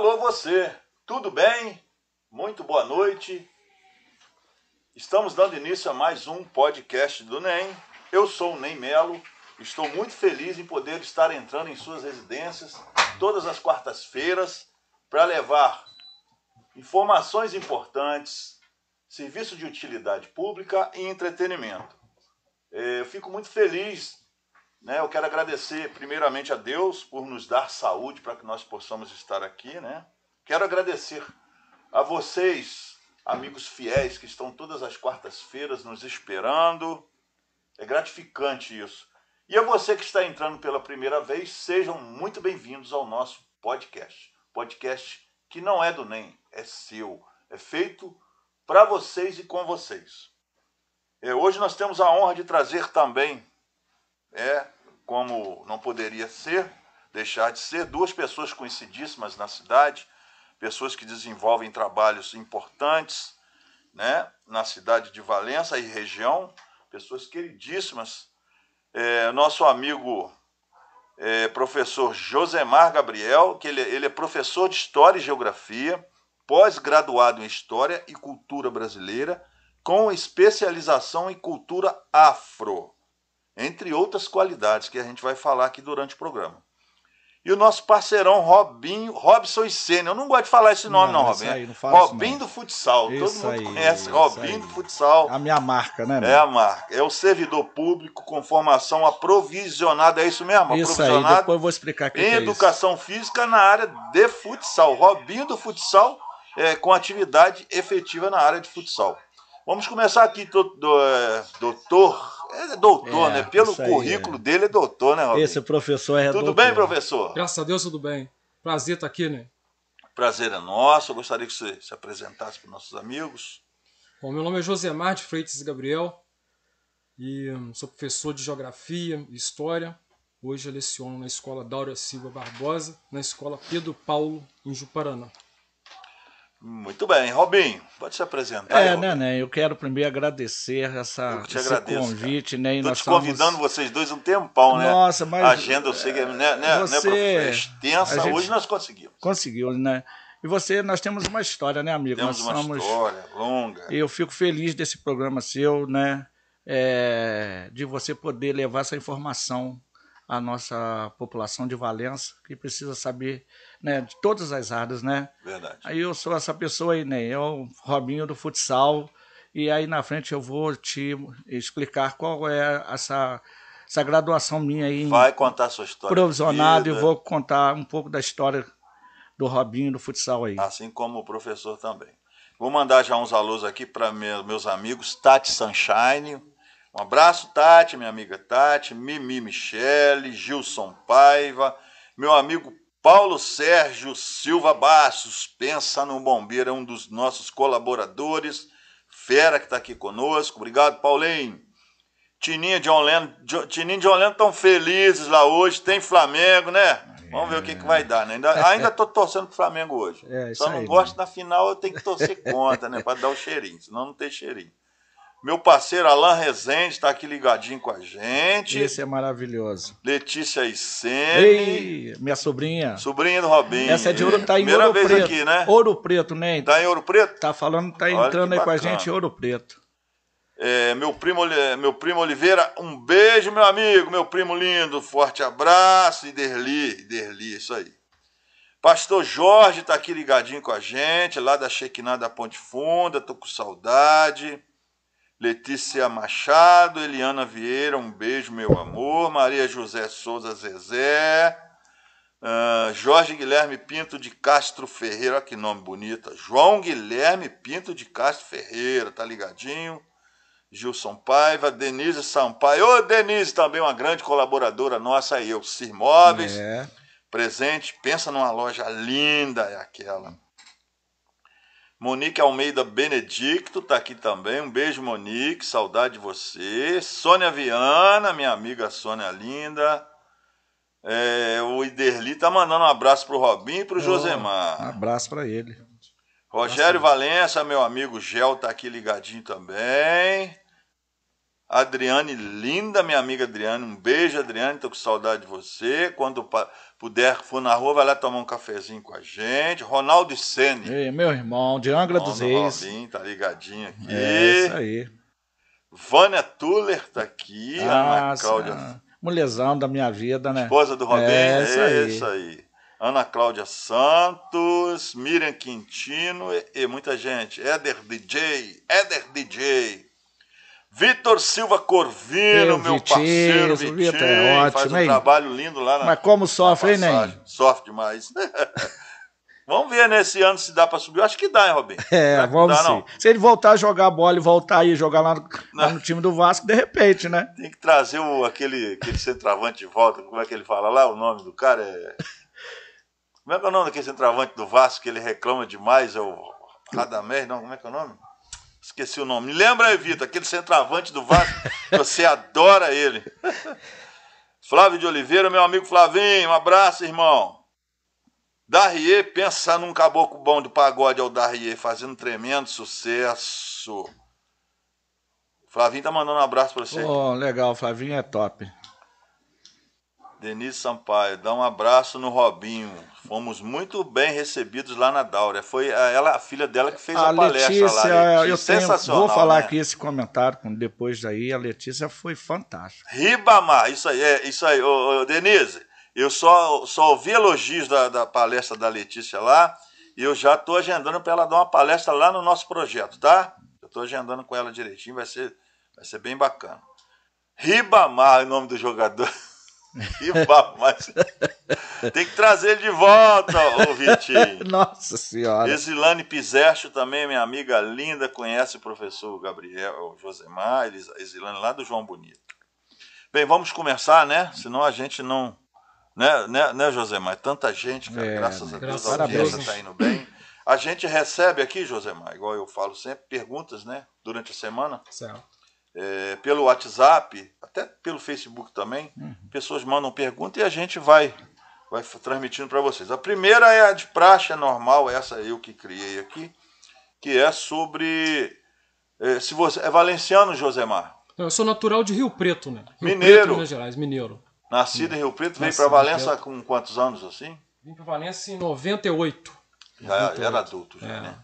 Alô você, tudo bem? Muito boa noite. Estamos dando início a mais um podcast do NEM. Eu sou o NEM Melo. Estou muito feliz em poder estar entrando em suas residências todas as quartas-feiras para levar informações importantes, serviço de utilidade pública e entretenimento. É, eu fico muito feliz né? Eu quero agradecer primeiramente a Deus por nos dar saúde para que nós possamos estar aqui. Né? Quero agradecer a vocês, amigos fiéis, que estão todas as quartas-feiras nos esperando. É gratificante isso. E a você que está entrando pela primeira vez, sejam muito bem-vindos ao nosso podcast. Podcast que não é do NEM, é seu. É feito para vocês e com vocês. É, hoje nós temos a honra de trazer também é, como não poderia ser, deixar de ser, duas pessoas conhecidíssimas na cidade, pessoas que desenvolvem trabalhos importantes né, na cidade de Valença e região, pessoas queridíssimas. É, nosso amigo é, professor Josemar Gabriel, que ele, é, ele é professor de História e Geografia, pós-graduado em História e Cultura Brasileira, com especialização em cultura afro entre outras qualidades que a gente vai falar aqui durante o programa. E o nosso parceirão Robinho, Robson e Senna. Eu não gosto de falar esse nome, não, não Robinho. Aí, né? não Robinho do Futsal. Isso Todo mundo aí, conhece Robinho aí. do Futsal. É a minha marca, né? É a marca. É o servidor público com formação aprovisionada. É isso mesmo? Isso aí, depois eu vou explicar que Em que é educação isso. física na área de futsal. Robinho do Futsal é, com atividade efetiva na área de futsal. Vamos começar aqui, é, doutor é, é doutor, é, né? Pelo currículo é. dele é doutor, né, Robin? Esse professor é Tudo doutor. bem, professor? Graças a Deus, tudo bem. Prazer estar aqui, né? Prazer é nosso. Eu gostaria que você se apresentasse para nossos amigos. Bom, meu nome é Josemar de Freitas Gabriel e hum, sou professor de Geografia e História. Hoje eu leciono na Escola Daura Silva Barbosa, na Escola Pedro Paulo, em Juparaná. Muito bem, Robinho, pode se apresentar. É, aí, né, né? Eu quero primeiro agradecer essa, esse agradeço, convite, cara. né? Estou te convidando vocês dois um tempão, né? Nossa, mas. A agenda, eu sei que é, né, né, é extensa, hoje nós conseguimos. Conseguiu, né? E você, nós temos uma história, né, amigo? Temos nós uma somos... história longa. e Eu fico feliz desse programa seu, né? É... De você poder levar essa informação à nossa população de Valença, que precisa saber né? De todas as áreas, né? Verdade. Aí eu sou essa pessoa aí, né? Eu, Robinho do futsal. E aí na frente eu vou te explicar qual é essa essa graduação minha aí. Vai contar sua história. Provisionado e vou contar um pouco da história do Robinho do futsal aí. Assim como o professor também. Vou mandar já uns alôs aqui para meus amigos Tati Sunshine. Um abraço, Tati, minha amiga Tati, Mimi Michele, Gilson Paiva, meu amigo Paulo Sérgio Silva Bastos, pensa no bombeiro, é um dos nossos colaboradores, fera que está aqui conosco. Obrigado, Paulinho. Tininho de Oleno, Tininho de Oleno tão felizes lá hoje, tem Flamengo, né? Vamos ver o que, que vai dar, né? Ainda, ainda tô torcendo pro Flamengo hoje. É, é Só não aí, gosto né? na final, eu tenho que torcer contra, né? Para dar o cheirinho, senão não tem cheirinho. Meu parceiro Alain Rezende está aqui ligadinho com a gente. Esse é maravilhoso. Letícia Ei, minha sobrinha. Sobrinha do Robinho. Essa é de ouro, tá em Primeira Ouro vez Preto. aqui, né? Ouro Preto, né? Tá em Ouro Preto? Tá falando, tá Olha entrando aí com a gente em Ouro Preto. É, meu, primo, meu primo Oliveira, um beijo, meu amigo, meu primo lindo, forte abraço. E Iderli, isso aí. Pastor Jorge está aqui ligadinho com a gente, lá da Chequinada Ponte Funda, tô com saudade. Letícia Machado, Eliana Vieira, um beijo, meu amor. Maria José Souza Zezé. Uh, Jorge Guilherme Pinto de Castro Ferreira, olha que nome bonita. João Guilherme Pinto de Castro Ferreira, tá ligadinho? Gilson Paiva, Denise Sampaio. Ô, Denise, também uma grande colaboradora nossa aí, o Cir Móveis. É. Presente, pensa numa loja linda, é aquela. Monique Almeida Benedicto está aqui também. Um beijo, Monique. Saudade de você. Sônia Viana, minha amiga Sônia linda. É, o Iderli tá mandando um abraço pro Robin e pro o Josemar. Um abraço para ele. Rogério Nossa, Valença, meu amigo Gel, tá aqui ligadinho também. Adriane, linda minha amiga Adriane, um beijo, Adriane, tô com saudade de você. Quando puder, for na rua, vai lá tomar um cafezinho com a gente. Ronaldo Sene. meu irmão, de Angra dos Reis. Robin, tá ligadinho aqui. É isso aí. Vânia Tuller tá aqui. Nossa, ah, Ana Cláudia. mulherzão da minha vida, né? Esposa do Robin. É, isso, é isso aí. aí. Ana Cláudia Santos, Miriam Quintino e, e muita gente. Éder DJ, Éder DJ. Vitor Silva Corvino, meu parceiro, Vitinho, Vitor, é ótimo, faz um hein? trabalho lindo lá na Mas como sofre, hein, Ney? Sofre demais. vamos ver nesse né, ano se dá para subir. Eu acho que dá, hein, Robinho? É, vamos dá, sim. Não. Se ele voltar a jogar bola e voltar aí jogar lá no, lá no, time do Vasco, de repente, né? Tem que trazer o, aquele, aquele centroavante de volta, como é que ele fala lá? O nome do cara é... Como é que é o nome daquele centroavante do Vasco que ele reclama demais? É o Radamés, não? Como é que é o nome? Esqueci o nome. Lembra, Evita, aquele centroavante do Vasco. você adora ele. Flávio de Oliveira, meu amigo Flavinho, um abraço, irmão. Darrier, pensa num caboclo bom de pagode ao é Darrier, fazendo tremendo sucesso. Flavinho tá mandando um abraço pra você. Oh, legal, Flavinho é top. Denise Sampaio, dá um abraço no Robinho. Fomos muito bem recebidos lá na Dáurea. Foi a, ela, a filha dela que fez a, a Letícia, palestra lá. Letícia, eu tenho, vou falar né? aqui esse comentário depois daí. A Letícia foi fantástica. Ribamar, isso aí, é, isso aí. Ô, ô, Denise, eu só, só ouvi elogios da, da palestra da Letícia lá e eu já estou agendando para ela dar uma palestra lá no nosso projeto, tá? Eu estou agendando com ela direitinho, vai ser, vai ser bem bacana. Ribamar o nome do jogador. papo, mas Tem que trazer ele de volta, ô Vitinho. Nossa Senhora. Exilane Pizercho também, minha amiga linda, conhece o professor Gabriel Josemar, Exilane lá do João Bonito. Bem, vamos começar, né? Senão a gente não. Né, né, né Josemar? Tanta gente, cara, é, graças a né? Deus, a audiência está indo bem. A gente recebe aqui, Josemar, igual eu falo sempre, perguntas, né? Durante a semana. Certo é, pelo WhatsApp, até pelo Facebook também, uhum. pessoas mandam perguntas e a gente vai vai transmitindo para vocês. A primeira é a de praxe, é normal, é essa eu que criei aqui, que é sobre é, se você é valenciano, Josemar? eu sou natural de Rio Preto, né? Rio mineiro. Preto, Minas Gerais, mineiro. Nascido em Rio Preto, veio para Valença com quantos anos assim? Vim para Valença em 98. Já 98. era adulto, já, é. né?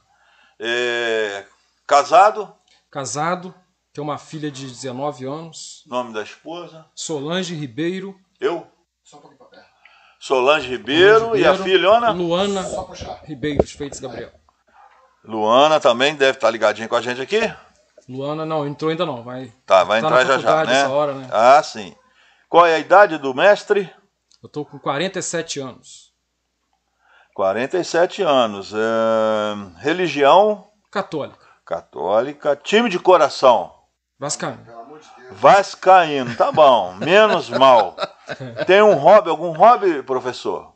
É, casado? Casado, tem uma filha de 19 anos. Nome da esposa? Solange Ribeiro. Eu? Só pra Solange Ribeiro, Solange Ribeiro e a filhona? Luana Ribeiro, de Feitos Gabriel. Luana também deve estar ligadinha com a gente aqui? Luana não, entrou ainda não, vai. Tá, vai tá entrar já já, né? Hora, né? Ah, sim. Qual é a idade do mestre? Eu tô com 47 anos. 47 anos. É... Religião? Católica. Católica. Time de coração? Vascaíno. Vascaíno, tá bom. Menos mal. Tem um hobby, algum hobby, professor?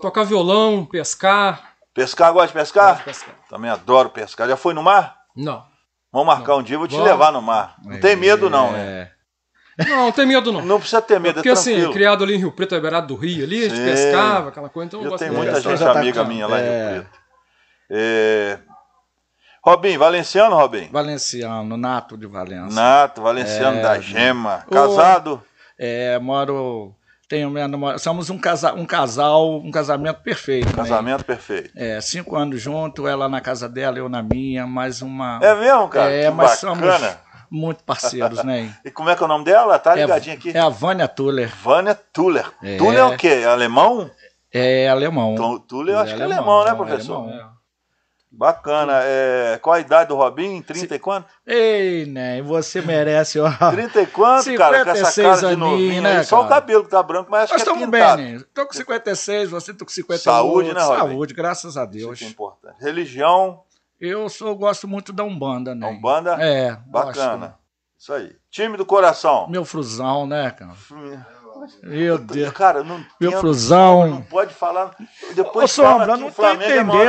Tocar violão, pescar. Pescar, gosta de pescar? Gosto de pescar. Também adoro pescar. Já foi no mar? Não. Vamos marcar não. um dia, vou te levar no mar. Não tem medo, não, né? É. Não, não tem medo, não. Não precisa ter medo, Porque, é assim, tranquilo. assim, criado ali em Rio Preto, é beirado do rio ali, Sim. a gente pescava, aquela coisa, então eu, eu gosto tenho muita gente tá amiga minha lá é. em Rio é. Preto. É, Robin, valenciano, Robin. Valenciano, nato de Valença. Nato, valenciano é, da Gema. O, Casado? É, moro. Tenho minha namorada. Somos um, casa, um casal, um casamento perfeito. Né? Casamento né? perfeito. É, cinco anos junto, ela na casa dela, eu na minha, mais uma. É mesmo, cara? É, que mas bacana. somos muito parceiros, né? e como é que é o nome dela? Tá é, ligadinha aqui? É a Vânia Tuller. Vânia Tuller. É... Tuller é o quê? É alemão? É, é alemão. Então, Tuller eu acho alemão, que é alemão, né, professor? É alemão, é. Bacana. É, qual a idade do Robin? 30 Se... e quanto? Ei, né? Você merece, ó. 30 e quanto, cara? Com essa cara aninho, de novinho, né, Só o cabelo que tá branco, mas acho Nós que é estamos bem, né? Tô com 56, você tá com 58. Saúde, né, Robin? Saúde, graças a Deus. Isso é importante. Religião? Eu sou, gosto muito da Umbanda, né? Umbanda? É. Bacana. Gosto. Isso aí. Time do coração? Meu frusão, né, cara? Meu Deus. Cara, não Meu tem, cruzão. Não pode falar. Depois Ô, Sombra, não tô é entendendo.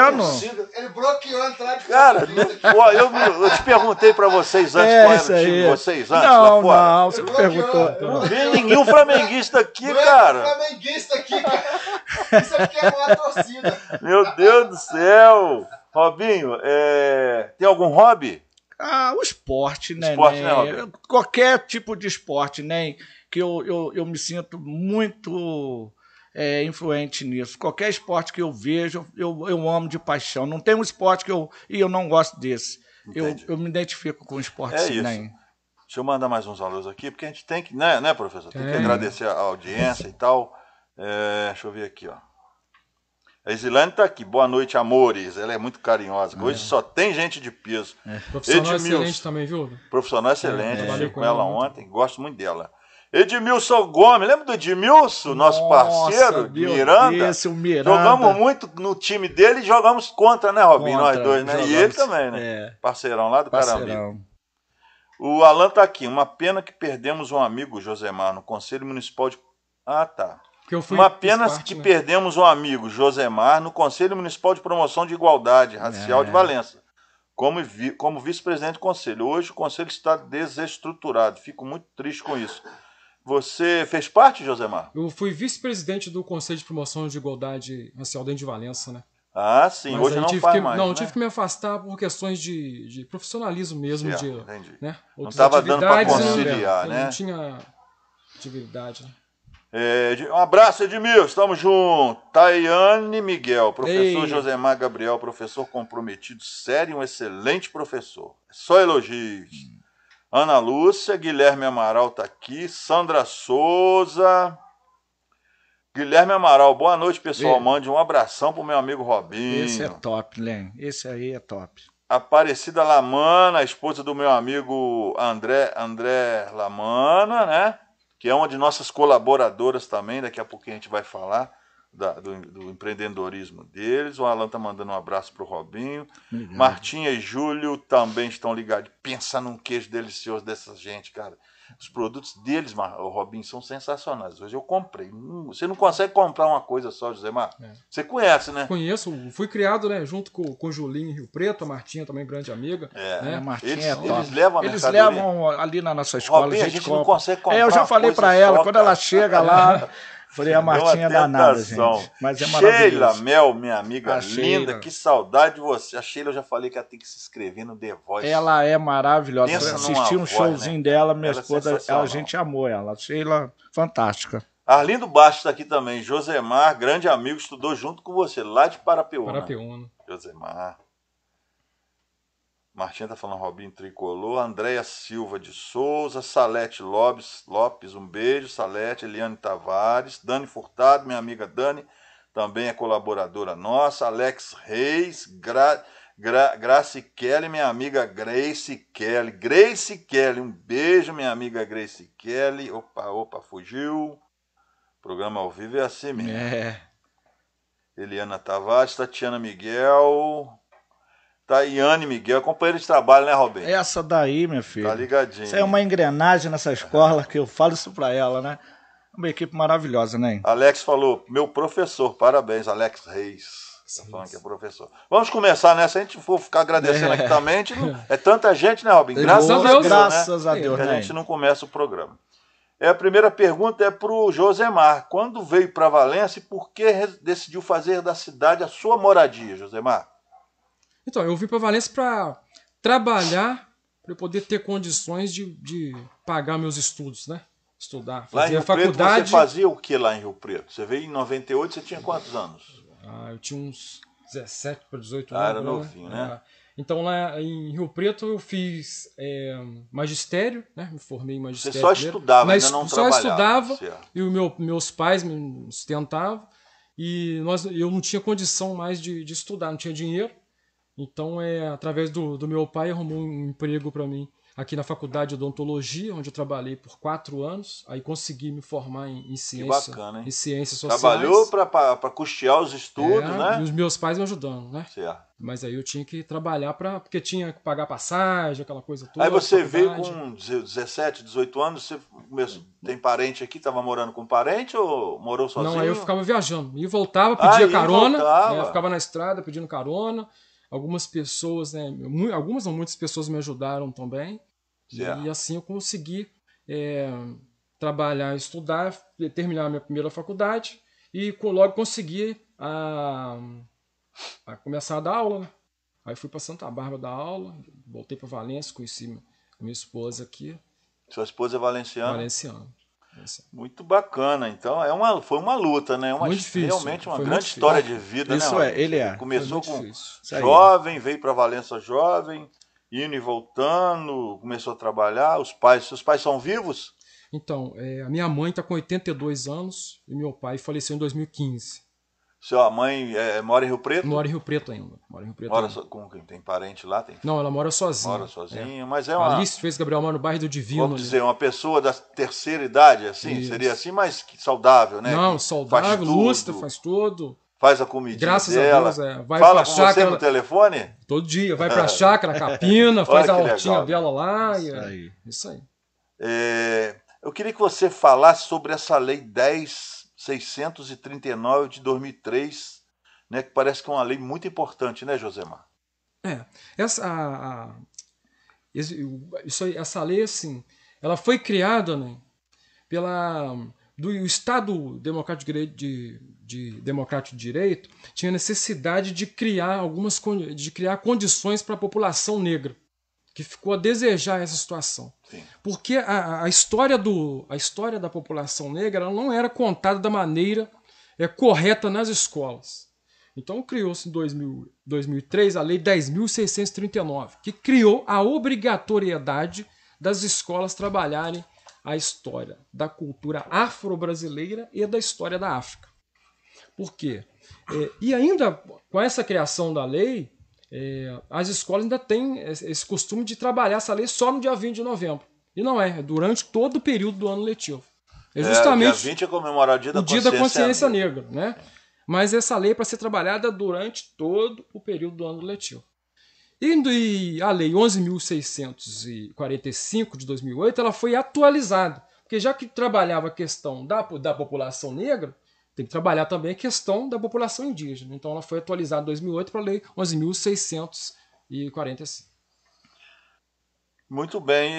É Ele bloqueou a entrada. Cara, Pô, eu, eu, te perguntei para vocês antes é, qual era o time de vocês antes não, lá fora. Não, você não perguntou. Então. Não vi nenhum flamenguista aqui, é cara. Não flamenguista aqui, cara. Isso aqui é uma torcida. Meu Deus do céu. Robinho, é... tem algum hobby? Ah, o esporte, né? Esporte, né Qualquer tipo de esporte, nem... Né? que eu, eu, eu me sinto muito é, influente nisso. Qualquer esporte que eu vejo, eu, eu amo de paixão. Não tem um esporte que eu. E eu não gosto desse. Eu, eu me identifico com o esporte é assim, isso. Né? Deixa eu mandar mais uns alunos aqui, porque a gente tem que, né, né professor? Tem é. que agradecer a audiência e tal. É, deixa eu ver aqui, ó. A Isilane está aqui. Boa noite, amores. Ela é muito carinhosa. É. Hoje só tem gente de peso. É. Profissional Edmilson. excelente também, viu? Profissional excelente. É. com ela ontem. Gosto muito dela. Edmilson Gomes, lembra do Edmilson, nosso Nossa, parceiro, Miranda? Deus, o é Miranda? Jogamos muito no time dele e jogamos contra, né, Robinho? nós dois, né? Jogamos, e ele também, né? É. Parceirão lá do Parceirão. O Alan tá aqui. Uma pena que perdemos um amigo, Josemar, no Conselho Municipal de. Ah, tá. Uma pena que né? perdemos um amigo, Josemar, no Conselho Municipal de Promoção de Igualdade Racial é. de Valença como, vi, como vice-presidente do conselho. Hoje o conselho está desestruturado. Fico muito triste com isso. Você fez parte, Josemar? Eu fui vice-presidente do Conselho de Promoção de Igualdade Racial dentro de Valença, né? Ah, sim, Mas hoje não faz que, mais. Não, né? tive que me afastar por questões de, de profissionalismo mesmo. Certo, de, entendi. Né, não estava dando para né? conciliar, né? Não tinha atividade. Né? É, um abraço, Edmilson, estamos juntos. Tayane Miguel, professor Ei. Josemar Gabriel, professor comprometido, sério, um excelente professor. É só elogios. Ana Lúcia, Guilherme Amaral está aqui, Sandra Souza. Guilherme Amaral, boa noite, pessoal. Mande um abração pro meu amigo Robinho. Esse é top, Len. Né? Esse aí é top. Aparecida Lamana, esposa do meu amigo André, André Lamana, né? Que é uma de nossas colaboradoras também, daqui a pouco a gente vai falar da, do, do, empreendedorismo deles. O Alan tá mandando um abraço pro Robinho. Martinha e Júlio também estão ligados. Pensa num queijo delicioso dessa gente, cara. Os produtos deles, o Robinho, são sensacionais. Hoje eu comprei. Hum, você não consegue comprar uma coisa só, José Mar. É. Você conhece, né? Conheço. Fui criado né, junto com, com o Julinho Rio Preto, a Martinha também, grande amiga. É, né? É, Martinha eles, é top. Eles levam, eles levam ali na nossa escola. Robinho, a gente, a gente não consegue comprar. É, eu já falei para ela, só, quando ela chega lá. Falei ah, a Martinha é danada, gente. Mas é Sheila Mel, minha amiga a linda, Sheila. que saudade de você. A Sheila, eu já falei que ela tem que se inscrever no The Voice. Ela é maravilhosa. Pensa Assisti um voz, né? showzinho né? dela, minha ela é esposa, é a gente amou ela. A Sheila, fantástica. Arlindo Bastos está aqui também. Josemar, grande amigo, estudou junto com você, lá de Parapeúna. Parapeúna. Josemar. Martinha está falando Robinho Tricolor, Andréia Silva de Souza, Salete Lopes, Lopes, um beijo, Salete, Eliane Tavares, Dani Furtado, minha amiga Dani, também é colaboradora nossa, Alex Reis, Gra, Gra, Grace Kelly, minha amiga Grace Kelly, Grace Kelly, um beijo, minha amiga Grace Kelly, opa, opa, fugiu, o programa ao vivo é assim mesmo. É. Eliana Tavares, Tatiana Miguel, Tá, Iane Miguel, é companheiro de trabalho, né, Robin? Essa daí, minha filha. Tá ligadinho. Isso é uma engrenagem nessa escola que eu falo isso pra ela, né? Uma equipe maravilhosa, né? Alex falou, meu professor, parabéns, Alex Reis. tá falando que é professor. Vamos começar, né? Se a gente for ficar agradecendo é. aqui também, gente não... é tanta gente, né, Robin? Graças a Deus. Né? Graças né? a Deus, né? a gente não começa o programa. É, a primeira pergunta é para o Josemar. Quando veio para Valência e por que decidiu fazer da cidade a sua moradia, Josemar? Então, eu vim para Valença para trabalhar, para poder ter condições de, de pagar meus estudos, né? Estudar, fazer a faculdade. Preto, você fazia o que lá em Rio Preto? Você veio em 98, você tinha quantos anos? Ah, eu tinha uns 17 para 18 anos. Ah, era né? novinho, fim, né? É. Então lá em Rio Preto eu fiz é, magistério, né? Me formei em magistério. Você só primeiro. estudava, mas ainda não só trabalhava. Só estudava certo. É. e o meu, meus pais me sustentavam e nós, eu não tinha condição mais de, de estudar, não tinha dinheiro. Então, é, através do, do meu pai, arrumou um emprego para mim aqui na faculdade de odontologia, onde eu trabalhei por quatro anos. Aí consegui me formar em, em ciência, bacana, em ciências sociais. Trabalhou para custear os estudos, é, né? E os meus pais me ajudando, né? Certo. Mas aí eu tinha que trabalhar para porque tinha que pagar passagem, aquela coisa toda. Aí você veio com 17, 18 anos, você tem parente aqui, estava morando com parente ou morou sozinho? Não, aí eu ficava viajando e voltava, pedia ah, carona, né? ficava na estrada pedindo carona algumas pessoas, né, algumas ou muitas pessoas me ajudaram também. Yeah. E é. assim eu consegui é, trabalhar, estudar, terminar a minha primeira faculdade e logo consegui a, a começar a dar aula. Né. Aí fui para Santa Bárbara dar aula, voltei para Valência, conheci minha esposa aqui. Sua esposa é valenciana? Valenciana. Assim. Muito bacana. Então, é uma, foi uma luta, né? Uma, muito difícil. Realmente uma foi grande história de vida, Isso né? Isso é, ele é. Começou com difícil. jovem, veio para Valença jovem, indo e voltando, começou a trabalhar. Os pais, seus pais são vivos? Então, é, a minha mãe está com 82 anos e meu pai faleceu em 2015. Sua mãe é, mora em Rio Preto? Mora em Rio Preto ainda. Mora em Rio Preto. Mora So, com quem? Tem parente lá? Tem... Não, ela mora sozinha. Mora sozinha, é. mas é uma. Alice fez Gabriel no Bairro do Divino. Vamos né? dizer, uma pessoa da terceira idade, assim, Isso. seria assim, mas saudável, né? Não, saudável, faz lustra, faz tudo. Faz a comida Graças dela. a Deus, é. Vai Fala pra com chácara, você no telefone? Todo dia. Vai pra chácara, capina, faz a hortinha legal. dela lá. Isso e, é aí. Isso aí. É, eu queria que você falasse sobre essa lei 10 639 de 2003, né, que parece que é uma lei muito importante, né, Josemar? É, essa, a, a, isso, essa lei, assim, ela foi criada né, pela do Estado democrático de, de, de democrático de direito tinha necessidade de criar algumas de criar condições para a população negra que ficou a desejar essa situação. Sim. Porque a, a, história do, a história da população negra não era contada da maneira é, correta nas escolas. Então criou-se em 2000, 2003 a Lei 10.639, que criou a obrigatoriedade das escolas trabalharem a história da cultura afro-brasileira e da história da África. Por quê? É, e ainda com essa criação da lei, é, as escolas ainda têm esse costume de trabalhar essa lei só no dia 20 de novembro. E não é, é durante todo o período do ano letivo. É, é justamente. É, dia 20 é comemorar o dia da, consciência, da consciência negra, né? Mas essa lei é para ser trabalhada durante todo o período do ano letivo. E a Lei 11.645 de 2008 ela foi atualizada, porque já que trabalhava a questão da, da população negra, tem que trabalhar também a questão da população indígena. Né? Então ela foi atualizada em 2008 para a Lei 11.645. Muito bem.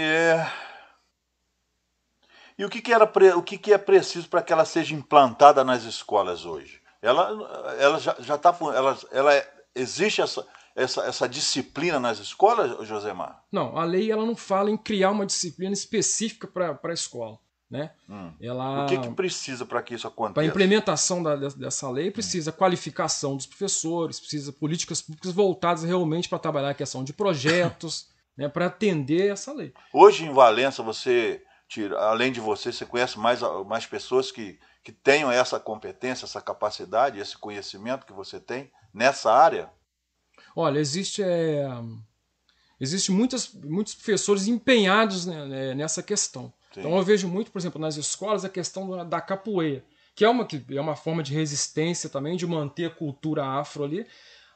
E, o, que, que, era, o que, que é preciso para que ela seja implantada nas escolas hoje? Ela, ela já, já tá, ela, ela é, existe essa, essa, essa disciplina nas escolas, Josemar? Não, a lei ela não fala em criar uma disciplina específica para a escola. Né? Hum. Ela, o que, que precisa para que isso aconteça? Para a implementação da, dessa lei, precisa hum. qualificação dos professores, precisa políticas públicas voltadas realmente para trabalhar a questão de projetos, né, para atender essa lei. Hoje em Valença, você, tira, além de você, você conhece mais, mais pessoas que, que tenham essa competência, essa capacidade, esse conhecimento que você tem nessa área? Olha, existe. É, existe muitas, muitos professores empenhados né, é, nessa questão. Então eu vejo muito, por exemplo, nas escolas a questão da capoeira, que é uma, que é uma forma de resistência também, de manter a cultura afro ali,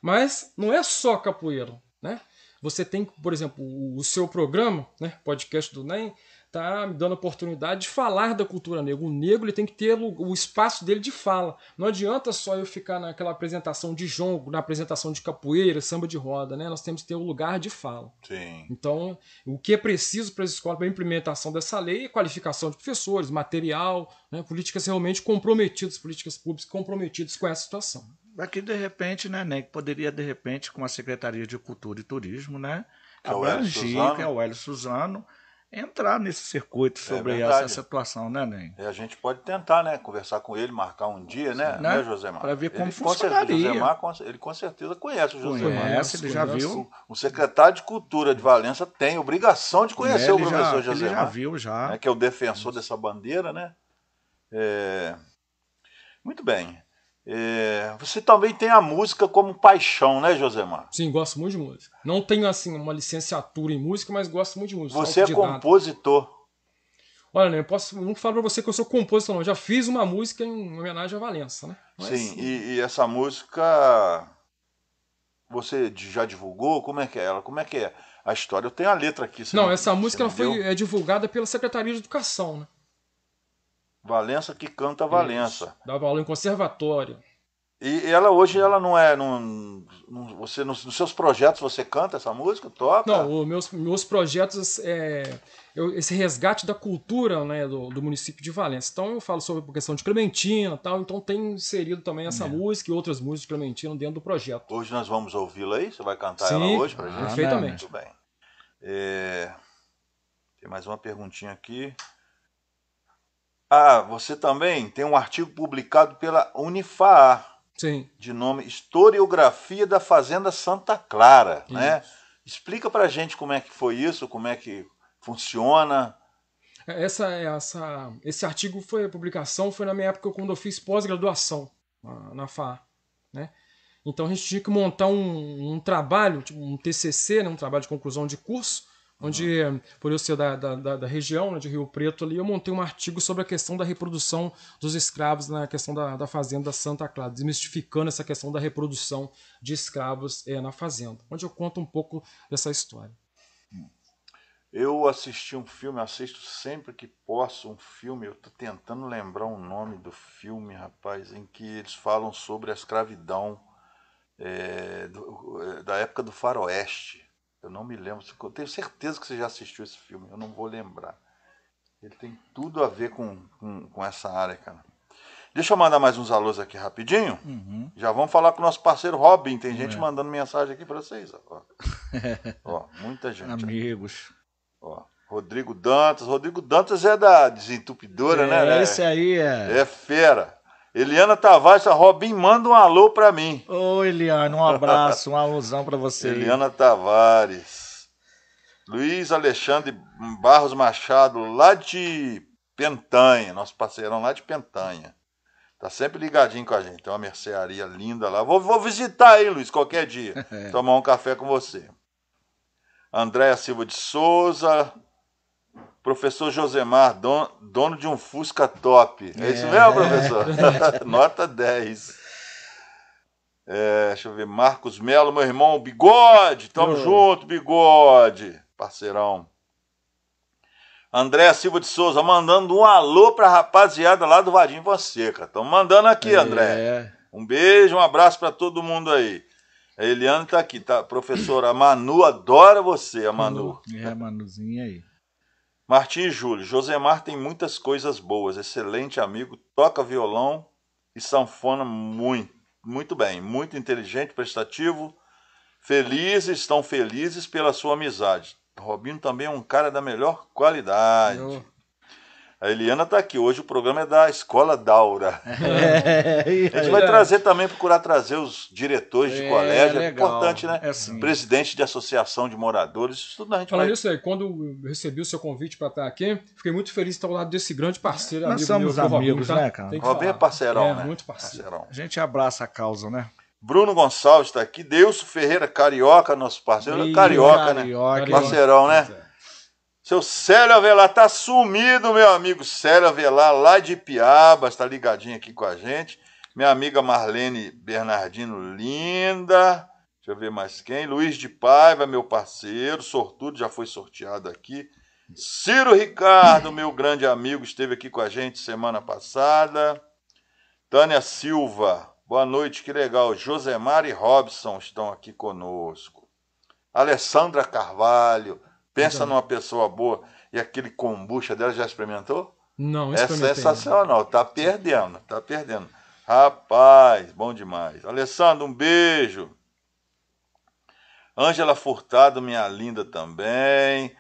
mas não é só capoeira, né? Você tem, por exemplo, o seu programa, né, podcast do NEM, tá me dando a oportunidade de falar da cultura negra. O negro ele tem que ter o, espaço dele de fala. Não adianta só eu ficar naquela apresentação de jongo, na apresentação de capoeira, samba de roda, né? Nós temos que ter o um lugar de fala. Sim. Então, o que é preciso para as escolas para a implementação dessa lei é qualificação de professores, material, né? políticas realmente comprometidas, políticas públicas comprometidas com essa situação. Aqui, de repente, né, né, poderia, de repente, com a Secretaria de Cultura e Turismo, né, que abrangir, é que é o Hélio Suzano, entrar nesse circuito é sobre é essa situação, né, Ney? E é, a gente pode tentar, né, conversar com ele, marcar um dia, né, né, né Josemar? Para ver como ele, funcionaria. Josemar, ele com certeza conhece o Josemar. Conhece, né? ele já viu. O secretário de Cultura de Valença tem obrigação de conhecer o professor já, Josemar. Ele já viu, já. Né, que é o defensor dessa bandeira, né? É... Muito bem. É, você também tem a música como paixão, né, Josemar? Sim, gosto muito de música. Não tenho assim uma licenciatura em música, mas gosto muito de música. Você é compositor. Olha, né, eu posso eu não falar para você que eu sou compositor, não. Eu já fiz uma música em homenagem a Valença, né? Mas... Sim, e, e, essa música você já divulgou? Como é que é ela? Como é que é a história? Eu tenho a letra aqui. Não, não, essa música ela foi, é divulgada pela Secretaria de Educação, né? Valença que canta Valença. Isso. Dava aula em conservatório. E ela hoje ela não é. Não, você, nos, seus projetos você canta essa música? Toca? Não, os meus, meus projetos é eu, esse resgate da cultura né, do, do, município de Valença. Então eu falo sobre a questão de Clementina tal, então tem inserido também essa é. música e outras músicas de Clementina dentro do projeto. Hoje nós vamos ouvi-la aí? Você vai cantar Sim, ela hoje pra gente? Perfeitamente. Muito bem. É, tem mais uma perguntinha aqui. Ah, você também tem um artigo publicado pela Unifaar, Sim. de nome Historiografia da Fazenda Santa Clara, né? isso. né? Explica pra gente como é que foi isso, como é que funciona. Essa, essa, esse artigo foi a publicação foi na minha época quando eu fiz pós-graduação na, na FA, né? Então a gente tinha que montar um, um trabalho, tipo um TCC, né, um trabalho de conclusão de curso, onde, por eu ser da, da, da, da região, né, de Rio Preto, ali, eu montei um artigo sobre a questão da reprodução dos escravos na questão da, da fazenda Santa Clara, desmistificando essa questão da reprodução de escravos é, na fazenda, onde eu conto um pouco dessa história. Eu assisti um filme, assisto sempre que posso um filme, eu tô tentando lembrar o um nome do filme, rapaz, em que eles falam sobre a escravidão é, do, eh, da época do faroeste. Eu não me lembro. Eu tenho certeza que você já assistiu esse filme. Eu não vou lembrar. Ele tem tudo a ver com, com, com essa área, cara. Deixa eu mandar mais uns alôs aqui rapidinho. Uhum. Já vamos falar com o nosso parceiro Robin. Tem gente é. mandando mensagem aqui para vocês. Ó. ó. muita gente. Amigos. Ó. Rodrigo Dantas. Rodrigo Dantas é da desentupidora, é, né? né? Esse aí é. É fera. Eliana Tavares, Robin, manda um alô para mim. Ô, Eliana, um abraço, um alôzão para você. Eliana Tavares. Luiz Alexandre Barros Machado, lá de Pentanha, nosso parceirão lá de Pentanha. Tá sempre ligadinho com a gente. Tem uma mercearia linda lá. Vou, vou visitar aí, Luiz, qualquer dia. tomar um café com você. Andréa Silva de Souza, Professor Josemar, don, dono de um Fusca top. É, é isso mesmo, professor? É. Nota 10. É, deixa eu ver, Marcos Melo, meu irmão, Bigode, tamo oh. junto, Bigode, parceirão. André Silva de Souza, mandando um alô pra rapaziada lá do Vadim Fonseca. Tamo mandando aqui, é. André. Um beijo, um abraço para todo mundo aí. A Eliane tá aqui, tá? Professora, a Manu adora você, a Manu. É, a Manuzinha aí. Martim e Júlio, Josemar tem muitas coisas boas, excelente amigo, toca violão e sanfona muito, muito bem, muito inteligente, prestativo, felizes, estão felizes pela sua amizade. Robinho também é um cara da melhor qualidade. Eu... A Eliana está aqui. Hoje o programa é da Escola Daura. É, a gente é. vai trazer também, procurar trazer os diretores de é, colégio. É importante, né? É assim. Presidente de associação de moradores. Isso tudo a gente Falando vai... isso aí, é, quando eu recebi o seu convite para estar aqui, fiquei muito feliz de estar ao lado desse grande parceiro. Nós amigo somos meu, amigos, tá? né, cara? Robin é parceirão, é, né? muito parceiro. Parceirão. A gente abraça a causa, né? Bruno Gonçalves está aqui, Deus Ferreira Carioca, nosso parceiro. carioca, carioca, né? Carioca. Parceirão, né? Seu Célio Avelar tá sumido, meu amigo Célio Avelar, lá de Piabas, está ligadinho aqui com a gente. Minha amiga Marlene Bernardino, linda. Deixa eu ver mais quem. Luiz de Paiva, meu parceiro, sortudo, já foi sorteado aqui. Ciro Ricardo, meu grande amigo, esteve aqui com a gente semana passada. Tânia Silva, boa noite, que legal. Josemar e Robson estão aqui conosco. Alessandra Carvalho, Pensa então. numa pessoa boa e aquele kombucha dela já experimentou? Não, Essa é sensacional, tá perdendo, tá perdendo. Rapaz, bom demais. Alessandro, um beijo. Ângela Furtado, minha linda também.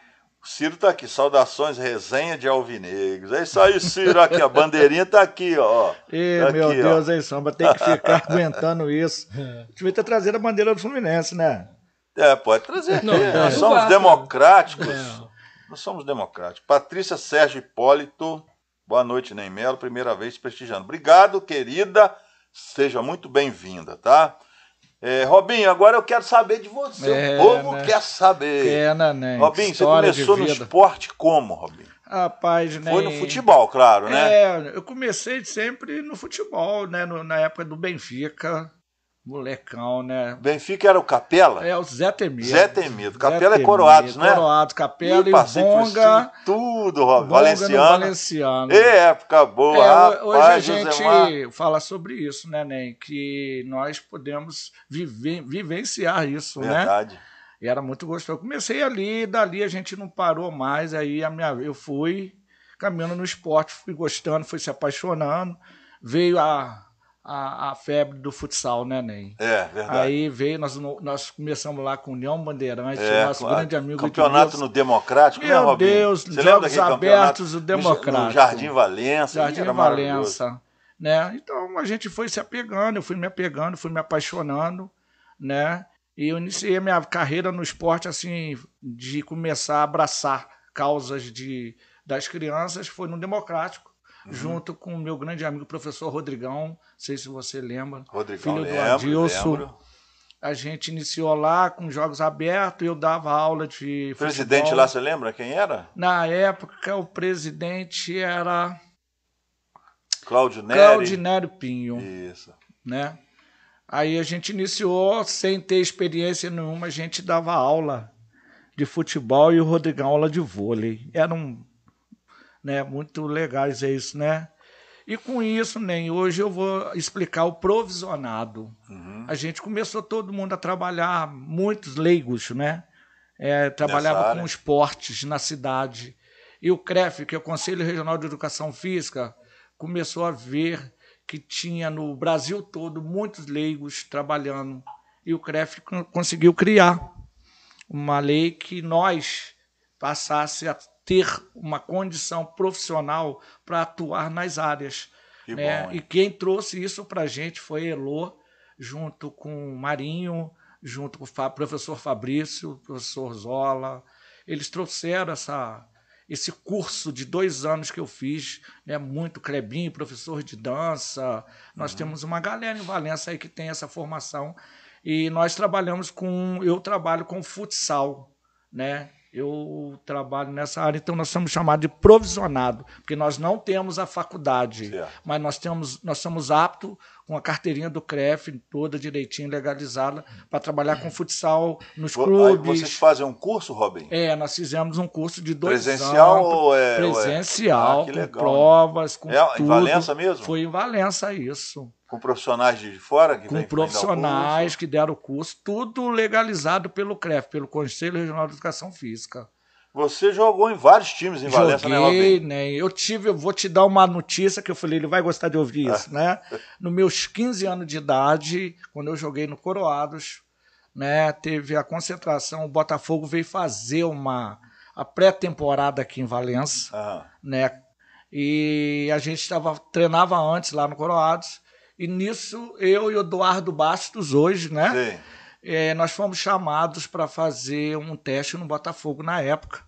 O Ciro tá aqui, saudações, resenha de alvinegros. É isso aí, Ciro, aqui, a bandeirinha tá aqui, ó. Ih, tá meu aqui, Deus, ó. hein, Sombra, tem que ficar aguentando isso. É. A gente vai estar trazendo a bandeira do Fluminense, né? É, pode trazer. Não, é, nós somos democráticos. Nós somos democráticos. Patrícia Sérgio Hipólito, boa noite, Neymelo. primeira vez prestigiando. Obrigado, querida. Seja muito bem-vinda, tá? É, Robinho, agora eu quero saber de você. É, o povo né? quer saber. Pena, né, Robinho, História você começou no esporte como, Robinho? Rapaz, né? Foi no futebol, claro, né? É, eu comecei sempre no futebol, né? No, na época do Benfica. Molecão, né? Benfica era o Capela? É, o Zé Temido. Zé Temido. Capela Zé é Coroados, né? Coroados, Capela e, e Bonga. Tudo, Roberto. Valenciano. Valenciano. É, época boa. É, rapaz, hoje a gente Josemar. fala sobre isso, né, nem Que nós podemos viver, vivenciar isso, Verdade. né? Verdade. E era muito gostoso. Eu comecei ali, dali a gente não parou mais. Aí a minha, eu fui caminhando no esporte, fui gostando, fui se apaixonando. Veio a a, a, febre do futsal, né, Ney? É, verdade. Aí veio, nós, nós começamos lá com o Leão Bandeirante, é, nosso grande amigo. Campeonato no Democrático, né, Meu né, Robinho? Deus, Você Jogos Abertos, o Democrático. No Jardim Valença. Jardim Valença, né? Então a gente foi se apegando, eu fui me apegando, fui me apaixonando, né? E eu iniciei a minha carreira no esporte, assim, de começar a abraçar causas de, das crianças, foi no Democrático Uhum. junto com o meu grande amigo professor Rodrigão, não sei se você lembra, Rodrigão, filho do lembro, Adilson. Lembro. A gente iniciou lá com jogos abertos, eu dava aula de. Presidente futebol. lá, você lembra quem era? Na época, o presidente era. Cláudio Nery. Cláudio Nery Pinho. Isso. Né? Aí a gente iniciou, sem ter experiência nenhuma, a gente dava aula de futebol e o Rodrigão aula de vôlei. Era um né? Muito legais é isso, né? E com isso, nem hoje eu vou explicar o provisionado. Uhum. A gente começou todo mundo a trabalhar, muitos leigos, né? É, trabalhava com esportes na cidade. E o CREF, que é o Conselho Regional de Educação Física, começou a ver que tinha no Brasil todo muitos leigos trabalhando. E o CREF conseguiu criar uma lei que nós passasse a ter uma condição profissional para atuar nas áreas. Que né? Bom, e quem trouxe isso para a gente foi Elô, junto com o Marinho, junto com o professor Fabrício, o professor Zola. Eles trouxeram essa, esse curso de dois anos que eu fiz, né, muito Crebinho, professor de dança. Nós uhum. temos uma galera em Valença aí que tem essa formação. E nós trabalhamos com. Eu trabalho com futsal, né? eu trabalho nessa área, então nós somos chamados de provisionado, porque nós não temos a faculdade, certo. mas nós temos, nós somos aptos com a carteirinha do CREF toda direitinho legalizada para trabalhar com futsal nos clubes. Vocês fazem um curso, Robin? É, nós fizemos um curso de dois presencial anos. Ou é, presencial, ou é... Ah, legal, com provas, com é, tudo. Em Valença mesmo? Foi em Valença isso. Com profissionais de fora? Que com profissionais que deram o curso, tudo legalizado pelo CREF, pelo Conselho Regional de Educação Física. Você jogou em vários times em Valença, Joguei, né, né? Eu tive, eu vou te dar uma notícia que eu falei, ele vai gostar de ouvir isso, né? Nos meus 15 anos de idade, quando eu joguei no Coroados, né, teve a concentração, o Botafogo veio fazer uma a pré-temporada aqui em Valença, ah. né? E a gente tava, treinava antes lá no Coroados. E nisso eu e Eduardo Bastos hoje, né? É, nós fomos chamados para fazer um teste no Botafogo na época,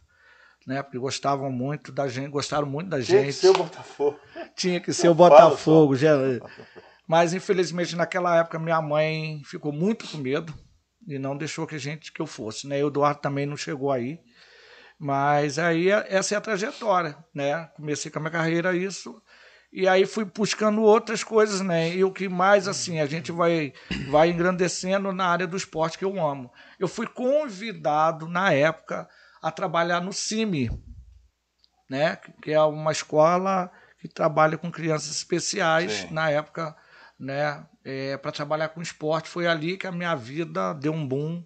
né? Porque gostavam muito da gente, gostaram muito da Tinha gente. Tinha que ser o Botafogo. Tinha que ser o Botafogo, já. Mas infelizmente naquela época minha mãe ficou muito com medo e não deixou que a gente que eu fosse, né? E o Eduardo também não chegou aí. Mas aí essa é a trajetória, né? Comecei com a minha carreira isso e aí fui buscando outras coisas, né? E o que mais, assim, a gente vai, vai engrandecendo na área do esporte que eu amo. Eu fui convidado, na época, a trabalhar no CIMI, né? Que é uma escola que trabalha com crianças especiais, Sim. na época, né? É, para trabalhar com esporte. Foi ali que a minha vida deu um boom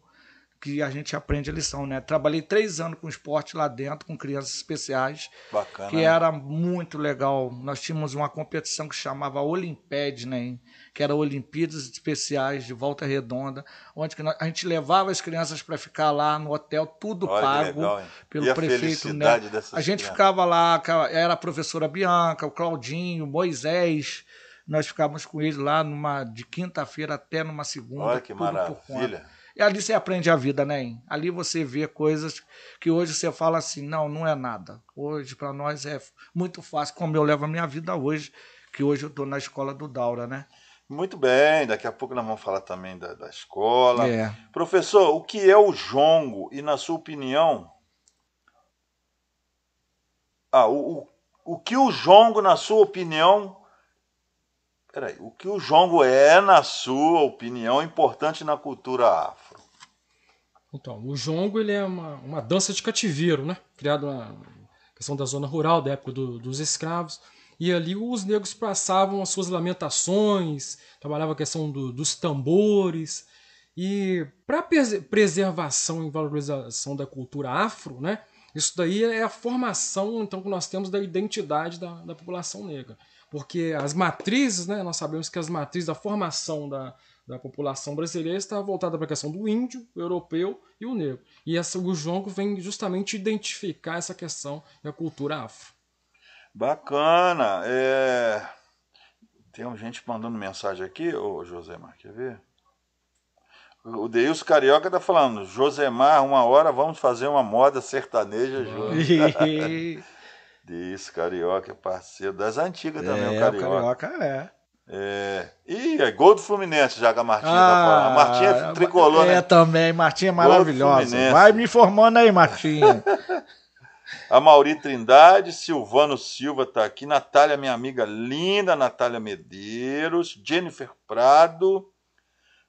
que a gente aprende a lição, né? Trabalhei três anos com esporte lá dentro, com crianças especiais. Bacana. Que né? era muito legal. Nós tínhamos uma competição que chamava Olimpede, né? Que era Olimpíadas Especiais de Volta Redonda, onde a gente levava as crianças para ficar lá no hotel, tudo Olha, pago legal, pelo e prefeito, né? A gente ficava lá, era a professora Bianca, o Claudinho, Moisés nós ficávamos com eles lá numa de quinta-feira até numa segunda. Olha que maravilha. E ali você aprende a vida, né? Ali você vê coisas que hoje você fala assim, não, não é nada. Hoje para nós é muito fácil, como eu levo a minha vida hoje, que hoje eu estou na escola do Daura, né? Muito bem, daqui a pouco nós vamos falar também da, da escola. É. Professor, o que é o jongo e, na sua opinião, ah, o, o, o que o jongo, na sua opinião, peraí, o que o jongo é, na sua opinião, importante na cultura afro? Então, o jongo ele é uma, uma dança de cativeiro, né? Criado na questão da zona rural, da época do, dos escravos. E ali os negros passavam as suas lamentações, trabalhava a questão do, dos tambores. E para preservação e valorização da cultura afro, né? Isso daí é a formação então que nós temos da identidade da, da população negra. Porque as matrizes, né, nós sabemos que as matrizes da formação da, da população brasileira está voltada para a questão do índio, o europeu e o negro. E essa, o jongo vem justamente identificar essa questão da cultura afro. Bacana. É... Tem gente mandando mensagem aqui, ô Josemar, quer ver? O Deus Carioca está falando, Josemar, uma hora vamos fazer uma moda sertaneja junto. Deus Carioca é parceiro das antigas também, o Carioca. É, o Carioca é. É... Ih, é gol do Fluminense, Jaga Martins. Ah, a Martinha é tricolor, é, né? É também, Martinha é maravilhosa. Vai me informando aí, Martinha. a Mauri Trindade, Silvano Silva tá aqui, Natália, minha amiga linda, Natália Medeiros, Jennifer Prado,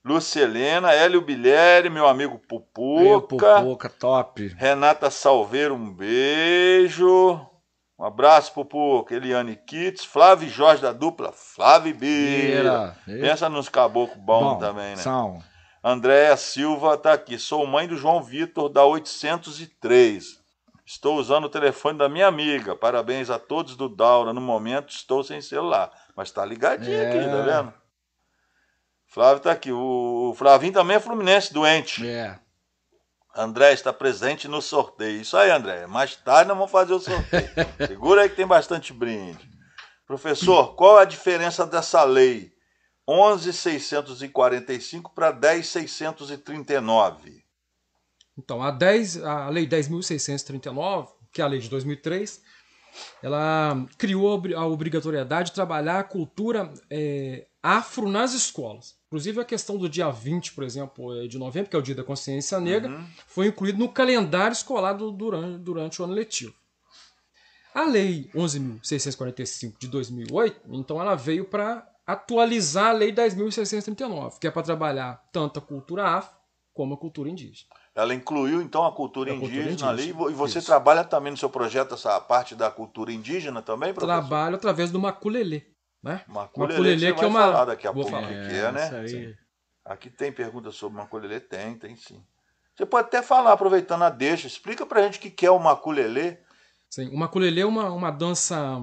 Lucelena, Hélio Bilheri, meu amigo Pupuca. Meu Pupuca, top. Renata Salveiro, um beijo. Um abraço pro, pro Eliane Kitts, Flávio Jorge da dupla, Flávio Beira. Pensa nos caboclos bons bom, também, né? São. Andréa Silva tá aqui. Sou mãe do João Vitor, da 803. Estou usando o telefone da minha amiga. Parabéns a todos do Daura. No momento estou sem celular. Mas tá ligadinho é. aqui, tá vendo? Flávio tá aqui. O Flavinho também é fluminense, doente. É. André está presente no sorteio. Isso aí, André. Mais tarde nós vamos fazer o sorteio. Segura aí que tem bastante brinde. Professor, qual a diferença dessa lei 11.645 para 10.639? Então, a, 10, a lei 10.639, que é a lei de 2003, ela criou a obrigatoriedade de trabalhar a cultura é, afro nas escolas. Inclusive a questão do dia 20, por exemplo, eh, de novembro, que é o dia da consciência negra, uhum. foi incluído no calendário escolar do, durante, durante o ano letivo. A Lei 11.645 de 2008, então ela veio para atualizar a Lei 10.639, que é para trabalhar tanto a cultura afro como a cultura indígena. Ela incluiu então a cultura, a indígena, cultura indígena ali e você Isso. trabalha também no seu projeto essa parte da cultura indígena também, professor? Trabalho através do maculelê. Né? Maculelê, que é uma. Falar daqui a Vou pouco é, que é, né? Aí... Aqui tem pergunta sobre maculelê? Tem, tem sim. Você pode até falar, aproveitando a deixa, explica pra gente o que é o maculelê. Sim, o maculelê é uma, uma dança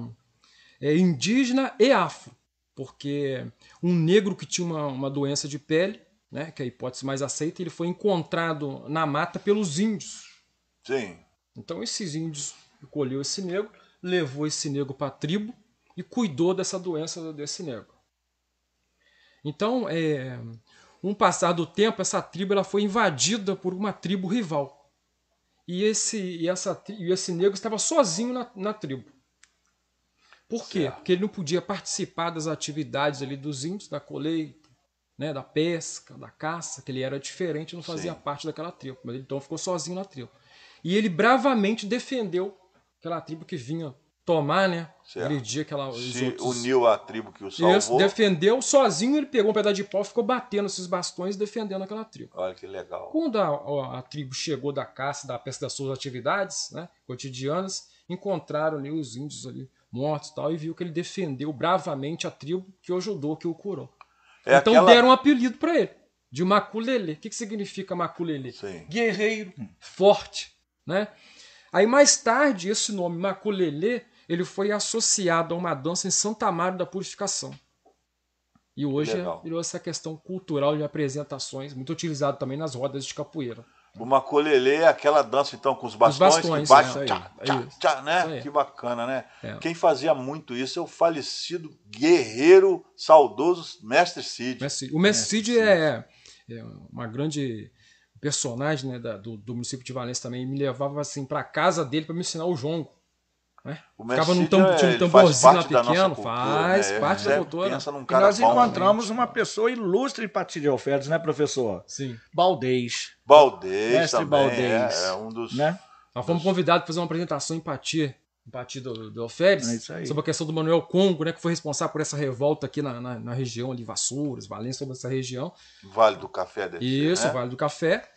é, indígena e afro, porque um negro que tinha uma, uma doença de pele, né, que é a hipótese mais aceita, ele foi encontrado na mata pelos índios. Sim. Então esses índios colheu esse negro, levou esse negro para a tribo, e cuidou dessa doença desse negro. Então, é, um passar do tempo, essa tribo ela foi invadida por uma tribo rival. E esse, e essa, e esse negro estava sozinho na, na tribo. Por quê? Certo. Porque ele não podia participar das atividades ali dos índios, da colheita, né, da pesca, da caça, que ele era diferente, não fazia Sim. parte daquela tribo. Mas ele então ficou sozinho na tribo. E ele bravamente defendeu aquela tribo que vinha tomar, né? dia que ela Se uniu à tribo que o salvou. Isso, defendeu sozinho, ele pegou um pedaço de pau, ficou batendo esses bastões defendendo aquela tribo. Olha que legal. Quando a, a tribo chegou da caça, da pesca das suas atividades né, cotidianas, encontraram ali os índios ali mortos e tal, e viu que ele defendeu bravamente a tribo que o ajudou, que o curou. É então aquela... deram um apelido para ele, de Maculele. O que, que significa Maculele? Sim. Guerreiro, forte, né? Aí mais tarde, esse nome Maculele ele foi associado a uma dança em Santa Amaro da Purificação. E hoje Legal. virou essa questão cultural de apresentações, muito utilizado também nas rodas de capoeira. O macolelê é aquela dança então com os bastões, os bastões que baixam, é, é, tchá, tchá, tchá, né? Que bacana, né? É. Quem fazia muito isso é o falecido guerreiro saudoso mestre Cid. o mestre, mestre Cid, é, é, uma grande personagem né, da, do, do, município de Valença também. Me levava assim para casa dele para me ensinar o jongo. Né? O Ficava num tam, é, tinha um tamborzinho lá pequeno, faz parte da cultura. Né? e nós encontramos uma pessoa ilustre em Patilha de Alferes né, professor? Sim. Baldez. Baldez, Mestre também, Baldez. É, é, um dos. Né? Nós fomos convidados para fazer uma apresentação em Patir, em Pati do, do é aí é sobre a questão do Manuel Congo, né, que foi responsável por essa revolta aqui na, na, na região de Vassouras, Valença, sobre essa região. Vale do Café, deve Isso, né? Vale do Café.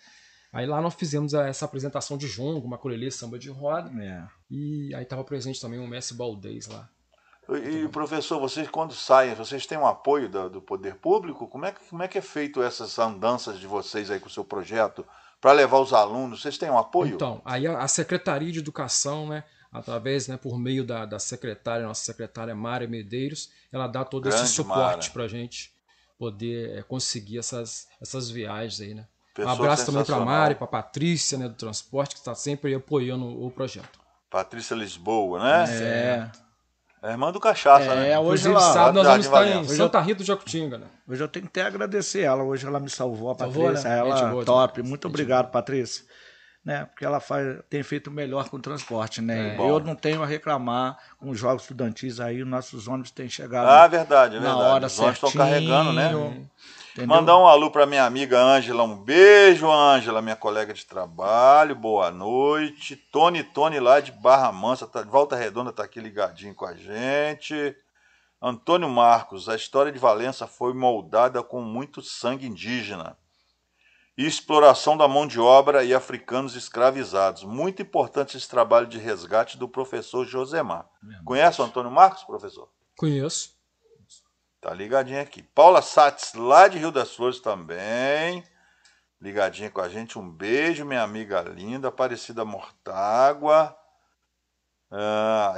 Aí lá nós fizemos essa apresentação de jongo, maculelê, samba de roda. É. E aí estava presente também o mestre Baldez lá. E, professor, vocês quando saem, vocês têm um apoio do, do poder público? Como é, que, como é que é feito essas andanças de vocês aí com o seu projeto para levar os alunos? Vocês têm um apoio? Então, aí a, a Secretaria de Educação, né, através, né, por meio da, da secretária, nossa secretária Mária Medeiros, ela dá todo Grande esse suporte para a gente poder é, conseguir essas, essas viagens aí, né? Pessoa um abraço também para a Mari, para a Patrícia, né, do transporte, que está sempre apoiando o projeto. Patrícia Lisboa, né? É. é. irmã do Cachaça, é, né? Hoje ela, sábado nós vamos estar em Santa Rita do Jacutinga, né? Hoje eu tenho que até agradecer ela. Hoje ela me salvou, a salvou, Patrícia. Né? Ela boa, top. Muito obrigado, boa. Patrícia. Né? Porque ela faz, tem feito melhor com o transporte, né? É. Eu não tenho a reclamar com os jogos estudantis aí, nossos ônibus têm chegado. Ah, verdade, é verdade. Na hora os certinho, estão carregando, né? É. Entendeu? Mandar um alô para minha amiga Ângela. Um beijo, Ângela, minha colega de trabalho. Boa noite. Tony Tony lá de Barra Mansa, tá, de Volta Redonda, tá aqui ligadinho com a gente. Antônio Marcos, a história de Valença foi moldada com muito sangue indígena e exploração da mão de obra e africanos escravizados. Muito importante esse trabalho de resgate do professor Josemar. Conhece o Antônio Marcos, professor? Conheço. Tá ligadinha aqui. Paula Sates, lá de Rio das Flores também. Ligadinha com a gente. Um beijo, minha amiga linda, Aparecida Mortágua. Ah,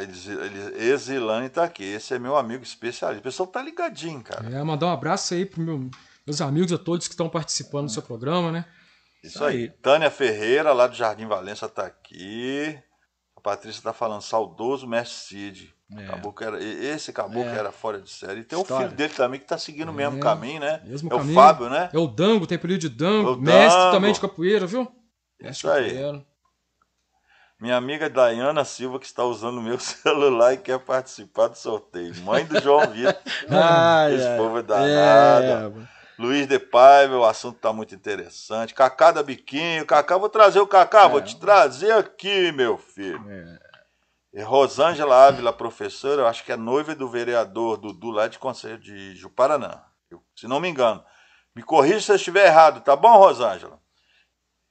Exilane tá aqui. Esse é meu amigo especialista. O pessoal tá ligadinho, cara. É, mandar um abraço aí para meu, meus amigos, a todos que estão participando do seu programa, né? Isso tá aí. aí. Tânia Ferreira, lá do Jardim Valença, tá aqui. A Patrícia tá falando, saudoso mestre Cid. É. Caboclo era, esse caboclo é. era fora de série. E tem História. o filho dele também que tá seguindo o mesmo é, caminho, né? Mesmo é caminho. o Fábio, né? É o Dango, tem apelido de Dango. O mestre Dango. também de capoeira, viu? Mestre Isso capoeira. aí. Minha amiga Dayana Silva, que está usando o meu celular e quer participar do sorteio. Mãe do João Vitor. ah, Esse é, povo é danado. É. Luiz de Paiva, o assunto está muito interessante. Cacá da Biquinho. Cacá, vou trazer o Cacá, é. vou te trazer aqui, meu filho. É. É, Rosângela Ávila, professora, eu acho que é noiva do vereador Dudu lá de Conselho de Juparanã, se não me engano. Me corrija se eu estiver errado, tá bom, Rosângela?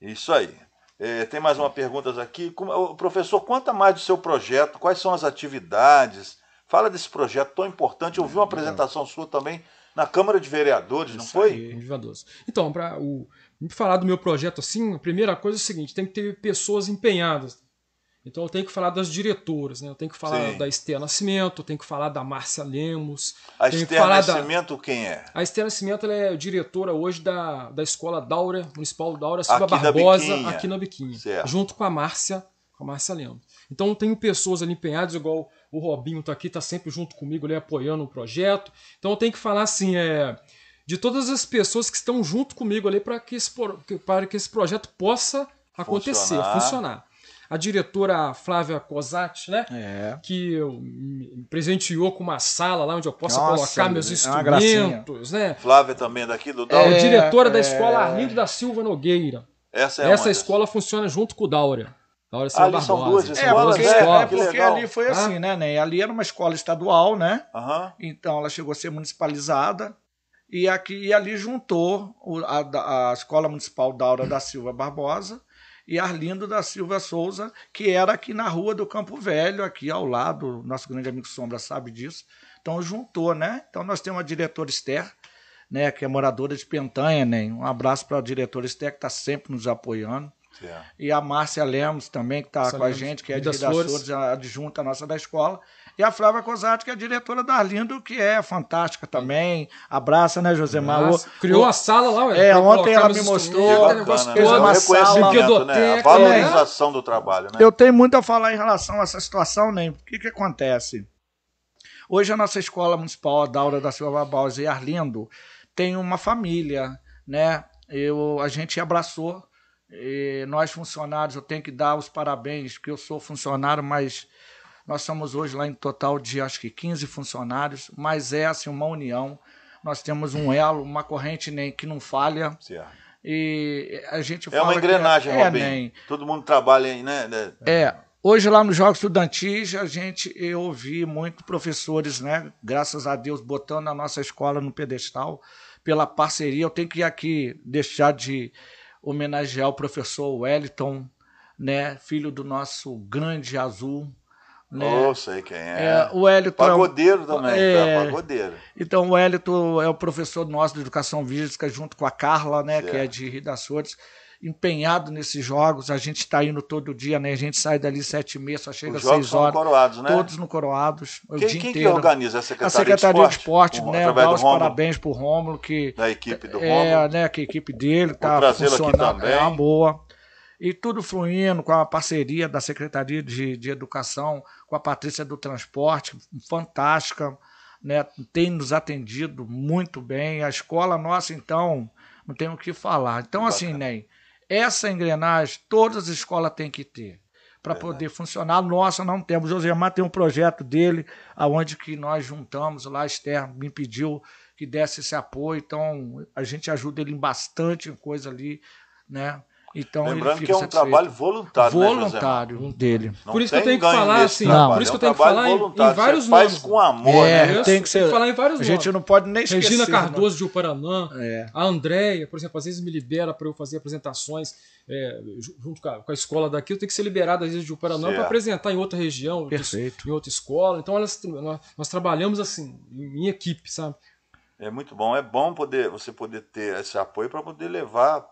Isso aí. É, tem mais uma pergunta aqui. Como, professor, conta mais do seu projeto, quais são as atividades? Fala desse projeto tão importante. Eu vi uma apresentação sua também na Câmara de Vereadores, não foi? Então, para falar do meu projeto assim, a primeira coisa é o seguinte: tem que ter pessoas empenhadas então eu tenho que falar das diretoras, né? Eu tenho que falar Sim. da Estela Nascimento, eu tenho que falar da Márcia Lemos. A Esté Nascimento da... quem é? A Estela Nascimento ela é diretora hoje da, da Escola Daura, Municipal Daura Silva Barbosa, aqui na Biquinha. Certo. Junto com a Márcia, com a Márcia Lemos. Então tenho pessoas ali empenhadas, igual o Robinho está aqui, está sempre junto comigo ali apoiando o projeto. Então eu tenho que falar assim, é, de todas as pessoas que estão junto comigo ali para que, esse, para que esse projeto possa acontecer, funcionar. funcionar a diretora Flávia Cosatti, né? É. Que me presenteou com uma sala lá onde eu possa Nossa, colocar meus é instrumentos, é né? Flávia também é daqui do Daura. É, é, diretora é, da escola Arlindo da Silva Nogueira. Essa, é Essa escola funciona junto com o Daura. Daura Silva ali Barbosa. São duas escolas, né? é, porque, escolas. é porque ali foi assim, né, né? Ali era uma escola estadual, né? Uhum. Então ela chegou a ser municipalizada. E, aqui, e ali juntou a, a Escola Municipal Daura da Silva Barbosa e Arlindo da Silva Souza, que era aqui na rua do Campo Velho, aqui ao lado, nosso grande amigo Sombra sabe disso. Então juntou, né? Então nós temos a diretora Esther, né, que é moradora de Pentanha, né? Um abraço para a diretora Esther, que está sempre nos apoiando. E a Márcia Lemos também, que está com a gente, que é de das Flores. Flores, é adjunta nossa da escola. E a Flávia Cosati, que é a diretora da Arlindo, que é fantástica também. Abraça, né, Josemar? criou o, a sala lá, É, ontem ela me mostrou. Né? Fez uma sala. Né? A valorização é. do trabalho, né? Eu tenho muito a falar em relação a essa situação, nem né? O que, que acontece? Hoje a nossa escola municipal, Daura da Silva Baus e Arlindo, tem uma família, né? Eu, a gente abraçou. nós funcionários, eu tenho que dar os parabéns, porque eu sou funcionário, mas nós somos hoje lá em total de acho que 15 funcionários, mas é assim uma união. Nós temos um elo, uma corrente nem que não falha. E a gente É uma engrenagem, é, Robin. É, Todo mundo trabalha, aí né, né? É. Hoje lá nos Jogos Estudantis, a gente eu ouvi muito professores, né, graças a Deus, botando a nossa escola no pedestal pela parceria. Eu tenho que ir aqui deixar de homenagear o professor Wellington, né, filho do nosso grande azul, né? Eu sei quem é. é o Hélito pagodeiro é, também, tá? é, pagodeiro. Então, o Hélito é o professor nosso de educação física, junto com a Carla, né, certo. que é de Rio das Flores, empenhado nesses jogos. A gente está indo todo dia, né? A gente sai dali sete e meia, só chega às seis horas. No Coroados, né? Todos no Coroados. Quem, quem que organiza a Secretaria, a Secretaria de Esporte? De Esporte né? Dá os parabéns para o Rômulo, que. Da equipe do é, né? Que a equipe dele está funcionando. Aqui também. É uma boa e tudo fluindo com a parceria da Secretaria de, de Educação, com a Patrícia do Transporte, fantástica, né? tem nos atendido muito bem. A escola nossa, então, não tenho o que falar. Então, assim, Ney, essa engrenagem todas as escolas têm que ter para poder funcionar. Nossa, não temos. O Josemar tem um projeto dele, aonde que nós juntamos lá, externo me pediu que desse esse apoio, então a gente ajuda ele em bastante coisa ali, né? Então, Lembrando que é um satisfeito. trabalho voluntário. Né, voluntário né, dele. Não por isso que eu tenho que falar assim. Não, por isso que eu tenho que falar em, em, vários nomes. Faz com amor, é, né? Tem que, ser, falar em vários nomes. A gente não pode nem esquecer. Regina né? Cardoso não. de Uparanã, é. a Andréia, por exemplo, às vezes me libera para eu fazer apresentações é, junto com a, com a, escola daqui. Eu tenho que ser liberado às vezes de Uparanã para apresentar em outra região, Perfeito. em outra escola. Então, elas, nós, nós trabalhamos assim, em equipe, sabe? É muito bom, é bom poder você poder ter esse apoio para poder levar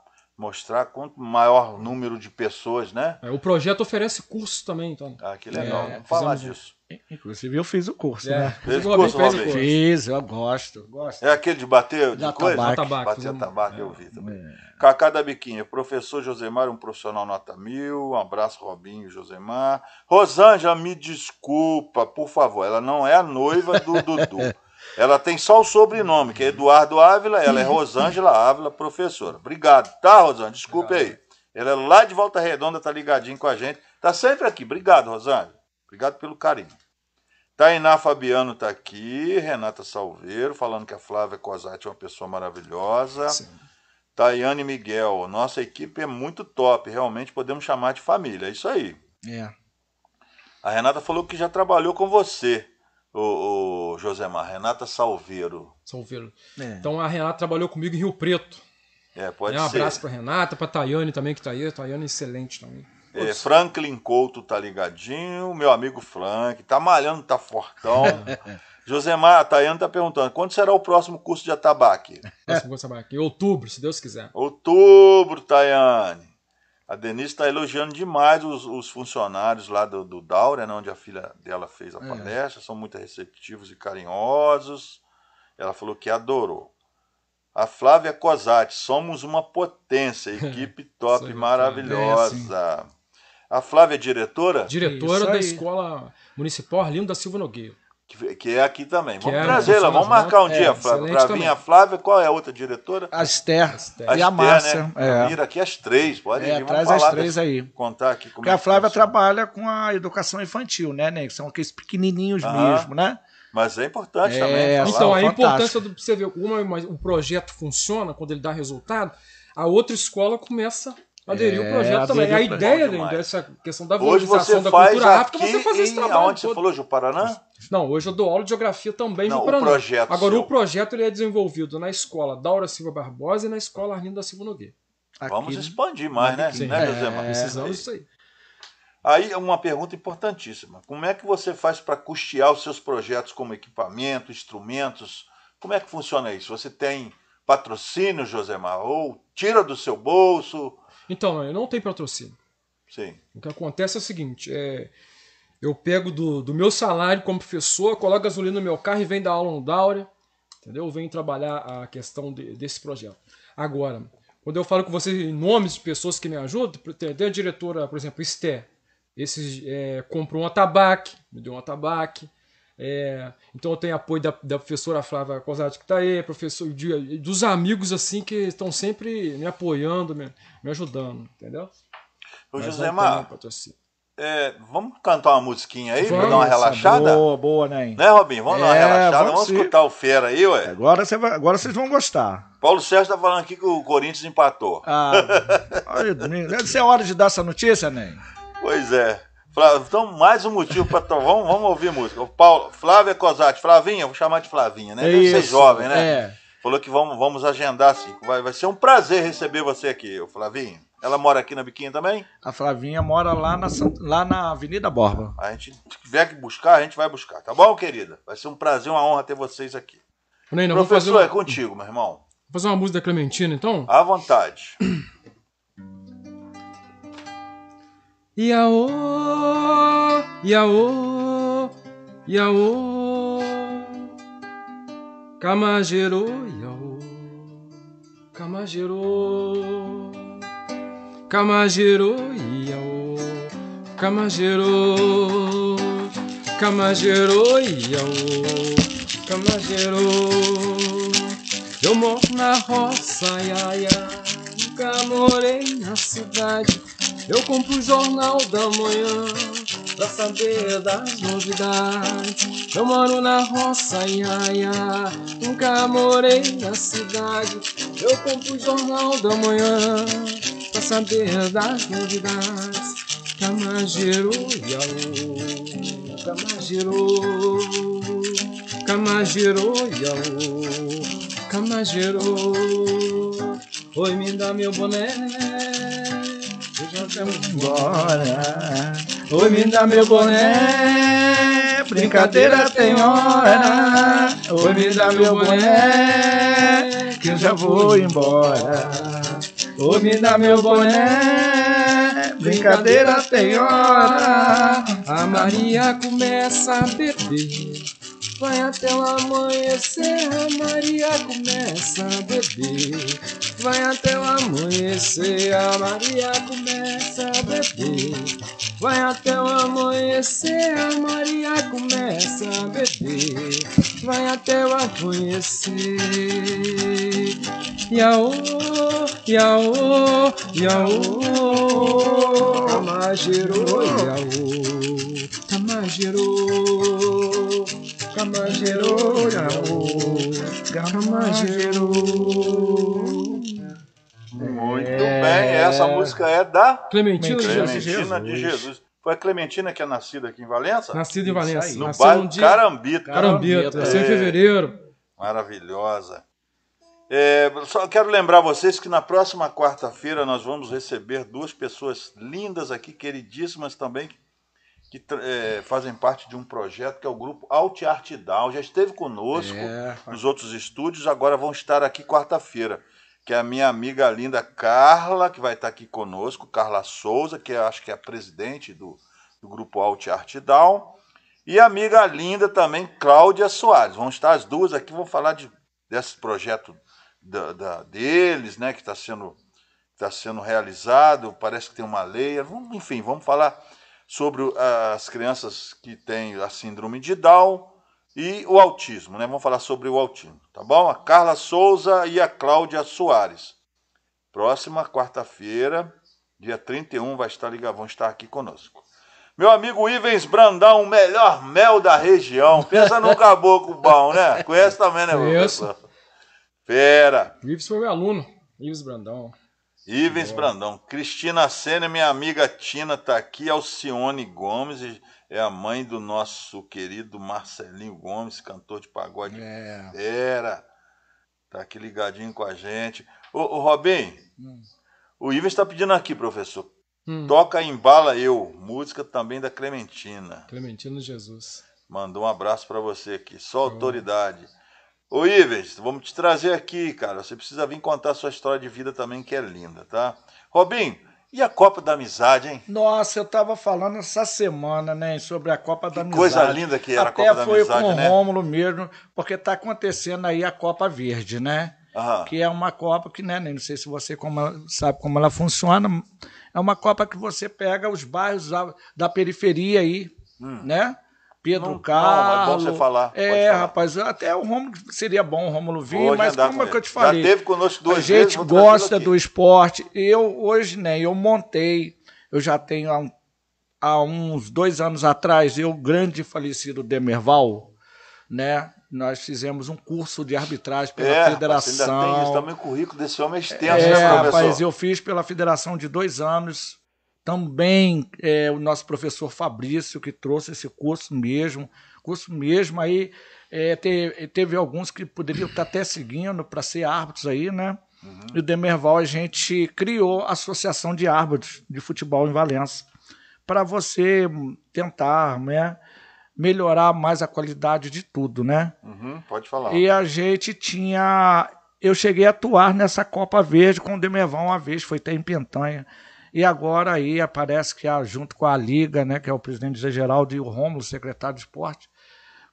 mostrar quanto maior número de pessoas, né? É, o projeto oferece cursos também, então. Ah, que legal. É, Vamos falar disso. É, inclusive eu fiz o curso, é. né? Fez o curso, fez o curso. Fiz, eu gosto, gosto. É aquele de bater de coisa? Tabaco. tabaco bater fizemos... tabaco, eu é. vi também. É. Cacá da Biquinha, professor Josemar, um profissional nota mil. Um abraço, Robinho, Josemar. Rosângela, me desculpa, por favor, ela não é a noiva do Dudu. Ela tem só o sobrenome, que é Eduardo Ávila, ela é Rosângela Ávila, professora. Obrigado, tá, Rosângela? Desculpe aí. Ela é lá de Volta Redonda, tá ligadinho com a gente. Tá sempre aqui. Obrigado, Rosângela. Obrigado pelo carinho. Tainá Fabiano tá aqui, Renata Salveiro, falando que a Flávia Cosati é uma pessoa maravilhosa. Sim. Tayane Miguel, nossa equipe é muito top, realmente podemos chamar de família, é isso aí. É. A Renata falou que já trabalhou com você o, o Josemar, Renata Salveiro. Salveiro. É. Então a Renata trabalhou comigo em Rio Preto. É, pode ser. Né, um ser. abraço pra Renata, pra Tayane também, que tá aí. Tayane é excelente também. É, Franklin Couto tá ligadinho, meu amigo Frank, tá malhando, tá fortão. Josemar, a Tayane tá perguntando, quando será o próximo curso de atabaque? Próximo curso de atabaque? Em outubro, se Deus quiser. Outubro, Tayane. A Denise está elogiando demais os, os, funcionários lá do, do Daura, né, né, onde a filha dela fez a é. palestra. São muito receptivos e carinhosos. Ela falou que adorou. A Flávia Cosatti, somos uma potência, equipe top, maravilhosa. É assim. A Flávia é diretora? Diretora da Escola Municipal Arlindo da Silva Nogueira. Que, que é aqui também. vamos é, trazê-la, vamos marcar um é, dia, Para vir a Flávia, qual é a outra diretora? A Esther. e a né? Márcia. Né? É. aqui as três, pode é, vir. Traz as três aí. Contar aqui Porque a é Flávia funciona. trabalha com a educação infantil, né, né? São aqueles pequenininhos ah. mesmo, né? Mas é importante é, também. Falar. Então, a Fantástico. importância do. Você vê, uma, é, um projeto funciona, quando ele dá resultado, a outra escola começa aderir é, o projeto também. A ideia demais. dessa questão da valorização da cultura rápida você fazer esse trabalho. Onde você falou, Paraná? Não, hoje eu dou aula de geografia também no Paraná. Projeto Agora, seu. o projeto ele é desenvolvido na escola Daura Silva Barbosa e na escola Arlindo da Silva Nogueira. Aqui, Vamos né? expandir mais, né? Sim. Né, é, precisamos disso aí. Aí uma pergunta importantíssima. Como é que você faz para custear os seus projetos como equipamento, instrumentos? Como é que funciona isso? Você tem patrocínio, Josemar? Ou tira do seu bolso? Então, não tem patrocínio. Sim. O que acontece é o seguinte: é, eu pego do, do meu salário como professor, coloco gasolina no meu carro e venho dar aula no Dáurea, entendeu? Eu venho trabalhar a questão de, desse projeto. Agora, quando eu falo com vocês em nomes de pessoas que me ajudam, tem a diretora, por exemplo, Esté, esses é, comprou um atabaque, me deu um atabaque é, então eu tenho apoio da, da professora Flávia Cosati que está aí, professor, de, dos amigos assim que estão sempre me apoiando, me, me ajudando, entendeu? Ô José Mar, é, vamos cantar uma musiquinha aí vamos, pra dar uma é relaxada? Boa, boa, né? Né, Robinho? Vamos é, dar uma é, relaxada, vamos, vamos escutar o fera aí, ué. Agora, cê agora vocês vão gostar. Paulo Sérgio tá falando aqui que o Corinthians empatou. Ah, Deve ser hora de dar essa notícia, Ney. Né? Pois é. Flávio, então, mais um motivo para. vamos, vamos ouvir música. O Paulo, Flávia Cosati. Flavinha, vou chamar de Flavinha, né? Deve ser jovem, né? É. Falou que vamos, vamos agendar, assim Vai, vai ser um prazer receber você aqui, o Flavinho. Ela mora aqui na Biquinha também? A Flavinha mora lá na, lá na Avenida Borba. A gente se tiver que buscar, a gente vai buscar, tá bom, querida? Vai ser um prazer, uma honra ter vocês aqui. Não, não, Professor, uma... é contigo, meu irmão. Vou fazer uma música da Clementina, então? À vontade. Iaô, Iaô, Iaô, Camagero, Iaô, Camagero, Camagero, Iaô, Camagero, Camagero, Iaô, Camagero. Eu moro na roça, iaia, ia, nunca morei na cidade. Eu compro o jornal da manhã pra saber das novidades. Eu moro na roça, iaia, nunca morei na cidade. Eu compro o jornal da manhã pra saber das novidades. Camagiro, iaô, camagiro, camagiro, iaô, camagiro. Oi, me dá meu boné embora. Oi, me dá meu boné, brincadeira tem hora. Oi, me dá meu boné, que eu já vou embora. Oi, me dá meu boné, brincadeira tem hora. A Maria começa a beber. Vai até o amanhecer, a Maria começa a beber. Vai até o amanhecer, a Maria começa a beber. Vai até o amanhecer, a Maria começa a beber. Vai até o amanhecer. Iaô, iaô, iaô. Camagero, iaô. Camagero, camagero, iaô. Camagero. Muito é... bem, essa música é da Clementina, Clementina de, Jesus. Foi a Clementina que é nascida aqui em Valença? Nascida em Valença. No bairro Carambita. Carambita, é... em fevereiro. Maravilhosa. É, só quero lembrar vocês que na próxima quarta-feira nós vamos receber duas pessoas lindas aqui, queridíssimas também, que é, fazem parte de um projeto que é o grupo Alt Art Down. Já esteve conosco é. nos outros estúdios, agora vão estar aqui quarta-feira que é a minha amiga linda Carla, que vai estar aqui conosco, Carla Souza, que acho que é a presidente do, do grupo Alt Art Down, e a amiga linda também, Cláudia Soares. Vão estar as duas aqui, vão falar de, desse projeto da, da deles, né, que está sendo, tá sendo realizado, parece que tem uma lei, enfim, vamos falar sobre as crianças que têm a síndrome de Down, e o autismo, né? Vamos falar sobre o autismo, tá bom? A Carla Souza e a Cláudia Soares. Próxima quarta-feira, dia 31, vai estar, vão estar aqui conosco. Meu amigo Ivens Brandão, o melhor mel da região. Pensa num caboclo bom, né? Conhece também, né, professor? Fera. Ives foi meu aluno, Ives Brandão. Ivens é. Brandão. Cristina Senna, minha amiga Tina, tá aqui. Alcione Gomes é a mãe do nosso querido Marcelinho Gomes, cantor de pagode. É. Era. Tá aqui ligadinho com a gente. Ô, ô Robin, hum. o Ives está pedindo aqui, professor. Hum. Toca Embala Eu, música também da Clementina. Clementina Jesus. Mandou um abraço para você aqui. Só autoridade. Ô Ives, vamos te trazer aqui, cara. Você precisa vir contar a sua história de vida também, que é linda, tá? Robin, e a Copa da Amizade, hein? Nossa, eu estava falando essa semana, né, sobre a Copa que da Amizade. Coisa linda que era Até a Copa da Amizade, né? Até foi com o né? Rômulo mesmo, porque está acontecendo aí a Copa Verde, né? Aham. Que é uma Copa que, né, não sei se você como, sabe como ela funciona, é uma Copa que você pega os bairros da, da periferia aí, hum. né? Pedro não, Carlos. Não, é bom você falar. É, falar. rapaz, até o Romulo seria bom, o Romulo vir, mas como é que eu te falei? Já teve conosco duas A gente gosta do esporte. Eu hoje, né, eu montei, eu já tenho há, há uns dois anos atrás, eu, grande falecido Demerval, né? Nós fizemos um curso de arbitragem pela é, federação. Ainda tem isso também, o currículo desse homem é extenso, é, né, professor? Rapaz, eu fiz pela federação de dois anos também é, o nosso professor Fabrício, que trouxe esse curso mesmo, curso mesmo aí, é, te, teve alguns que poderiam estar até seguindo para ser árbitros aí, né? Uhum. E o Demerval, a gente criou a Associação de Árbitros de Futebol em Valença, para você tentar, né? melhorar mais a qualidade de tudo, né? Uhum, pode falar. E a gente tinha. Eu cheguei a atuar nessa Copa Verde com o Demerval uma vez, foi até em Pentanha e agora aí aparece que junto com a Liga, né, que é o presidente Zé Geraldo e o Romulo, secretário de esporte,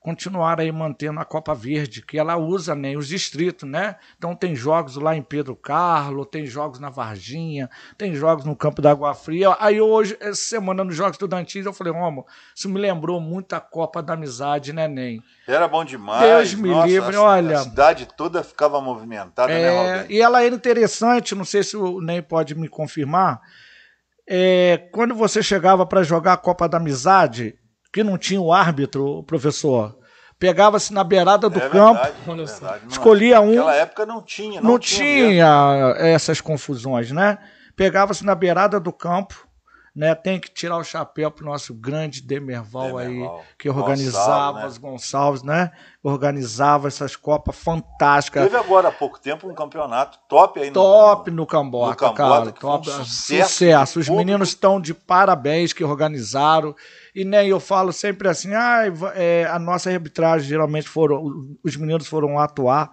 continuaram aí mantendo a Copa Verde, que ela usa né, os distritos, né? Então tem jogos lá em Pedro Carlo, tem jogos na Varginha, tem jogos no Campo da Água Fria. Aí hoje, essa semana, nos Jogos Estudantis, eu falei, Romulo, isso me lembrou muito a Copa da Amizade, né, Ney? Era bom demais. Deus me Nossa, livre, a, olha. A cidade toda ficava movimentada, né, é, né, Robert? E ela era interessante, não sei se o Ney pode me confirmar, é, quando você chegava para jogar a Copa da Amizade, que não tinha o árbitro, professor, pegava-se na beirada do é campo, verdade, é verdade, escolhia um. Naquela época não tinha, não, não tinha, tinha essas confusões, né? Pegava-se na beirada do campo, né? Tem que tirar o chapéu para o nosso grande Demerval, Demerval. aí, que organizava Gonçalves, né? Gonçalves, né? Organizava essas Copas fantásticas. Teve agora há pouco tempo um campeonato top aí no Top no Cambota, no Cambota cara. Top, um é, sucesso. sucesso. Os meninos estão de parabéns que organizaram. E né, eu falo sempre assim: ah, é, a nossa arbitragem, geralmente foram, os meninos foram atuar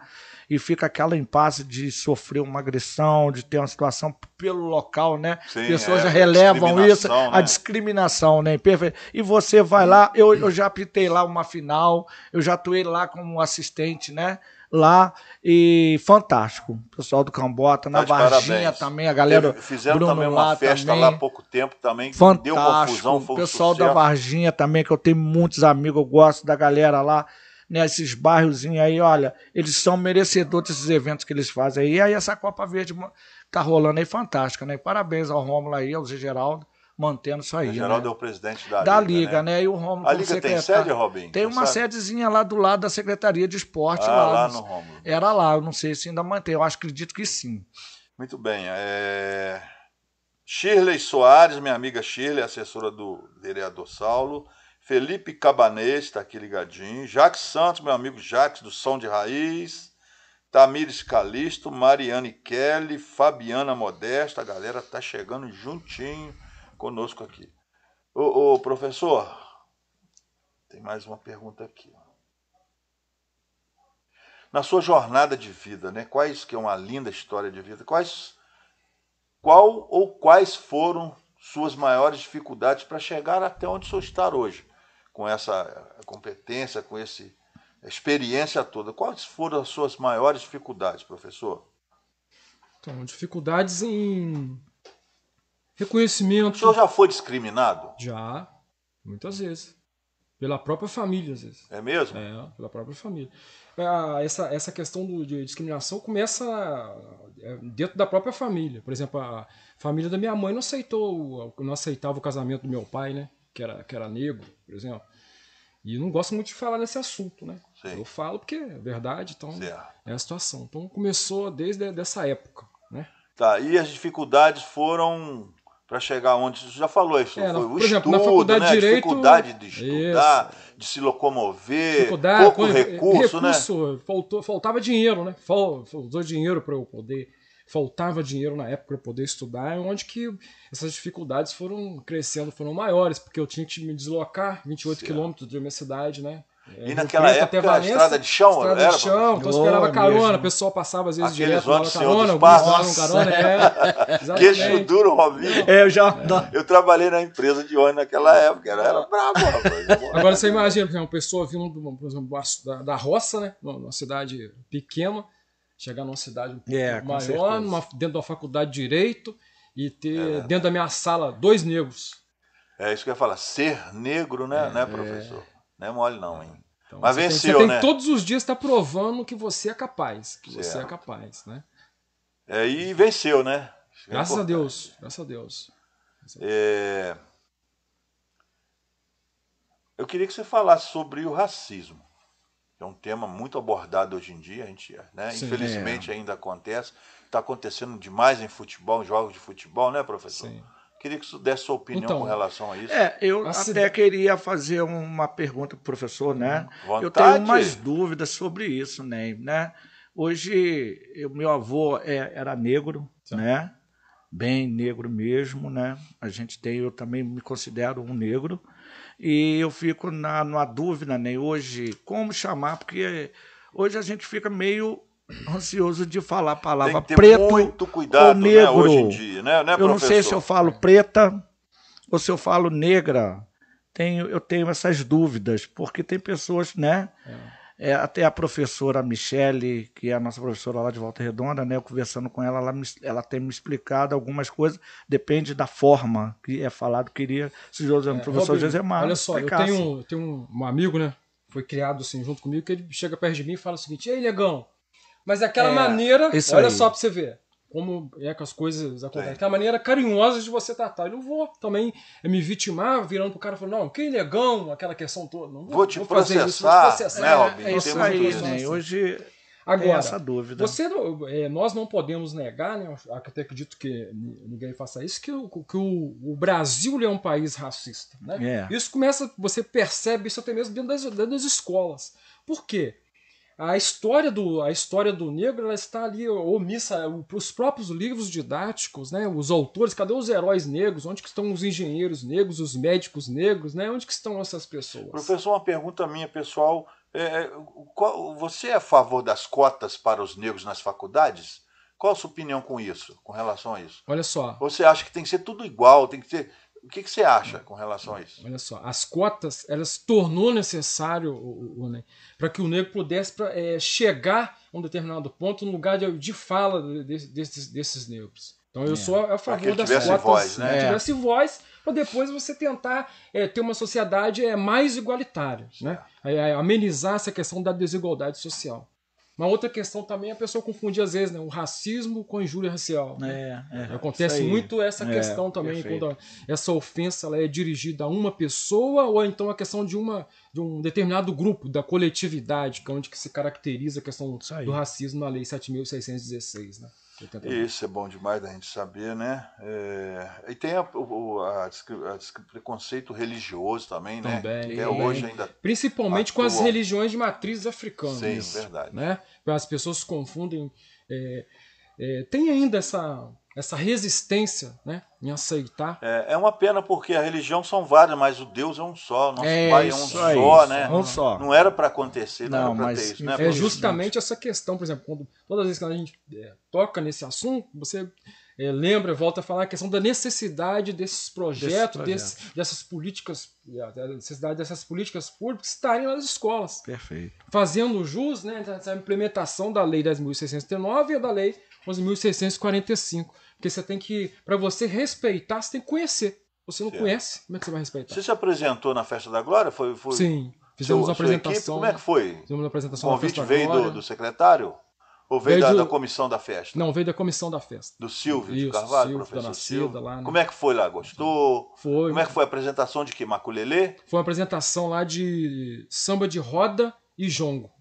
e fica aquela impasse de sofrer uma agressão, de ter uma situação pelo local, né? Sim, Pessoas é, relevam a isso, né? a discriminação, né? Perfeito. E você vai lá, eu, eu já apitei lá uma final, eu já atuei lá como assistente, né? lá e fantástico. pessoal do Cambota, na tá Varginha também, a galera. fizeram Bruno também uma lá, festa também. lá há pouco tempo também, que fantástico. deu confusão. Foi o pessoal da Varginha também, que eu tenho muitos amigos, eu gosto da galera lá nesses né, bairros aí, olha, eles são merecedores desses eventos que eles fazem aí. E aí essa Copa Verde tá rolando aí fantástica, né? Parabéns ao Rômulo aí, ao Zé Geraldo, mantendo isso aí. O né? Geraldo né? é o presidente da, da Liga, Liga né? né? E o Rômulo A Liga secretário. tem sede, Robin? Tem uma sabe? sedezinha lá do lado da Secretaria de Esporte. Ah, lá, lá no Rômulo. Era lá, eu não sei se ainda mantém, eu acho, acredito que sim. Muito bem, é... Shirley Soares, minha amiga Shirley, assessora do vereador Saulo, Felipe Cabanês está aqui ligadinho. Jacques Santos, meu amigo Jacques, do Som de Raiz. Tamires Calisto, Mariane Kelly, Fabiana Modesta. A galera tá chegando juntinho conosco aqui. Ô, ô professor, tem mais uma pergunta aqui. Na sua jornada de vida, né? Quais que é uma linda história de vida? Quais qual ou quais foram suas maiores dificuldades para chegar até onde o senhor está hoje? com essa eh, competência, com essa eh, experiência toda. Quais foram as suas maiores dificuldades, professor? Então, dificuldades em reconhecimento. O senhor já foi discriminado? Já, muitas vezes. Pela própria família, às vezes. É mesmo? É, pela própria família. Ah, essa, essa questão do, de discriminação começa eh, dentro da própria família. Por exemplo, a família da minha mãe não aceitou, não aceitava o casamento do meu pai, né? que era, que era negro, por exemplo. E não gosto muito de falar nesse assunto, né? Sim. Eu falo porque é verdade, então certo. é a situação. Então começou desde essa época, né? Tá, e as dificuldades foram para chegar onde você já falou isso, é, foi o exemplo, estudo, faculdade né? Direito, a dificuldade de estudar, isso. de se locomover, pouco recurso, recurso, né? Faltou, faltava dinheiro, né? Faltou dinheiro para eu poder faltava dinheiro na época para poder estudar, é onde que essas dificuldades foram crescendo, foram maiores, porque eu tinha que me deslocar 28 quilômetros de minha cidade, né? É, e naquela época, Valença, estrada de chão, estrada era, de chão, então esperava carona, o pessoal passava às vezes Aqueles direto, carona, alguns carona, é. Queixo duro, Robinho. É, eu já... É. Eu trabalhei na empresa de ônibus naquela é. época, era, era brabo, Agora você imagina, que uma pessoa vindo, por exemplo, da, da roça, né, numa cidade pequena, chegar numa cidade um é, pouco é, maior, numa, dentro da faculdade de direito e ter é. dentro da minha sala dois negros. É isso que eu ia falar, ser negro, né, é, né professor? Não é mole não, hein? Então, Mas você venceu, tem, você né? Tem, todos os dias está provando que você é capaz, que certo. você é capaz, né? É, e venceu, né? É graças a Deus, graças a Deus. Graças a Deus. É... Eu queria que você falasse sobre o racismo. É um tema muito abordado hoje em dia, a gente, né? Sim, infelizmente é. ainda acontece. Está acontecendo demais em futebol, em jogos de futebol, né, professor? Sim. Queria que você desse sua opinião então, com relação a isso. É, eu até queria fazer uma pergunta para o professor, né? Hum, vontade. Eu tenho mais dúvidas sobre isso, né? né? Hoje, eu, meu avô é, era negro, Sim. né? Bem negro mesmo, né? A gente tem, eu também me considero um negro. E eu fico na, numa dúvida, né? Hoje, como chamar, porque hoje a gente fica meio ansioso de falar a palavra preto muito cuidado, ou né, negro. Né, hoje em dia, né, né Eu não sei se eu falo preta ou se eu falo negra. Tenho, eu tenho essas dúvidas, porque tem pessoas, né? É é, até a professora Michele, que é a nossa professora lá de Volta Redonda, né, eu conversando com ela, ela, me, ela tem me explicado algumas coisas, depende da forma que é falado. Queria, se o é, professor Robin, José Olha só, eu tenho, tenho um amigo, né? Foi criado assim junto comigo, que ele chega perto de mim e fala o seguinte: Ei, negão, mas é aquela é, maneira, olha aí. só pra você ver como é que as coisas acontecem. É. a maneira carinhosa de você tratar. Eu não vou também me vitimar virando pro cara e falando, não, que negão, aquela questão toda. Não vou, vou te vou processar, isso, processar. Né, É, é isso aí, né? Hoje Agora, essa dúvida. Você, é, nós não podemos negar, né, até acredito que ninguém faça isso, que, o, que o, o Brasil é um país racista. Né? É. Isso começa, você percebe isso até mesmo dentro das, dentro das escolas. Por quê? a história do a história do negro ela está ali omissa os próprios livros didáticos né os autores cadê os heróis negros onde que estão os engenheiros negros os médicos negros né onde que estão essas pessoas professor uma pergunta minha pessoal é, é, qual, você é a favor das cotas para os negros nas faculdades qual a sua opinião com isso com relação a isso olha só você acha que tem que ser tudo igual tem que ser o que, que você acha com relação a isso? Olha só, as cotas elas tornou necessário o, o, né, para que o negro pudesse pra, é, chegar a um determinado ponto no lugar de, de fala de, de, desses, desses negros. Então eu é. sou a favor das cotas, voz, né? É. é. tivesse voz para depois você tentar é, ter uma sociedade é, mais igualitária, né? amenizar essa questão da desigualdade social. Uma outra questão também é a pessoa confundir, às vezes, né, o racismo com a injúria racial. Né? É, é, Acontece muito essa é, questão também, perfeito. quando essa ofensa ela é dirigida a uma pessoa, ou então a questão de, uma, de um determinado grupo, da coletividade, que é onde que se caracteriza a questão do racismo na Lei 7.616. Né? Isso é bom demais da gente saber, né? É... E tem a, o a, a, preconceito religioso também, né? Também. É hoje ainda. Principalmente atua. com as religiões de matrizes africanas. Sim, verdade. Né? As pessoas se confundem. É, é, tem ainda essa essa resistência né, em aceitar. É, é uma pena porque a religião são várias, mas o Deus é um só, nosso é Pai é um é só, isso, né? Um só. Não era para acontecer, não, não era para ter isso. É, é justamente essa questão, por exemplo, quando, todas as vezes que a gente é, toca nesse assunto, você é, lembra, volta a falar a questão da necessidade desses projetos, projeto. desse, dessas políticas, da necessidade dessas políticas públicas estarem nas escolas. Perfeito. Fazendo jus, né, essa implementação da Lei 10.639 e da Lei 11.645 porque você tem que. para você respeitar, você tem que conhecer. Você não certo. conhece, como é que você vai respeitar? Você se apresentou na Festa da Glória? Foi, foi... Sim. Fizemos sua, apresentação. como é que foi? Fizemos uma apresentação. O convite veio do, do, secretário? Ou veio, veio da, do... da, comissão da festa? Não, veio da comissão da festa. Do Silvio Isso, de Carvalho, Silvio, professor Silva Silvio. Lá, né? Como é que foi lá? Gostou? Foi. Como é que foi a apresentação de que? Maculelê? Foi uma apresentação lá de samba de roda e jongo.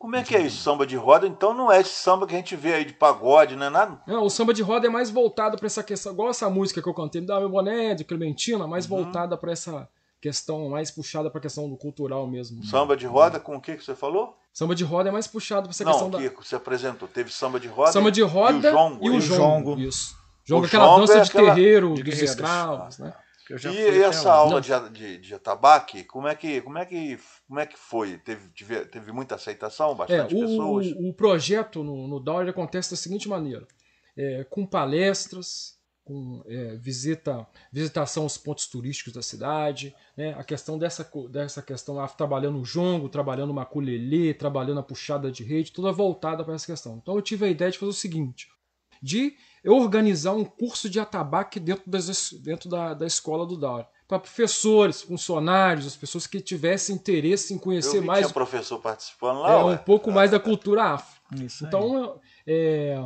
Como é que é isso? Samba de roda, então não é esse samba que a gente vê aí de pagode, não é nada? Não, o samba de roda é mais voltado para essa questão, igual essa música que eu cantei, da meu boné, de Clementina, mais uhum. voltada para essa questão, mais puxada para a questão do cultural mesmo. Samba de roda é. com o que que você falou? Samba de roda é mais puxado para essa não, questão Kiko, da. Não, Kiko, você apresentou, teve samba de roda. Samba de roda e o jongo. E o jongo. o jongo. Isso. Jongo, é o aquela jongo dança é de aquela... terreiro de dos escravos, né? É e essa aula, de, de, de, atabaque, como é que, como é que, como é que foi? Teve, teve, teve muita aceitação, é, bastante é, o, pessoas? O, projeto no, no acontece da seguinte maneira. É, com palestras, com é, visita, visitação aos pontos turísticos da cidade, né? a questão dessa, dessa questão, ah, trabalhando o jongo, trabalhando o maculelê, trabalhando a puxada de rede, toda é voltada para essa questão. Então eu tive a ideia de fazer o seguinte, de organizar um curso de atabaque dentro, das, dentro da, da escola do Daura. Para professores, funcionários, as pessoas que tivessem interesse em conhecer eu mais. Tinha professor participando lá. É, um pouco é. mais da cultura afro. Isso então, é,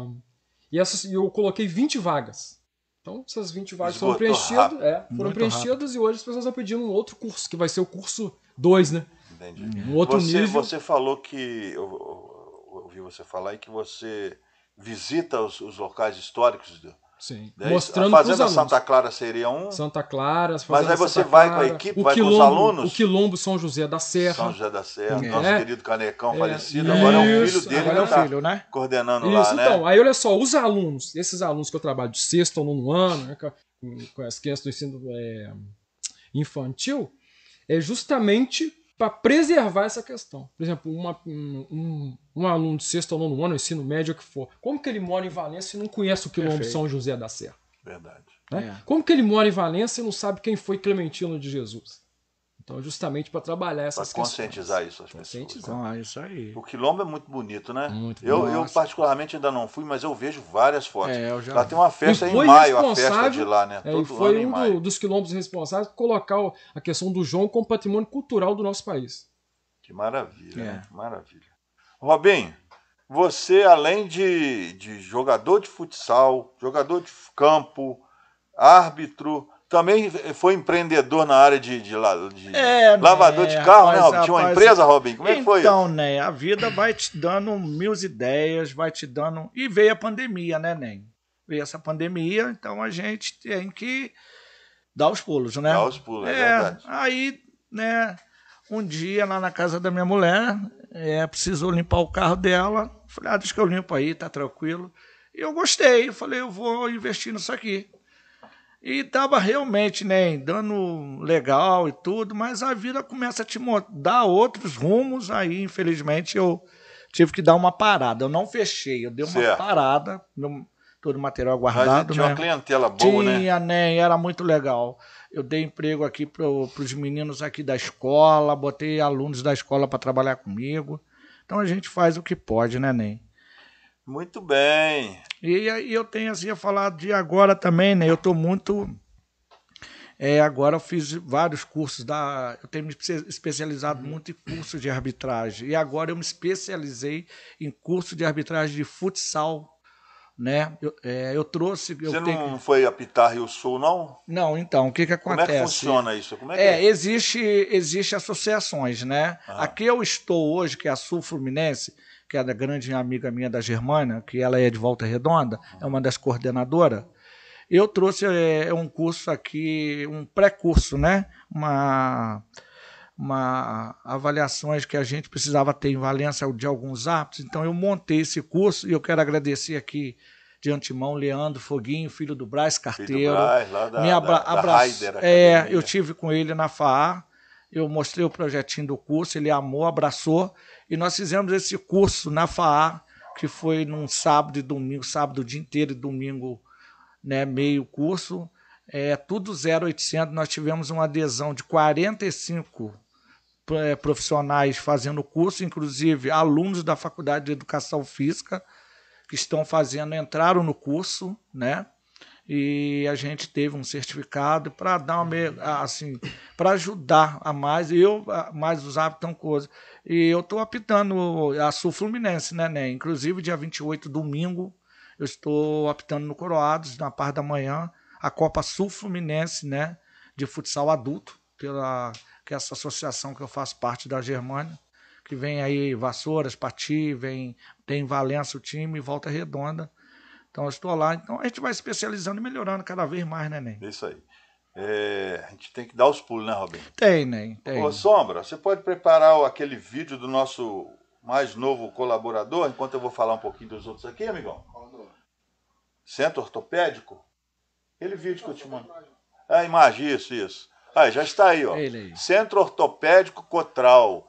e essas, eu coloquei 20 vagas. Então, essas 20 vagas Esgotou foram preenchidas, é, foram preenchidas e hoje as pessoas estão pedindo um outro curso, que vai ser o curso 2, né? Entendi. Um outro você, nível. Você falou que. Eu, eu, eu ouvi você falar e que você visita os, os locais históricos. Do, Sim. Né? Mostrando a Fazenda Santa Clara seria um. Santa Clara, Mas aí você vai com a equipe, vai Quilombo, com os alunos. O Quilombo São José da Serra. São José da Serra, é. nosso querido Canecão é. falecido. Isso. Agora é um filho dele agora é um tá filho, tá né? coordenando Isso, lá, então, né? Então, aí olha só, os alunos, esses alunos que eu trabalho de sexto ou nono ano, né, com as crianças do ensino é, infantil, é justamente para preservar essa questão. Por exemplo, uma, um, um, aluno de sexto ou nono ano, ensino médio que for, como que ele mora em Valência e não conhece o quilombo Perfeito. São José da Serra? Verdade. Né? É. Como que ele mora em Valência e não sabe quem foi Clementino de Jesus? Então, justamente para trabalhar essas pra questões. conscientizar isso às né? conscientizar. pessoas. isso aí. O quilombo é muito bonito, né? Muito eu, eu, particularmente, ainda não fui, mas eu vejo várias fotos. É, já... Lá tem uma festa em maio, a festa de lá, né? É, Todo e foi um dos quilombos responsáveis por colocar a questão do João como patrimônio cultural do nosso país. Que maravilha, né? é. né? maravilha. Robin, você, além de, de jogador de futsal, jogador de campo, árbitro, também foi empreendedor na área de, de, de é, lavador né, de carro, rapaz, né, Robin? Tinha uma empresa, Robin? Como é que foi? Então, né, a vida vai te dando mil ideias, vai te dando. E veio a pandemia, né, Nen? Veio essa pandemia, então a gente tem que dar os pulos, né? Dar os pulos, é, é verdade. Aí, né, um dia lá na casa da minha mulher, é, precisou limpar o carro dela. Falei, ah, deixa que eu limpo aí, tá tranquilo. E eu gostei, falei, eu vou investir nisso aqui. E estava realmente né, dando legal e tudo, mas a vida começa a te dar outros rumos. Aí, infelizmente, eu tive que dar uma parada. Eu não fechei, eu dei uma certo. parada, meu, todo o material guardado. Mas tinha né? uma clientela boa, né? Tinha, né? Era muito legal. Eu dei emprego aqui para os meninos aqui da escola, botei alunos da escola para trabalhar comigo. Então a gente faz o que pode, né, nem Muito bem. E, eu tenho assim a falar de agora também, né? Eu estou muito. É, agora eu fiz vários cursos da. Eu tenho me especializado uhum. muito em cursos de arbitragem. E agora eu me especializei em curso de arbitragem de futsal né? Eu, é, eu trouxe. Você eu não tenho... foi apitar Rio Sul, não? Não, então, o que, que acontece? Como é que funciona isso? Como é, que é, é? Existe, existe associações, né? Ah. Aqui eu estou hoje, que é a Sul Fluminense, que era é grande amiga minha da Germânia, que ela é de Volta Redonda, é uma das coordenadoras, eu trouxe é, é um curso aqui, um pré-curso, né? Uma, uma avaliações que a gente precisava ter em Valença de alguns hábitos. Então eu montei esse curso e eu quero agradecer aqui de antemão Leandro Foguinho, filho do Braz Carteiro. Braz, lá da, me abra, da, da é, eu tive com ele na FAA, eu mostrei o projetinho do curso, ele amou, abraçou e nós fizemos esse curso na FAA, que foi num sábado e domingo, sábado o dia inteiro e domingo né, meio curso. É, tudo 0800, nós tivemos uma adesão de 45 é, profissionais fazendo o curso, inclusive alunos da Faculdade de Educação Física que estão fazendo entraram no curso, né? e a gente teve um certificado para dar uma assim para ajudar a mais eu mais os tão coisa e eu estou apitando a Sul Fluminense né, né inclusive dia 28 domingo eu estou apitando no Coroados na parte da manhã a Copa Sul Fluminense né de futsal adulto pela que é essa associação que eu faço parte da Germânia que vem aí Vassouras, Pati, vem tem Valença o time, Volta Redonda então, eu estou lá. Então, a gente vai especializando e melhorando cada vez mais, né, Ney? Isso aí. É, a gente tem que dar os pulos, né, Robin? Tem, Ney. Tem. Ô, Sombra, você pode preparar aquele vídeo do nosso mais novo colaborador, enquanto eu vou falar um pouquinho dos outros aqui, amigão? Centro Ortopédico? Aquele vídeo que eu te mando. É a imagem, isso, isso. Ah, já está aí, ó. Ele aí. Centro Ortopédico Cotral.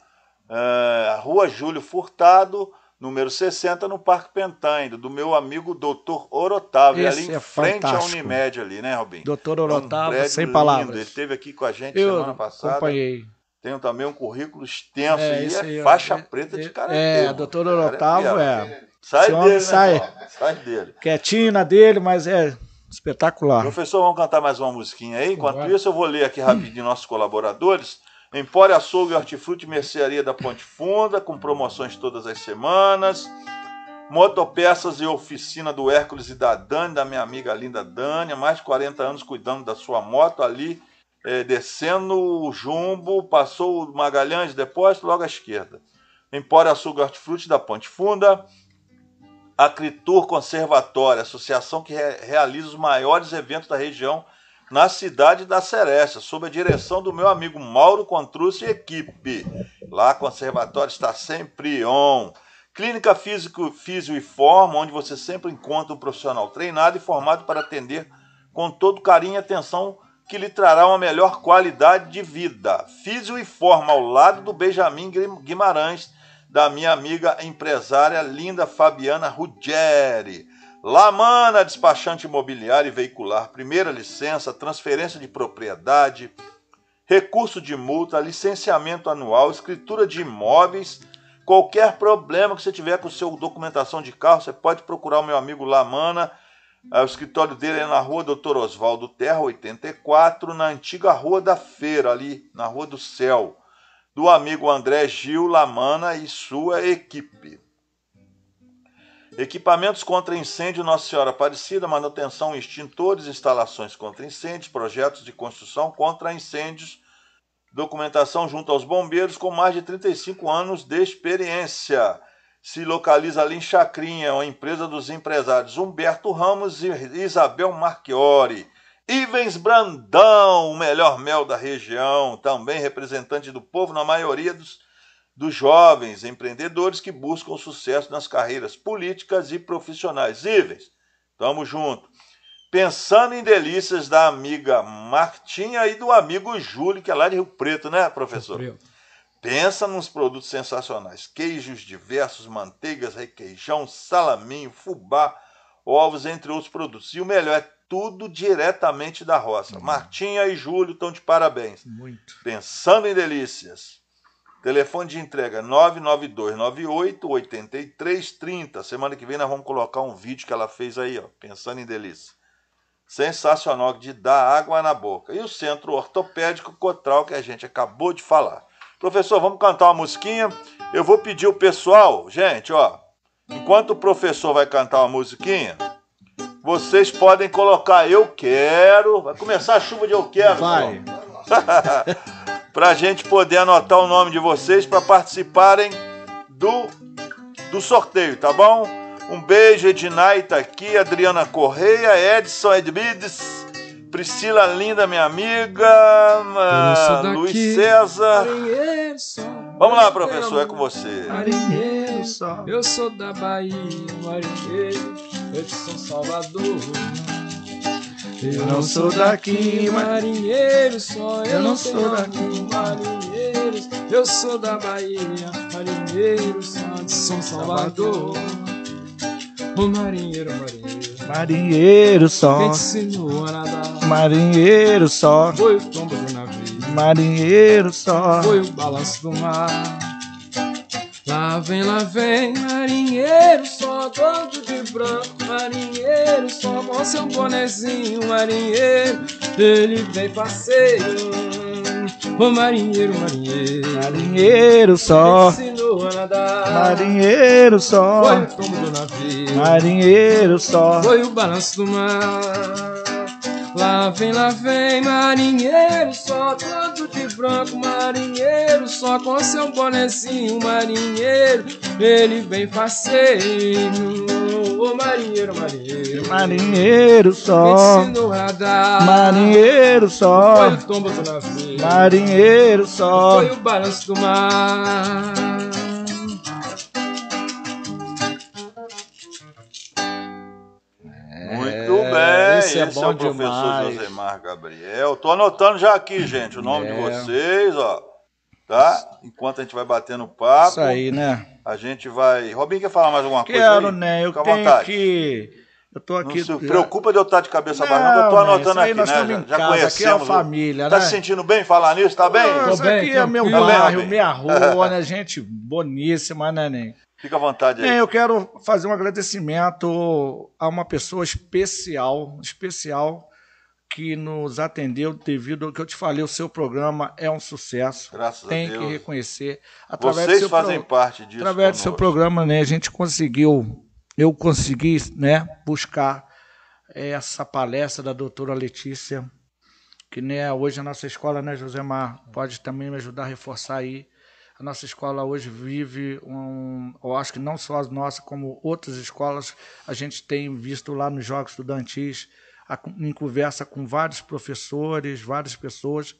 Uh, Rua Júlio Furtado, número 60, no Parque Pentainda, do meu amigo Dr. Orotávio, Esse ali em é frente fantástico. à Unimed ali, né, Robin? Dr. Orotávio, é um sem lindo. palavras. Ele esteve aqui com a gente Eu semana passada. acompanhei. Tenho também um currículo extenso é, e é aí, faixa é, preta de é, cara. É, doutor Orotávio é. Sai dele, né, sai. sai dele. Quietinho na dele, mas é espetacular. Professor, vamos cantar mais uma musiquinha aí. Enquanto isso, eu vou ler aqui rapidinho nossos colaboradores. Empório Açougue, Hortifruti Mercearia da Ponte Funda, com promoções todas as semanas. Motopeças e oficina do Hércules e da Dani, da minha amiga linda Dani, há mais de 40 anos cuidando da sua moto ali, é, descendo o Jumbo, passou o Magalhães Depósito, logo à esquerda. Empório Açougue Hortifruti da Ponte Funda. Acritur Conservatório, associação que re realiza os maiores eventos da região na cidade da Seresta, sob a direção do meu amigo Mauro Contrus e equipe. Lá o conservatório está sempre on. Clínica Físico, Físio e Forma, onde você sempre encontra um profissional treinado e formado para atender com todo carinho e atenção que lhe trará uma melhor qualidade de vida. Físio e Forma, ao lado do Benjamin Guimarães, da minha amiga empresária linda Fabiana Ruggeri. Lamana, despachante imobiliário e veicular, primeira licença, transferência de propriedade, recurso de multa, licenciamento anual, escritura de imóveis. Qualquer problema que você tiver com sua documentação de carro, você pode procurar o meu amigo Lamana. É, o escritório dele é na rua Doutor Oswaldo Terra, 84, na antiga Rua da Feira, ali na Rua do Céu. Do amigo André Gil Lamana e sua equipe. Equipamentos contra incêndio Nossa Senhora Aparecida, manutenção, extintores, instalações contra incêndios, projetos de construção contra incêndios, documentação junto aos bombeiros com mais de 35 anos de experiência. Se localiza ali em Chacrinha, uma empresa dos empresários Humberto Ramos e Isabel Marchiori. Ivens Brandão, o melhor mel da região, também representante do povo na maioria dos dos jovens empreendedores que buscam sucesso nas carreiras políticas e profissionais. Ivens, tamo junto. Pensando em delícias da amiga Martinha e do amigo Júlio, que é lá de Rio Preto, né, professor? Rio Preto. Pensa nos produtos sensacionais: queijos diversos, manteigas, requeijão, salaminho, fubá, ovos, entre outros produtos. E o melhor é tudo diretamente da roça. Uhum. Martinha e Júlio estão de parabéns. Muito. Pensando em delícias. Telefone de entrega 992988330. Semana que vem nós vamos colocar um vídeo que ela fez aí, ó, pensando em delícia. Sensacional de dar água na boca. E o Centro Ortopédico Cotral que a gente acabou de falar. Professor, vamos cantar uma musiquinha? Eu vou pedir o pessoal, gente, ó, enquanto o professor vai cantar uma musiquinha, vocês podem colocar eu quero. Vai começar a chuva de eu quero. Vai. para a gente poder anotar o nome de vocês para participarem do, do sorteio, tá bom? Um beijo, Ednai tá aqui, Adriana Correia, Edson Edmides, Priscila Linda, minha amiga, ah, Luiz César. Vamos lá, professor, é com você. Marinheiro Eu sou da Bahia, marinheiro, eu sou Salvador. Eu não sou daqui, marinheiro só. Eu não sou daqui, marinheiro. Eu sou da Bahia, marinheiro só de São Salvador. o marinheiro, marinheiro. Marinheiro só. Quem te a nadar? Marinheiro só. Foi o tombo do navio. Marinheiro só. Foi o balanço do mar. Lá vem, lá vem, marinheiro, só todo de branco, marinheiro, só com seu bonezinho, marinheiro, ele vem passeio. Ô marinheiro, marinheiro, marinheiro só, ensinou a nadar, marinheiro só, foi o tombo do navio, marinheiro só, foi o balanço do mar. Lá vem, lá vem, marinheiro só, todo de branco, marinheiro só, com seu bonezinho, marinheiro, ele bem passeio. Ô marinheiro, marinheiro. Marinheiro só. Me no radar, Marinheiro só. Foi o tombo do navio. Marinheiro só. Foi o balanço do mar. você é bom é o demais. professor Josemar Gabriel. Tô anotando já aqui, gente, o nome é. de vocês, ó. Tá? Enquanto a gente vai batendo papo. Isso aí, né? A gente vai. Robin quer falar mais alguma Quero, coisa? Quero, né? Eu Fica tenho vontade. que. Eu tô aqui. Não se preocupa de eu estar de cabeça não, baixa, eu tô anotando aqui, né? Já, já conhecemos. Aqui é a família, tá né? se sentindo bem falar nisso? Tá bem? Não, tô isso bem, aqui é meu bairro, tá minha rua, né? Gente boníssima, né, Neném? Fica à vontade aí. É, eu quero fazer um agradecimento a uma pessoa especial, especial, que nos atendeu devido ao que eu te falei, o seu programa é um sucesso. Graças Tem a Deus. Tem que reconhecer. Através Vocês fazem pro... parte disso. Através conosco. do seu programa, né, a gente conseguiu, eu consegui né, buscar é, essa palestra da doutora Letícia, que né, hoje a nossa escola, né, Josemar, pode também me ajudar a reforçar aí a nossa escola hoje vive um. Eu acho que não só a nossa, como outras escolas, a gente tem visto lá nos Jogos Estudantis, a, em conversa com vários professores, várias pessoas,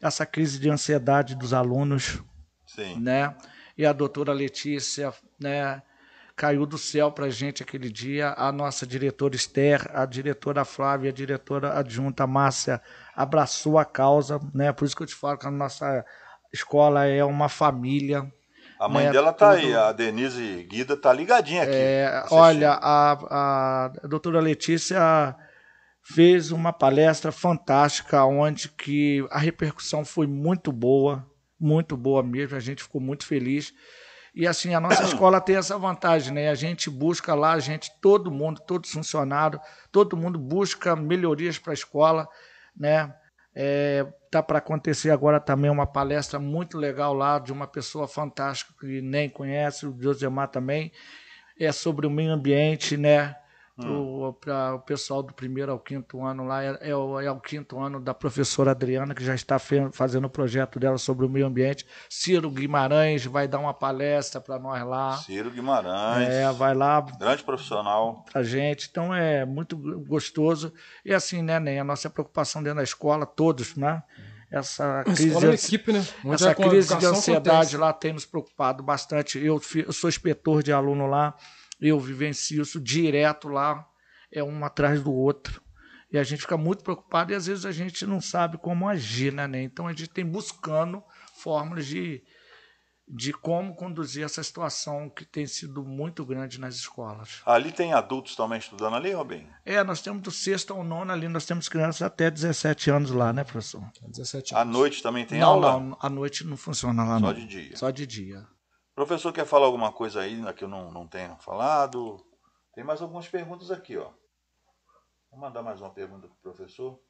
essa crise de ansiedade dos alunos. Sim. Né? E a doutora Letícia, né? caiu do céu para a gente aquele dia, a nossa diretora Esther, a diretora Flávia, a diretora adjunta Márcia, abraçou a causa, né? Por isso que eu te falo que a nossa escola é uma família. A né? mãe né, dela tá tudo... aí, a Denise Guida tá ligadinha aqui. É, olha, a, a doutora Letícia fez uma palestra fantástica onde que a repercussão foi muito boa, muito boa mesmo, a gente ficou muito feliz. E assim, a nossa escola tem essa vantagem, né? A gente busca lá, a gente, todo mundo, todo funcionário, todo mundo busca melhorias para a escola, né? É, tá para acontecer agora também uma palestra muito legal lá de uma pessoa fantástica que nem conhece, o Josemar também, é sobre o meio ambiente, né? para o pessoal do primeiro ao quinto ano lá. É, é, o, é o quinto ano da professora Adriana, que já está fe, fazendo o projeto dela sobre o meio ambiente. Ciro Guimarães vai dar uma palestra para nós lá. Ciro Guimarães. É, vai lá. Grande profissional. para a gente. Então é muito gostoso. E assim, né, Nen? A nossa preocupação dentro da escola, todos, né? essa crise, é equipe, né? essa é crise de ansiedade acontece. lá tem nos preocupado bastante. Eu, eu, sou inspetor de aluno lá, eu vivencio isso direto lá, é um atrás do outro. E a gente fica muito preocupado e às vezes a gente não sabe como agir, né? Então a gente tem buscando formas de, de como conduzir essa situação que tem sido muito grande nas escolas. Ali tem adultos também estudando ali, Robin? É, nós temos do sexto ao nono ali, nós temos crianças até 17 anos lá, né, professor? 17 anos. À noite também tem não, aula? Não, à noite não funciona lá. Só não. de dia? Só de dia. Professor, quer falar alguma coisa aí né, que eu não, não tenho falado? Tem mais algumas perguntas aqui, ó. Vou mandar mais uma pergunta para o professor.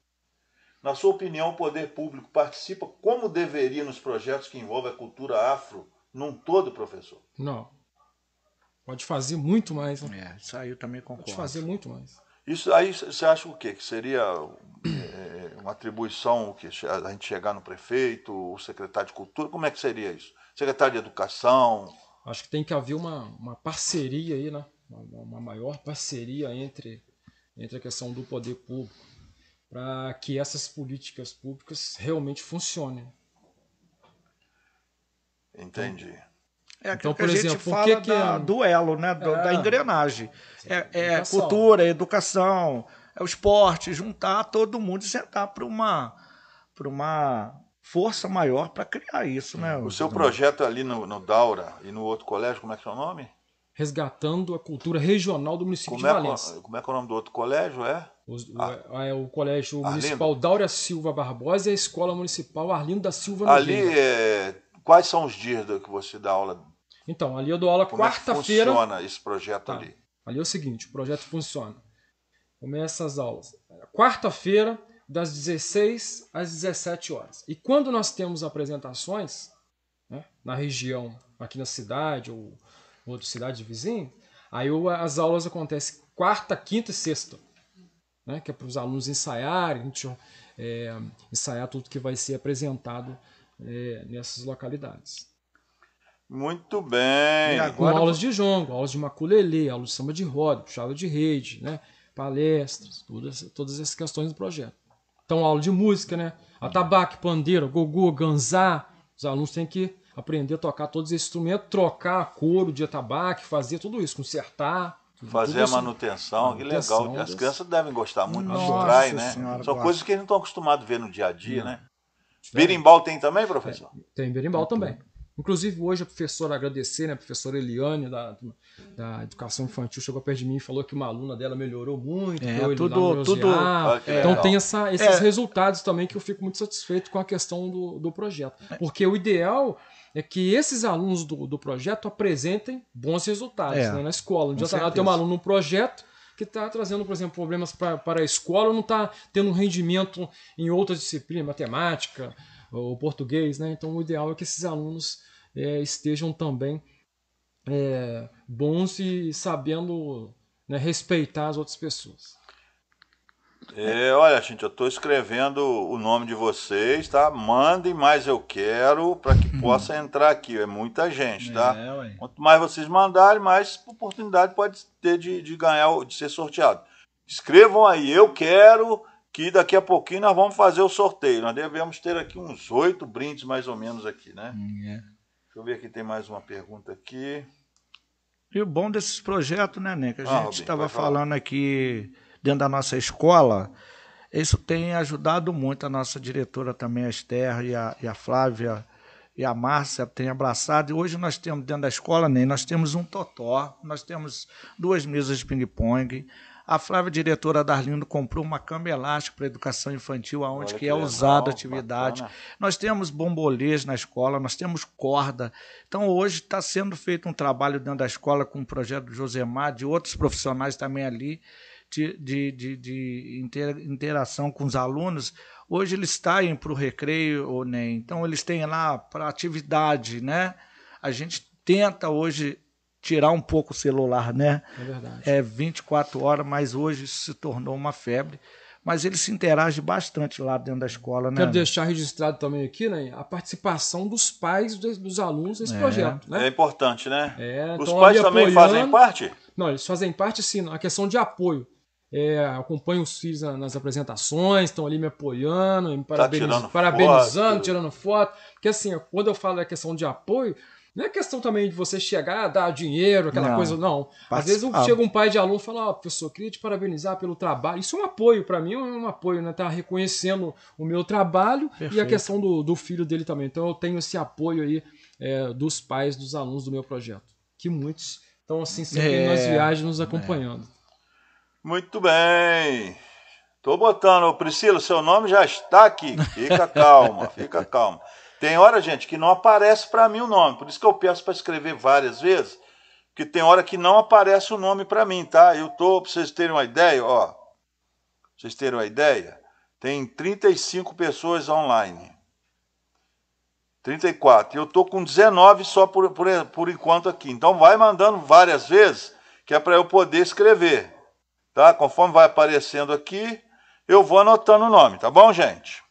Na sua opinião, o poder público participa como deveria nos projetos que envolvem a cultura afro num todo, professor? Não. Pode fazer muito mais. Né? É, isso aí eu também concordo. Pode fazer muito mais. Isso aí você acha o quê? Que seria é, uma atribuição que a gente chegar no prefeito, o secretário de cultura? Como é que seria isso? Secretaria de Educação. Acho que tem que haver uma, uma parceria aí, né? Uma, uma maior parceria entre, entre a questão do poder público para que essas políticas públicas realmente funcionem. Entendi. É então, por que a gente exemplo, fala que que da, é... do elo, né? Do, é... da engrenagem. É, é educação. cultura, educação, é o esporte, juntar todo mundo e sentar para uma, uma força maior para criar isso, né? O seu projeto é ali no, no, Daura e no outro colégio, como é que é o nome? Resgatando a cultura regional do município como é de é Valença. É, como é que é o nome do outro colégio? É? O, ah, é o Colégio Arlindo. Municipal Daura Silva Barbosa e a Escola Municipal Arlindo da Silva Nogueira. Ali, é... quais são os dias que você dá aula? Então, ali eu dou aula quarta-feira. Como funciona esse projeto tá. ali? Ali é o seguinte, o projeto funciona. Começa as aulas. Quarta-feira, das 16 às 17 horas. E quando nós temos apresentações né, na região, aqui na cidade ou outra cidade vizinha, aí as aulas acontecem quarta, quinta e sexta, né, que é para os alunos ensaiarem, é, ensaiar tudo que vai ser apresentado é, nessas localidades. Muito bem. E agora... Com aulas de jongo, aulas de maculelê, aulas de samba de roda, puxada de rede, né, palestras, todas, todas essas questões do projeto. Então, aula de música, né? Atabaque, pandeiro, gogô, ganzá. Os alunos têm que aprender a tocar todos esses instrumentos, trocar couro de atabaque, fazer tudo isso, consertar. Fazer a manutenção, que legal. As crianças devem gostar muito, Nossa distrai, né? Senhora, São coisas que eles não estão tá acostumados a ver no dia a dia, hum. né? Berimbau tem também, professor? tem berimbau também. Inclusive, hoje a professora agradecer, né, a professora Eliane da, da Educação Infantil chegou perto de mim e falou que uma aluna dela melhorou muito. É, tudo, tudo. Ah, então tem essa, esses é. resultados também que eu fico muito satisfeito com a questão do, do projeto. É. Porque o ideal é que esses alunos do, do projeto apresentem bons resultados é. né, na escola. Não adianta ter um aluno no projeto que está trazendo, por exemplo, problemas para a escola, não está tendo um rendimento em outras disciplinas, matemática, o português, né? Então o ideal é que esses alunos é, estejam também é, bons e sabendo né, respeitar as outras pessoas. É, olha, gente, eu estou escrevendo o nome de vocês, tá? Mandem mais eu quero para que uhum. possa entrar aqui. É muita gente, tá? É, Quanto mais vocês mandarem, mais oportunidade pode ter de, de ganhar, de ser sorteado. Escrevam aí, eu quero que daqui a pouquinho nós vamos fazer o sorteio. Nós devemos ter aqui uns oito brindes mais ou menos aqui, né? Hum, é. Deixa eu ver aqui, tem mais uma pergunta aqui. E o bom desses projetos, né, Neca? A ah, gente estava falando aqui dentro da nossa escola, isso tem ajudado muito a nossa diretora também, a Esther e a, e a Flávia e a Márcia tem abraçado. E hoje nós temos dentro da escola, nem né, nós temos um totó, nós temos duas mesas de ping-pong, a Flávia, diretora da Arlindo, comprou uma cama elástica para educação infantil, aonde que é usada a atividade. Bacana. Nós temos bombolês na escola, nós temos corda. Então, hoje está sendo feito um trabalho dentro da escola com o projeto do Josemar, de outros profissionais também ali, de, de, de, de interação com os alunos, Hoje eles saem para o recreio ou nem. Então eles têm lá para atividade, né? A gente tenta hoje tirar um pouco o celular, né? É verdade. É 24 horas, mas hoje isso se tornou uma febre. Mas ele se interage bastante lá dentro da escola, né? Quero deixar registrado também aqui, né, a participação dos pais dos, alunos nesse é. projeto, né? É importante, né? É, Os pais também apoiando. fazem parte? Não, eles fazem parte, sim, a questão de apoio. É, acompanho os filhos nas apresentações, estão ali me apoiando, me parabeniz, tá tirando parabenizando, foto. tirando foto. Porque assim, quando eu falo da questão de apoio, não é questão também de você chegar, dar dinheiro, aquela não, coisa, não. Às vezes eu, chega um pai de aluno e fala, ó, oh, professor, queria te parabenizar pelo trabalho. Isso é um apoio, para mim é um apoio, né? Tá reconhecendo o meu trabalho Perfeito. e a questão do, do filho dele também. Então eu tenho esse apoio aí é, dos pais, dos alunos do meu projeto. Que muitos estão assim, sempre é, nas viagens nos acompanhando. É. Muito bem. Tô botando, Priscila, seu nome já está aqui. Fica calma, fica calma. Tem hora, gente, que não aparece para mim o nome. Por isso que eu peço para escrever várias vezes, porque tem hora que não aparece o nome para mim, tá? Eu tô, para vocês terem uma ideia, ó. vocês terem uma ideia, tem 35 pessoas online. 34. Eu tô com 19 só por, por, por enquanto aqui. Então vai mandando várias vezes, que é para eu poder escrever. Tá? Conforme vai aparecendo aqui, eu vou anotando o nome, tá bom, gente?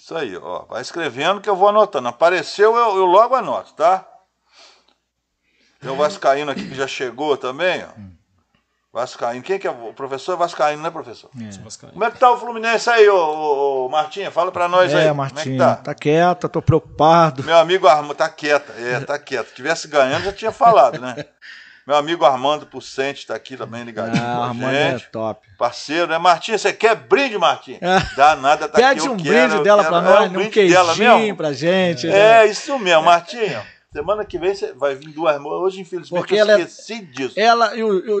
Isso aí, ó. Vai escrevendo que eu vou anotando. Apareceu, eu, eu logo anoto, tá? Tem o Vascaíno aqui que já chegou também, ó. Hum. Vascaíno. Quem que é? O professor Vascaíno, né, professor? É. Como é que tá o Fluminense aí, ô, ô, ô Martinha? Fala pra nós é, aí. Martinha, Como é que tá? tá quieta, tô preocupado. Meu amigo Armando, tá quieta. É, tá quieta. Se tivesse ganhando, já tinha falado, né? Meu amigo Armando Pucente está aqui também ligado, ah, com a Armando é gente. é top. Parceiro, né? Martim, você quer brinde, Martim? É. Dá nada, tá Pede aqui. É, um brinde dela para nós, um, um queijinho dela mesmo. pra gente. É, né? isso mesmo, Martinho. Semana que vem você vai vir duas moças. Hoje, infelizmente, Porque eu ela, é esqueci disso. Ela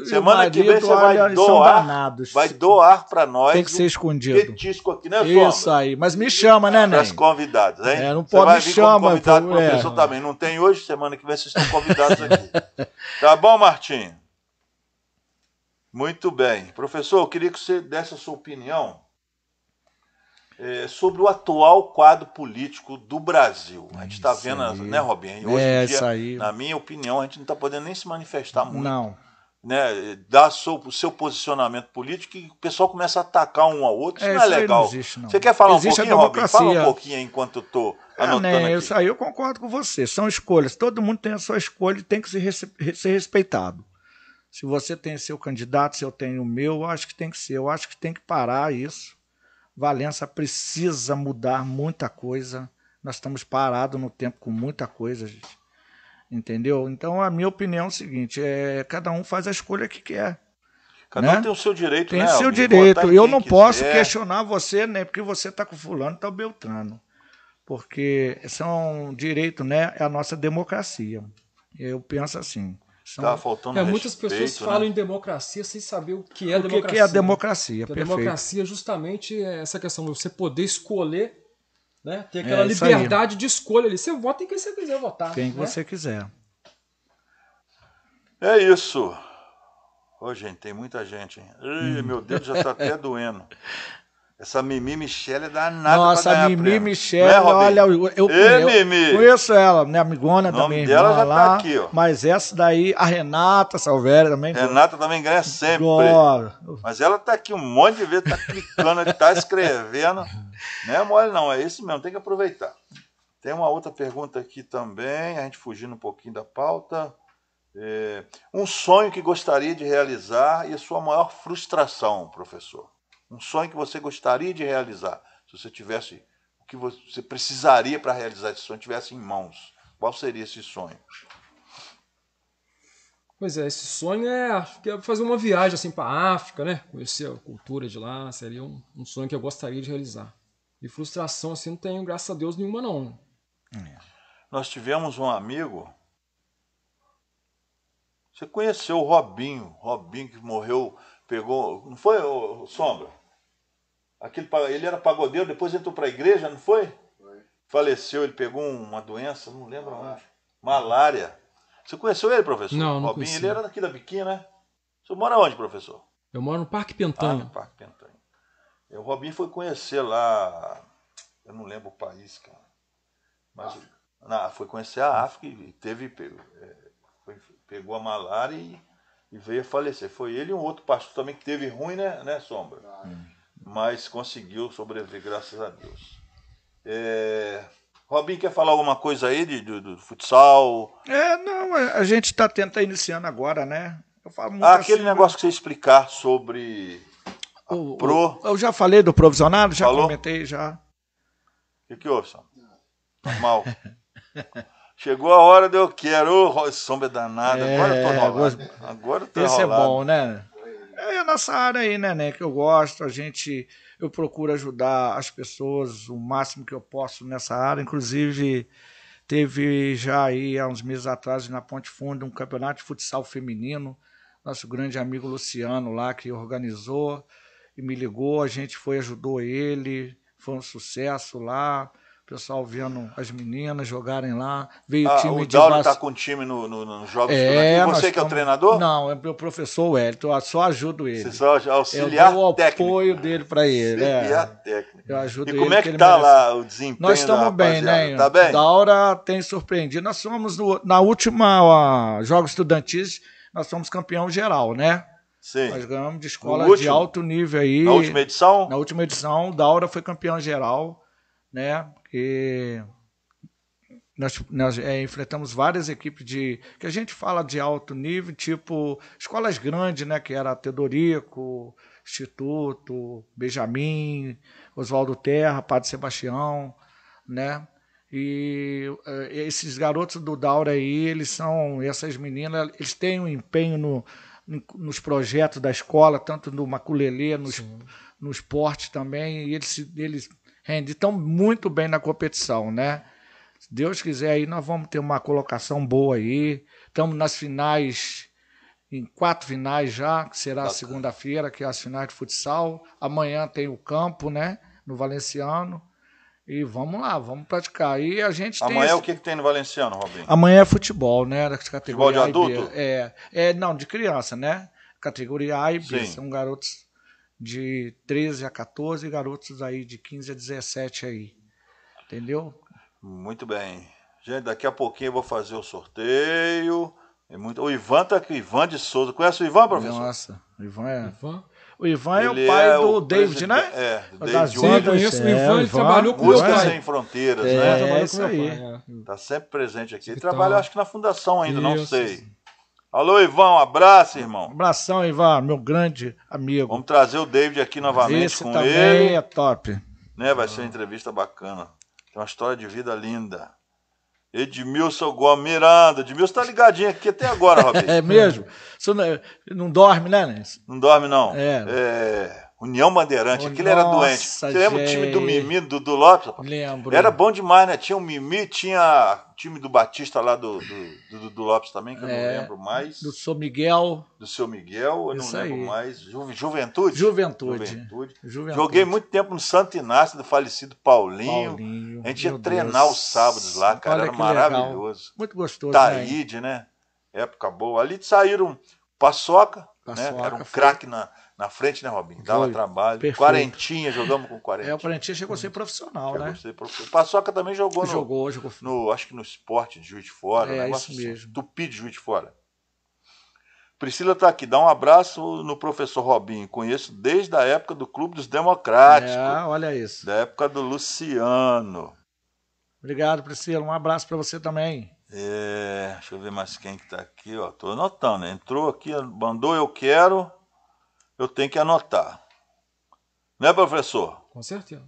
Semana que vem você vai doar. Vai doar para nós. Tem que ser escondido. Petisco aqui, né, Isso aí. Mas me chama, né, né Para as convidadas, hein? É, não pode você vai me vir chama, como convidado, professor é. também. Não tem hoje, semana que vem vocês estão convidados aqui. tá bom, Martinho? Muito bem. Professor, eu queria que você desse a sua opinião é, sobre o atual quadro político do Brasil. A gente está vendo, aí. né, Robinho? Hoje é, em dia, aí. na minha opinião, a gente não está podendo nem se manifestar muito. Não. Né, dar seu, o seu posicionamento político e o pessoal começa a atacar um ao outro. É, isso é, não é isso legal. Não existe, não. Você quer falar existe um pouquinho, Robin? Fala um pouquinho enquanto eu estou é, anotando é, né, Isso aí eu concordo com você. São escolhas. Todo mundo tem a sua escolha e tem que ser, ser respeitado. Se você tem seu candidato, se eu tenho o meu, eu acho que tem que ser. Eu acho que tem que parar isso. Valença precisa mudar muita coisa. Nós estamos parados no tempo com muita coisa, gente. Entendeu? Então, a minha opinião é o seguinte: é, cada um faz a escolha que quer. Cada né? um tem o seu direito, tem né? Tem o seu direito. Eu não quiser. posso questionar você, né? Porque você está com fulano, e está o Beltrano. Porque são é um direito, né? É a nossa democracia. Eu penso assim. Então, tá faltando é, muitas respeito, pessoas né? falam né? em democracia sem saber o que é o democracia. O que é, é a né? democracia, Porque A democracia é justamente é essa questão de você poder escolher, né? ter aquela é, liberdade de escolha ali. Você vota em quem você quiser votar. Quem né? você quiser. É isso. Ô, oh, gente, tem muita gente, hein? hum. meu dedo já está até doendo. Essa Mimi Michelle é danada Nossa, pra a Mimi Michelle, é, né, olha, eu, eu, Ei, eu Mimi. conheço ela, minha amigona também. dela já tá lá, tá aqui, ó. Mas essa daí, a Renata Salveira também. Renata também ganha sempre. Agora. Mas ela tá aqui um monte de vezes, tá clicando, tá escrevendo. Não é mole não, é isso mesmo, tem que aproveitar. Tem uma outra pergunta aqui também, a gente fugindo um pouquinho da pauta. É, um sonho que gostaria de realizar e a sua maior frustração, professor? um sonho que você gostaria de realizar, se você tivesse o que você precisaria para realizar esse sonho, tivesse em mãos, qual seria esse sonho? Pois é, esse sonho é, é fazer uma viagem assim para a África, né? Conhecer a cultura de lá, seria um, um, sonho que eu gostaria de realizar. E frustração assim não tenho, graças a Deus, nenhuma não. É. Nós tivemos um amigo você conheceu o Robinho, Robinho que morreu, pegou. Não foi, Sombra? Aquele, ele era pagodeiro, depois entrou para a igreja, não foi? foi? Faleceu, ele pegou uma doença, não lembro onde. Malária. Você conheceu ele, professor? Não, não conheci. ele era daqui da Biquinha, né? Você mora onde, professor? Eu moro no Parque Pentanha. Ah, no Parque Pentanha. E o Robinho foi conhecer lá, eu não lembro o país, cara. Mas na foi conhecer a África e teve é, pegou a malária e, e, veio a falecer. Foi ele e um outro pastor também que teve ruim, né, né Sombra? Ah, hum mas conseguiu sobreviver, graças a Deus. É... Robin, quer falar alguma coisa aí de, do, do futsal? É, não, a gente está tenta iniciando agora, né? Eu falo muito ah, assim, aquele né? negócio que você explicar sobre o, Pro. eu já falei do provisionado, já Falou? comentei, já. O que, que houve, Sam? Normal. Chegou a hora de eu quero, oh, sombra danada. É, agora eu tô é, normal. Agora eu tô Esse é bom, né? é nessa área aí, né, né, que eu gosto, a gente, eu procuro ajudar as pessoas o máximo que eu posso nessa área, inclusive teve já aí há uns meses atrás na Ponte Funda um campeonato de futsal feminino, nosso grande amigo Luciano lá que organizou e me ligou, a gente foi ajudou ele, foi um sucesso lá, pessoal vendo as meninas jogarem lá. Veio ah, time o de Dauro está com o time nos no, no jogos é, Você que estamos... é o treinador? Não, é meu professor Wellington, eu só ajudo ele. Você só auxiliar eu dou o técnico. apoio dele para ele. É. Auxiliar é. técnico. Eu ajudo e como é que está lá o desempenho Nós estamos bem, né? Tá bem? Daura tem surpreendido. Nós somos no, na última Jogos Estudantis, nós fomos campeão geral, né? Sim. Nós ganhamos de escola de alto nível aí. Na última edição? Na última edição, Daura foi campeão geral né? E nós, nós é, enfrentamos várias equipes de que a gente fala de alto nível, tipo escolas grandes, né? Que era Teodorico, Instituto, Benjamin, Oswaldo Terra, Padre Sebastião, né? E é, esses garotos do Daura aí, eles são, essas meninas, eles têm um empenho no, nos projetos da escola, tanto no maculelê, nos, no esporte também, e eles, eles rende estão muito bem na competição, né? Se Deus quiser aí, nós vamos ter uma colocação boa aí. Estamos nas finais, em quatro finais já, que será segunda-feira, que é as finais de futsal. Amanhã tem o campo, né? No Valenciano. E vamos lá, vamos praticar. E a gente Amanhã esse... o que, que tem no Valenciano, Robinho? Amanhã é futebol, né? Futebol de adulto? É, é, não, de criança, né? Categoria A e B, Sim. são garotos de 13 a 14 e garotos aí de 15 a 17 aí. Entendeu? Muito bem. Gente, daqui a pouquinho eu vou fazer o sorteio. É muito... O Ivan tá aqui, Ivan de Souza. Conhece o Ivan, professor? Nossa, o Ivan é. Ivan? O Ivan ele é o pai é do o David, né? É, David Sim, conheço o Ivan, ele é, Ivan, trabalhou com Música Sem Fronteiras, é, né? É, isso aí. Pai, é. Tá sempre presente aqui. Ele trabalha, acho que na fundação ainda, isso. não sei. Alô, Ivan, um abraço, irmão. Um abração, Ivan, meu grande amigo. Vamos trazer o David aqui novamente Esse com também ele. É top. Né? Vai ah. ser uma entrevista bacana. Tem uma história de vida linda. Edmilson Gomes Miranda. Edmilson tá ligadinho aqui até agora, Roberto. é mesmo? Você não, é- não dorme, né, Nens? Não dorme, não. É. é... União Bandeirante, oh, aquele nossa, era doente. Você lembra o time do Mimi, do, do Lopes? Lembro. Era bom demais, né? Tinha o Mimi, tinha o time do Batista lá do, do, do, do Lopes também, que eu é, não lembro mais. Do seu Miguel. Do seu Miguel, eu Isso não lembro aí. mais. Ju, Juventude? Juventude. Juventude. Juventude. Joguei muito tempo no Santo Inácio, do falecido Paulinho. Paulinho a gente ia treinar Deus. os sábados lá, cara. Olha era maravilhoso. Legal. Muito gostoso. Né? Taíde, né? né? Época boa. Ali saíram Paçoca, né? Paçoca né? Era um craque na na frente, né, Robinho? Dava Foi, trabalho. Perfeito. Quarentinha, jogamos com quarentinha. É, o quarentinha chegou a ser profissional, chegou né? Ser profissional. Paçoca também jogou, jogou no. Jogou, no, Acho que no esporte de juiz de fora. É, um isso assim, mesmo. Tupi de juiz de fora. Priscila está aqui, dá um abraço no professor Robinho. Conheço desde a época do Clube dos Democráticos. É, olha isso. Da época do Luciano. Obrigado, Priscila. Um abraço para você também. É, deixa eu ver mais quem que tá aqui, ó. Tô anotando, né? Entrou aqui, mandou eu quero eu tenho que anotar. Né, professor? Com certeza.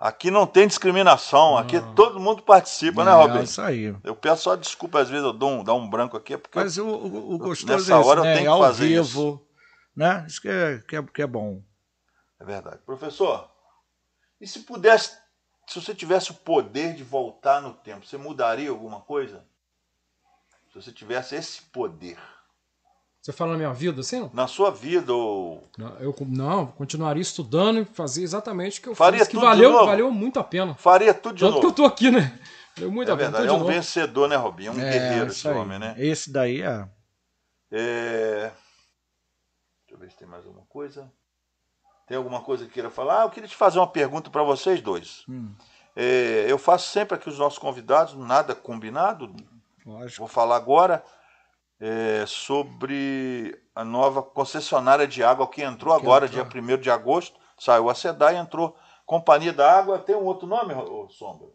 Aqui não tem discriminação, aqui todo mundo participa, né, é, né, Roberto? É isso aí. Eu peço só desculpa, às vezes eu dou um, dou um branco aqui, é porque. Mas eu, o, o, gostoso nessa é Nessa hora né? eu tenho que fazer vivo, isso. Né? Isso que é, que é, que, é, bom. É verdade. Professor, e se pudesse, se você tivesse o poder de voltar no tempo, você mudaria alguma coisa? Se você tivesse esse poder. Você fala na minha vida, assim? Na sua vida, ou. Não, eu não, continuaria estudando e fazia exatamente o que eu Faria fiz, que tudo valeu, de novo. valeu muito a pena. Faria tudo de Tanto novo. Tanto que eu tô aqui, né? Valeu muito é a verdade, pena. É um novo. vencedor, né, Robinho? Um é, guerreiro esse aí. homem, né? Esse daí é... é. Deixa eu ver se tem mais alguma coisa. Tem alguma coisa que queira falar? Ah, eu queria te fazer uma pergunta para vocês dois. Hum. É, eu faço sempre aqui os nossos convidados, nada combinado. Lógico. Vou falar agora é, sobre a nova concessionária de água que entrou que agora, entrou. dia 1 de agosto, saiu a SEDA e entrou Companhia da Água. Tem um outro nome, ô, Sombra?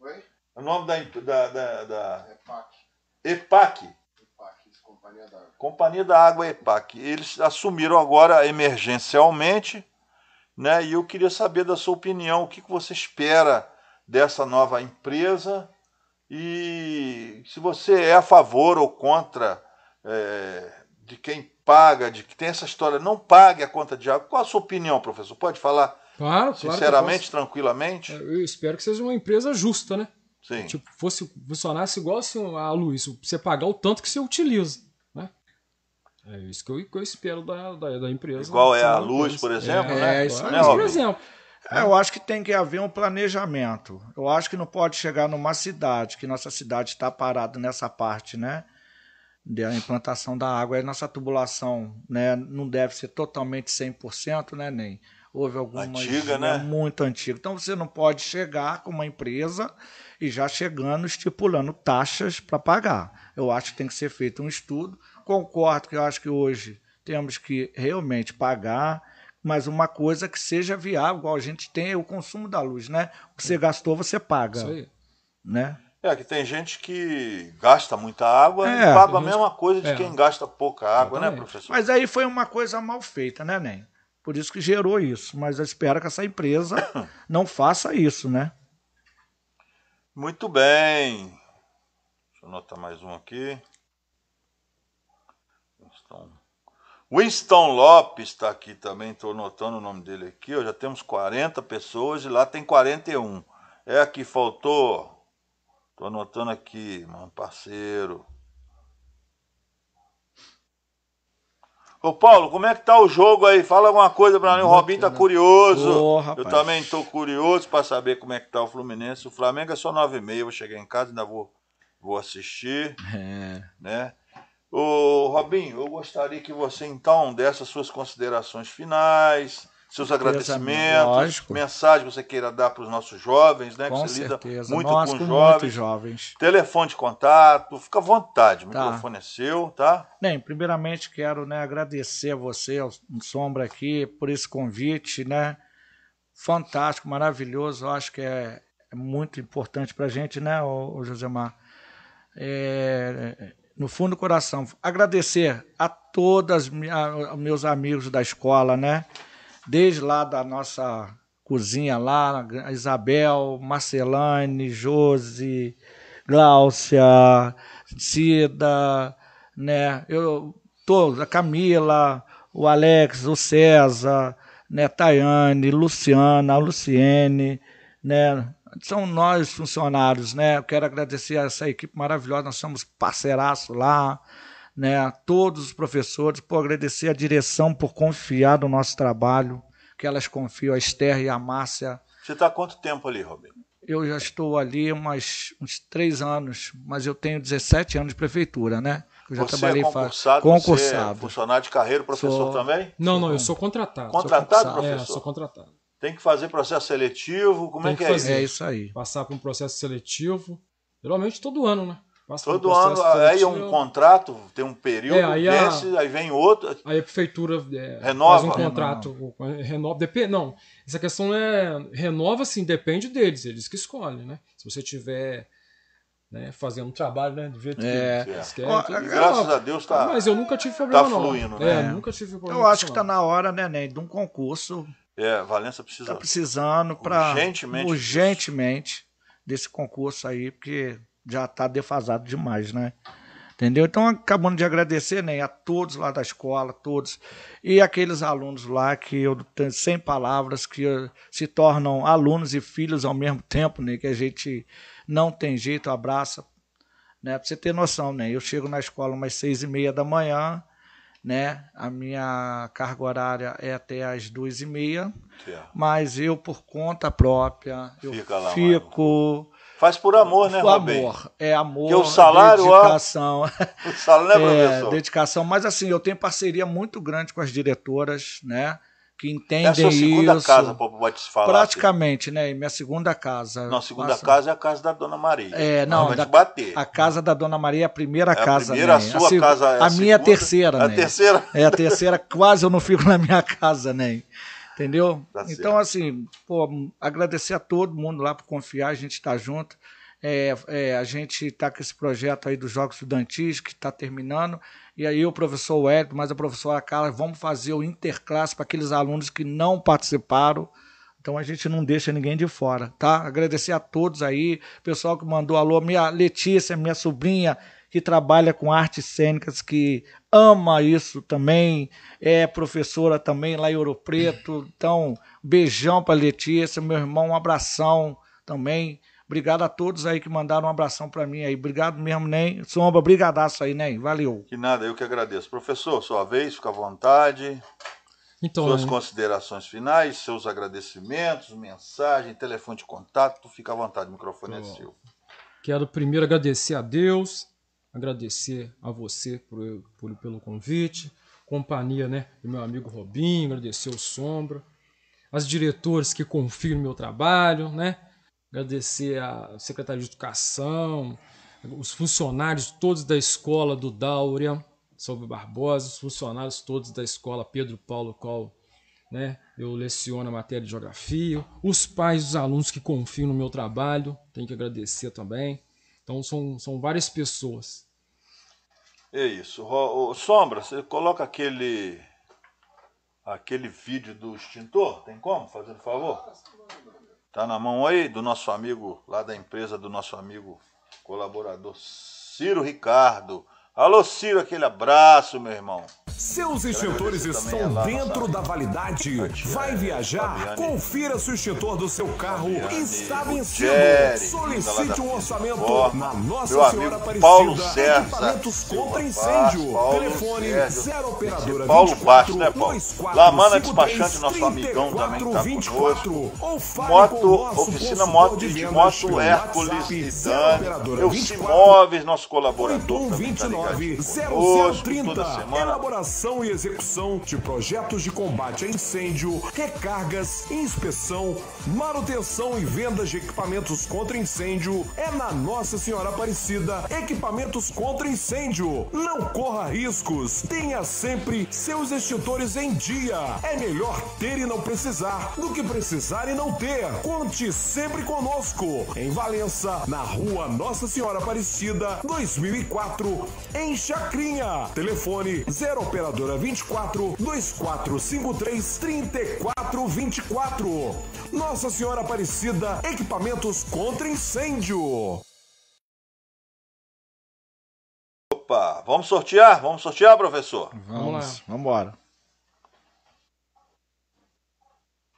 Oi? O nome da. da, da, da... É EPAC. EPAC. Companhia da Água. Companhia da Água EPAC. Eles assumiram agora emergencialmente, né? E eu queria saber da sua opinião, o que, que você espera dessa nova empresa e se você é a favor ou contra é, de quem paga, de que tem essa história, não pague a conta de água. Qual a sua opinião, professor? Pode falar claro, sinceramente, claro tranquilamente? É, eu espero que seja uma empresa justa, né? Sim. Tipo, fosse, funcionasse igual assim, a luz, você pagar o tanto que você utiliza. Né? É isso que eu, que eu espero da, da, da empresa. Igual é a luz, por exemplo, é, né? É, isso, é, né, por exemplo. É, eu né? acho que tem que haver um planejamento. Eu acho que não pode chegar numa cidade, que nossa cidade está parada nessa parte, né? Da implantação da água. E nossa tubulação né, não deve ser totalmente 100%, né, Nem? Houve alguma. Antiga, né, né? Muito antiga. Então você não pode chegar com uma empresa e já chegando estipulando taxas para pagar. Eu acho que tem que ser feito um estudo. Concordo que eu acho que hoje temos que realmente pagar mas uma coisa que seja viável, igual a gente tem é o consumo da luz, né? O que você gastou, você paga. Isso aí. Né? É, que tem gente que gasta muita água é, e paga a mesma coisa de é. quem gasta pouca água, né, professor? Mas aí foi uma coisa mal feita, né, Nen? Por isso que gerou isso. Mas eu espero que essa empresa não faça isso, né? Muito bem. Deixa eu anotar mais um aqui. Winston Lopes está aqui também, estou anotando o nome dele aqui. Ó, já temos 40 pessoas e lá tem 41. É que faltou. Estou anotando aqui, mano, parceiro. Ô Paulo, como é que tá o jogo aí? Fala alguma coisa para mim. O Robinho tá né? curioso. Oh, eu também tô curioso para saber como é que tá o Fluminense. O Flamengo é só 9h30. vou chegar em casa, ainda vou, vou assistir. É. Né? Ô, Robinho, eu gostaria que você então desse as suas considerações finais, seus agradecimentos, mensagem que você queira dar para os nossos jovens, né? Com que você certeza. lida muito com, com jovens. jovens. Telefone de contato, fica à vontade, o tá. microfone é seu, tá? Bem, primeiramente quero né, agradecer a você, ao Sombra aqui, por esse convite, né? Fantástico, maravilhoso, eu acho que é, é muito importante para a gente, né, o, o Josemar? É, no fundo do coração, agradecer a todos os meus amigos da escola, né? Desde lá da nossa cozinha lá, Isabel, Marcelane, Josi, Gláucia, Cida, né? Eu todos a Camila, o Alex, o César, né, Tayane, Luciana, a Luciene, né, são nós funcionários, né? Eu quero agradecer a essa equipe maravilhosa, nós somos parceiraço lá, né? Todos os professores, por agradecer a direção por confiar no nosso trabalho, que elas confiam, a Esther e a Márcia. Você está quanto tempo ali, Robin? Eu já estou ali umas, uns três anos, mas eu tenho 17 anos de prefeitura, né? Eu já você é trabalhei é concursado, concursado. Você é funcionário de carreira, professor sou... também? Não, não, eu sou contratado. Contratado, sou contratado. É, professor? É, sou contratado. Tem que fazer processo seletivo? Como Tem é que, que é isso? É isso aí. Passar por um processo seletivo. Geralmente todo ano, né? Passa Todo um ano, aí é um contrato, tem um período, é, aí, a, desse, aí vem outro. Aí a prefeitura é, renova. faz um contrato, renova. renova depende, não, essa questão é, renova sim, depende deles, eles que escolhem, né? Se você tiver né, fazendo um trabalho, né, do jeito é, que eles é. querem. Ó, tudo, graças renova. a Deus tá Mas eu nunca tive problema tá fluindo, não. É, né? É, nunca tive problema. Eu acho que está na hora, né, né, de um concurso é, Valença precisa. Está precisando para urgentemente, urgentemente desse concurso aí, porque já está defasado demais, né? Entendeu? Então, acabando de agradecer né, a todos lá da escola, todos, e aqueles alunos lá que eu tenho sem palavras, que eh, se tornam alunos e filhos ao mesmo tempo, né, que a gente não tem jeito, abraça. Né, para você ter noção, né, eu chego na escola umas seis e meia da manhã, né? A minha carga horária é até às duas e meia, mas eu por conta própria eu lá, fico. Mano. Faz por amor, né, Por Amor, é amor. o salário, dedicação. Ó, o salário, né, é, professor? É, dedicação, mas assim eu tenho parceria muito grande com as diretoras, né? que entendem isso. É a segunda isso, casa, povo pode se falar. Praticamente, assim. né? Minha segunda casa. Não, a segunda Passa... casa é a casa da Dona Maria. É, não, da, bater. a casa da Dona Maria é a primeira é a casa. Né? Primeira, né? a sua a seg... casa é a, a minha é a terceira, é a né? A terceira? É, a terceira, quase eu não fico na minha casa, né? Entendeu? Tá então, certo. assim, pô, agradecer a todo mundo lá por confiar, a gente está junto. É, é, a gente está com esse projeto aí dos Jogos Estudantis, que está terminando. E aí o professor Hélio, mas a professora Carla, vamos fazer o interclasse para aqueles alunos que não participaram. Então a gente não deixa ninguém de fora, tá? Agradecer a todos aí, pessoal que mandou alô, minha Letícia, minha sobrinha, que trabalha com artes cênicas, que ama isso também, é professora também lá em Ouro Preto. Então, beijão para Letícia, meu irmão, um abração também. Obrigado a todos aí que mandaram um abração para mim aí. Obrigado mesmo, nem Sombra, brigadaço aí, nem Valeu. Que nada, eu que agradeço. Professor, sua vez, fica à vontade. Então, Suas né? considerações finais, seus agradecimentos, mensagem, telefone de contato, fica à vontade, o microfone então, é seu. Quero primeiro agradecer a Deus, agradecer a você por, por, pelo convite, companhia né, do meu amigo Robinho, agradecer o Sombra, as diretores que confiam no meu trabalho, né? agradecer a Secretaria de Educação, os funcionários todos da escola do Dáurea, Soube Barbosa, os funcionários todos da escola Pedro Paulo Col, né? Eu leciono a matéria de geografia, os pais dos alunos que confiam no meu trabalho, tenho que agradecer também. Então são, são várias pessoas. É isso. O, o, Sombra, você coloca aquele aquele vídeo do extintor, tem como? Fazendo favor? Tá na mão aí do nosso amigo, lá da empresa do nosso amigo colaborador Ciro Ricardo. Alô, Ciro, aquele abraço, meu irmão. Seus extintores estão dentro da validade. Vai viajar? Confira se o extintor do seu carro está vencido. Solicite um orçamento na Nossa Senhora Aparecida. Paulo César. contra incêndio. Telefone zero operadora Paulo Baixo, né, Paulo? Lamana Despachante, nosso amigão também tá conosco. Moto, oficina moto de moto Hércules Dani. Eu Simóveis, nosso colaborador também tá ligado conosco. Toda semana implantação e execução de projetos de combate a incêndio, recargas, inspeção, manutenção e vendas de equipamentos contra incêndio é na Nossa Senhora Aparecida Equipamentos contra Incêndio. Não corra riscos, tenha sempre seus extintores em dia. É melhor ter e não precisar do que precisar e não ter. Conte sempre conosco em Valença, na Rua Nossa Senhora Aparecida, 2004, em Chacrinha. Telefone 0 operadora 24 2453 3424. Nossa Senhora Aparecida, equipamentos contra incêndio. Opa, vamos sortear? Vamos sortear, professor? Vamos, vamos embora.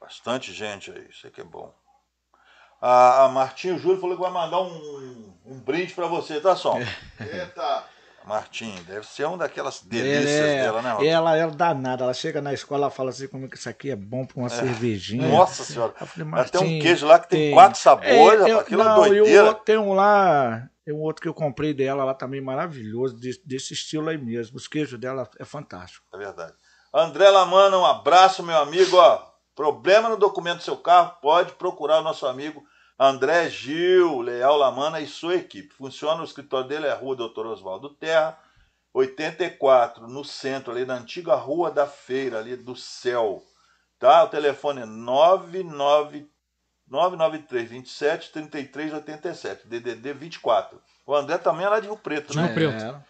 Bastante gente aí, isso aqui é bom. Ah, a, Martinho Júlio falou que vai mandar um, um brinde para você, tá, só Eita! Martim, deve ser uma daquelas delícias é, dela, né, Roberto? Ela é danada, ela chega na escola e fala assim, como é que isso aqui é bom para uma é. cervejinha. Nossa senhora, falei, até um queijo lá que tem, tem. quatro sabores, é, eu, aquilo é não, é doideira. Eu, tem um lá, tem um outro que eu comprei dela lá também, maravilhoso, desse, desse estilo aí mesmo, os queijos dela é fantástico. É verdade. André Lamana, um abraço, meu amigo, ó, problema no documento do seu carro, pode procurar o nosso amigo André Gil, Leal Lamana e sua equipe. Funciona o escritório dele, é a Rua Doutor Oswaldo Terra, 84, no centro, ali na antiga Rua da Feira, ali do Céu. Tá? O telefone é 99 99327 3387, DDD 24. O André também é lá de Rio Preto, né? Rio Preto.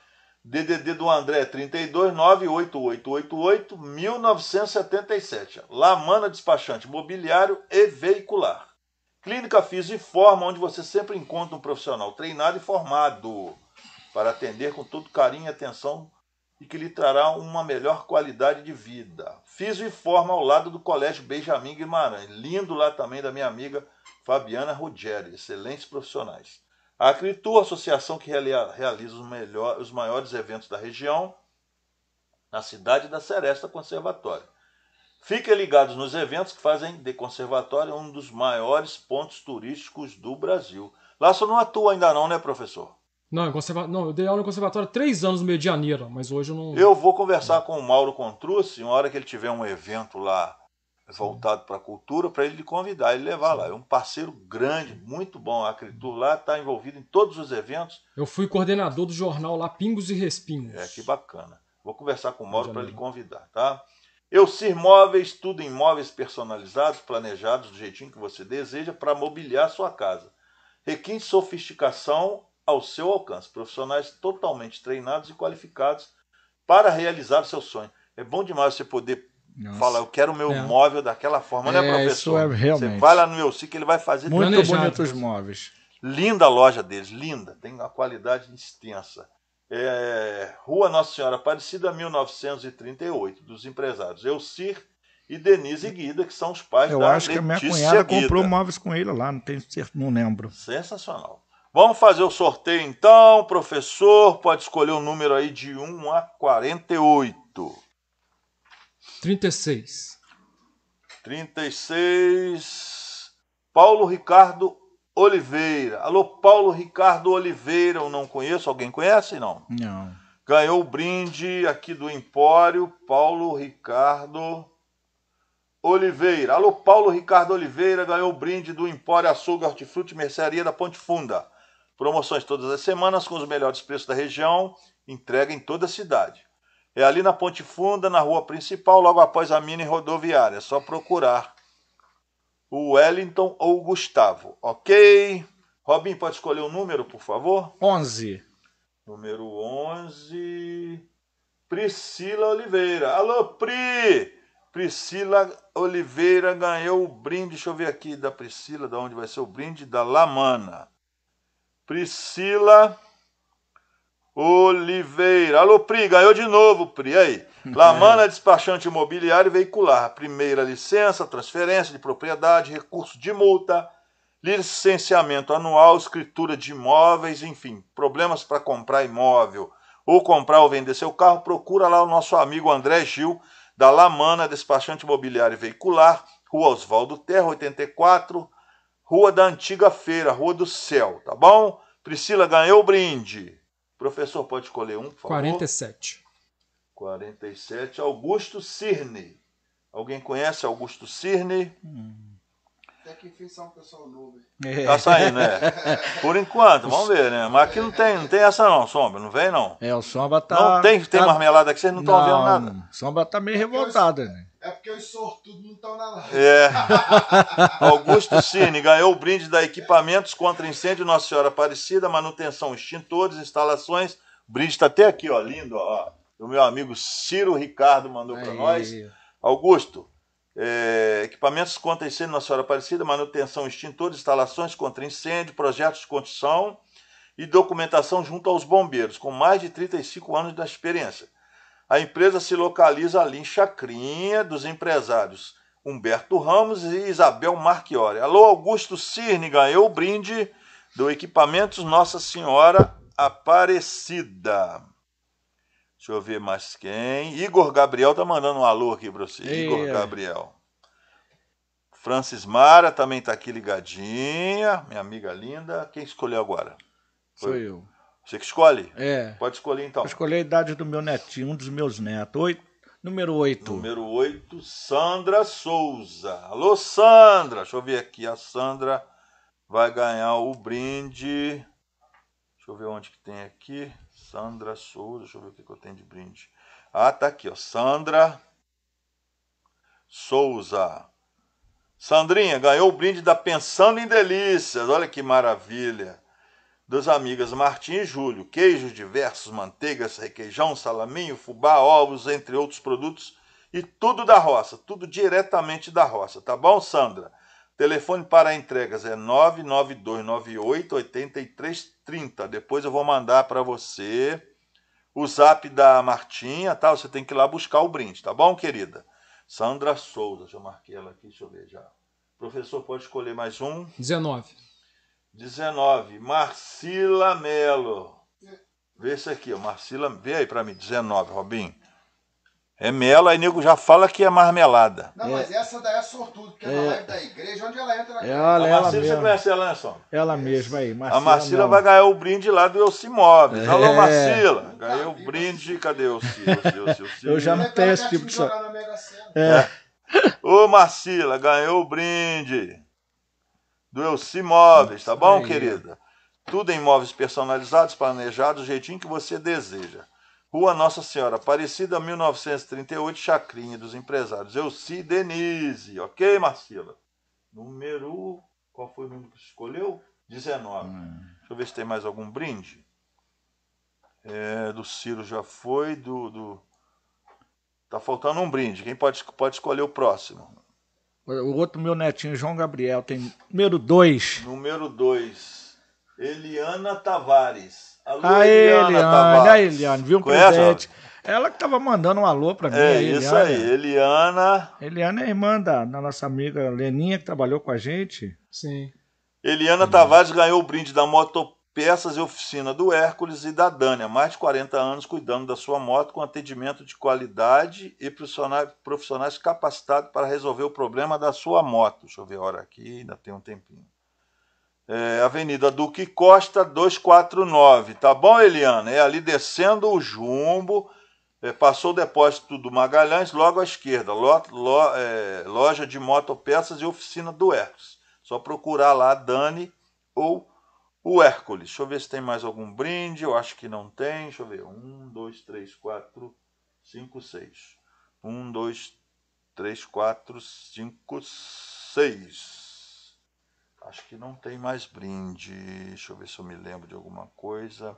DDD é. do André 3298888 é 1977. Lamana Despachante Mobiliário e Veicular. Clínica Física e Forma, onde você sempre encontra um profissional treinado e formado para atender com todo carinho e atenção e que lhe trará uma melhor qualidade de vida. Físio e Forma ao lado do Colégio Benjamin Guimarães. Lindo lá também da minha amiga Fabiana Ruggeri. Excelentes profissionais. A Acritur, associação que realiza os, melhor, os maiores eventos da região, na cidade da Seresta Conservatória. Fiquem ligados nos eventos que fazem de Conservatório um dos maiores pontos turísticos do Brasil. Lá só não atua ainda não, né, professor? Não, conserva... não, eu dei aula no conservatório três anos no Medianeira, mas hoje eu não. Eu vou conversar não. com o Mauro Contrucci, uma hora que ele tiver um evento lá voltado para a cultura, para ele lhe convidar, ele levar lá. É um parceiro grande, muito bom. A Acritur lá está envolvido em todos os eventos. Eu fui coordenador do jornal lá, Pingos e Respingos. É, que bacana. Vou conversar com o Mauro para lhe convidar, tá? Eu Cir Móveis, tudo em móveis personalizados, planejados do jeitinho que você deseja para mobiliar sua casa. Requinte sofisticação ao seu alcance, profissionais totalmente treinados e qualificados para realizar o seu sonho. É bom demais você poder nossa. Fala, eu quero o meu é. móvel daquela forma, é, né, professor? Isso é realmente. Você vai lá no meu que ele vai fazer Muito bonitos móveis. Linda a loja deles, linda. Tem uma qualidade extensa é, Rua Nossa Senhora Aparecida, 1938, dos empresários Elcir e Denise Guida, que são os pais Eu da Eu acho Letícia que a minha cunhada Guida. comprou móveis com ele lá, não, tenho, não lembro. Sensacional. Vamos fazer o sorteio então, professor. Pode escolher o um número aí de 1 a 48. 36. 36. Paulo Ricardo Oliveira. Alô, Paulo Ricardo Oliveira, eu não conheço. Alguém conhece? Não. Não. Ganhou o brinde aqui do Empório, Paulo Ricardo Oliveira. Alô, Paulo Ricardo Oliveira ganhou o brinde do Empório Açougue Hortifruti Mercearia da Ponte Funda. Promoções todas as semanas com os melhores preços da região, entrega em toda a cidade. É ali na Ponte Funda, na rua principal, logo após a mini rodoviária. É só procurar o Wellington ou o Gustavo, ok? Robin, pode escolher o um número, por favor? 11. Número 11. Priscila Oliveira. Alô, Pri! Priscila Oliveira ganhou o brinde. Deixa eu ver aqui da Priscila, da onde vai ser o brinde, da Lamana. Priscila Oliveira. Alô, Pri, ganhou de novo, Pri. Aí. Lamana, despachante imobiliário veicular. Primeira licença, transferência de propriedade, recurso de multa, licenciamento anual, escritura de imóveis, enfim, problemas para comprar imóvel ou comprar ou vender seu carro, procura lá o nosso amigo André Gil, da Lamana, despachante imobiliário veicular, Rua Oswaldo Terra, 84, Rua da Antiga Feira, Rua do Céu, tá bom? Priscila ganhou o brinde. Professor, pode escolher um, por 47. favor? 47. 47, Augusto Cirne. Alguém conhece Augusto Cirne? Hum. Até que enfim sai um pessoal novo. É. Tá saindo, né? Por enquanto, vamos ver, né? Mas aqui não tem, não tem essa não, Sombra, não vem não. É, o Sombra tá. Não tem, tem tá... marmelada que vocês não estão vendo nada. Sombra tá meio é revoltada, né? É porque os sortudos não estão tá na live. É. Augusto Cine ganhou o brinde da equipamentos contra incêndio Nossa Senhora Aparecida, manutenção, extintores, instalações. O brinde está até aqui, ó, lindo, ó. o meu amigo Ciro Ricardo mandou para nós. Augusto, é, equipamentos contra incêndio na Senhora Aparecida, manutenção extintor, instalações contra incêndio, projetos de construção e documentação junto aos bombeiros, com mais de 35 anos de experiência. A empresa se localiza ali em Chacrinha dos empresários Humberto Ramos e Isabel Marchiori. Alô, Augusto Cirne ganhou o brinde do Equipamentos Nossa Senhora Aparecida. Deixa eu ver mais quem. Igor Gabriel tá mandando um alô aqui para você. Ei, Igor Gabriel. Francis Mara também está aqui ligadinha, minha amiga linda. Quem escolheu agora? Foi? Sou eu. Você que escolhe? É. Pode escolher então. escolher escolhi a idade do meu netinho, um dos meus netos. Oito, número 8. Número 8, Sandra Souza. Alô, Sandra! Deixa eu ver aqui. A Sandra vai ganhar o brinde. Deixa eu ver onde que tem aqui. Sandra Souza, deixa eu ver o que, que eu tenho de brinde. Ah, tá aqui, ó. Sandra Souza. Sandrinha ganhou o brinde da Pensando em Delícias. Olha que maravilha. Dos amigas Martim e Júlio. Queijos diversos, manteigas, requeijão, salaminho, fubá, ovos, entre outros produtos. E tudo da roça, tudo diretamente da roça, tá bom, Sandra? Telefone para entregas é 992988330. Depois eu vou mandar para você o zap da Martinha, tá? Você tem que ir lá buscar o brinde, tá bom, querida? Sandra Souza, já marquei ela aqui, deixa eu ver já. Professor, pode escolher mais um? 19. 19. Marcila Melo. Vê esse aqui, ó. Marcila, vê aí para mim, 19, Robinho. É mel, aí nego já fala que é marmelada. Não, é. mas essa daí é sortudo, porque é, na é. live da igreja, onde ela entra na é Ela, a Marcila, você conhece ela, né, Ela mesma aí, Marcila. A Marcila vai ganhar o brinde lá do Elci Móveis. É. Alô, Marcila, ganhei o brinde, cadê o Elci? Eu já não tenho tá esse tipo de... É. é. Ô, Marcila, ganhou o brinde do Elci Móveis, tá bom, querida? Tudo em móveis personalizados, planejados, do jeitinho que você deseja. Rua Nossa Senhora Aparecida, 1938, Chacrinha dos Empresários. Eu se Denise, ok, Marcila? Número. Qual foi o número que você escolheu? 19. Hum. Deixa eu ver se tem mais algum brinde. É, do Ciro já foi, do, do. Tá faltando um brinde. Quem pode, pode escolher o próximo? O outro meu netinho, João Gabriel, tem número 2. Número 2. Eliana Tavares. A Aê, aí, viu um Conhece? presente. Ela que tava mandando um alô para mim. É aí, isso aí, Eliana. Eliana é irmã da, da, nossa amiga Leninha, que trabalhou com a gente. Sim. Eliana Sim. Tavares ganhou o brinde da Motopeças e Oficina do Hércules e da Dânia. Mais de 40 anos cuidando da sua moto com atendimento de qualidade e profissionais, profissionais capacitados para resolver o problema da sua moto. Deixa eu ver a hora aqui, ainda tem um tempinho é, Avenida Duque Costa 249, tá bom, Eliana? É ali descendo o jumbo, é, passou o depósito do Magalhães, logo à esquerda, lo, lo, é, loja de motopeças e oficina do Hércules. Só procurar lá Dani ou o Hércules. Deixa eu ver se tem mais algum brinde, eu acho que não tem. Deixa eu ver, um, dois, três, quatro, cinco, seis. Um, dois, três, quatro, cinco, seis. Acho que não tem mais brinde. Deixa eu ver se eu me lembro de alguma coisa.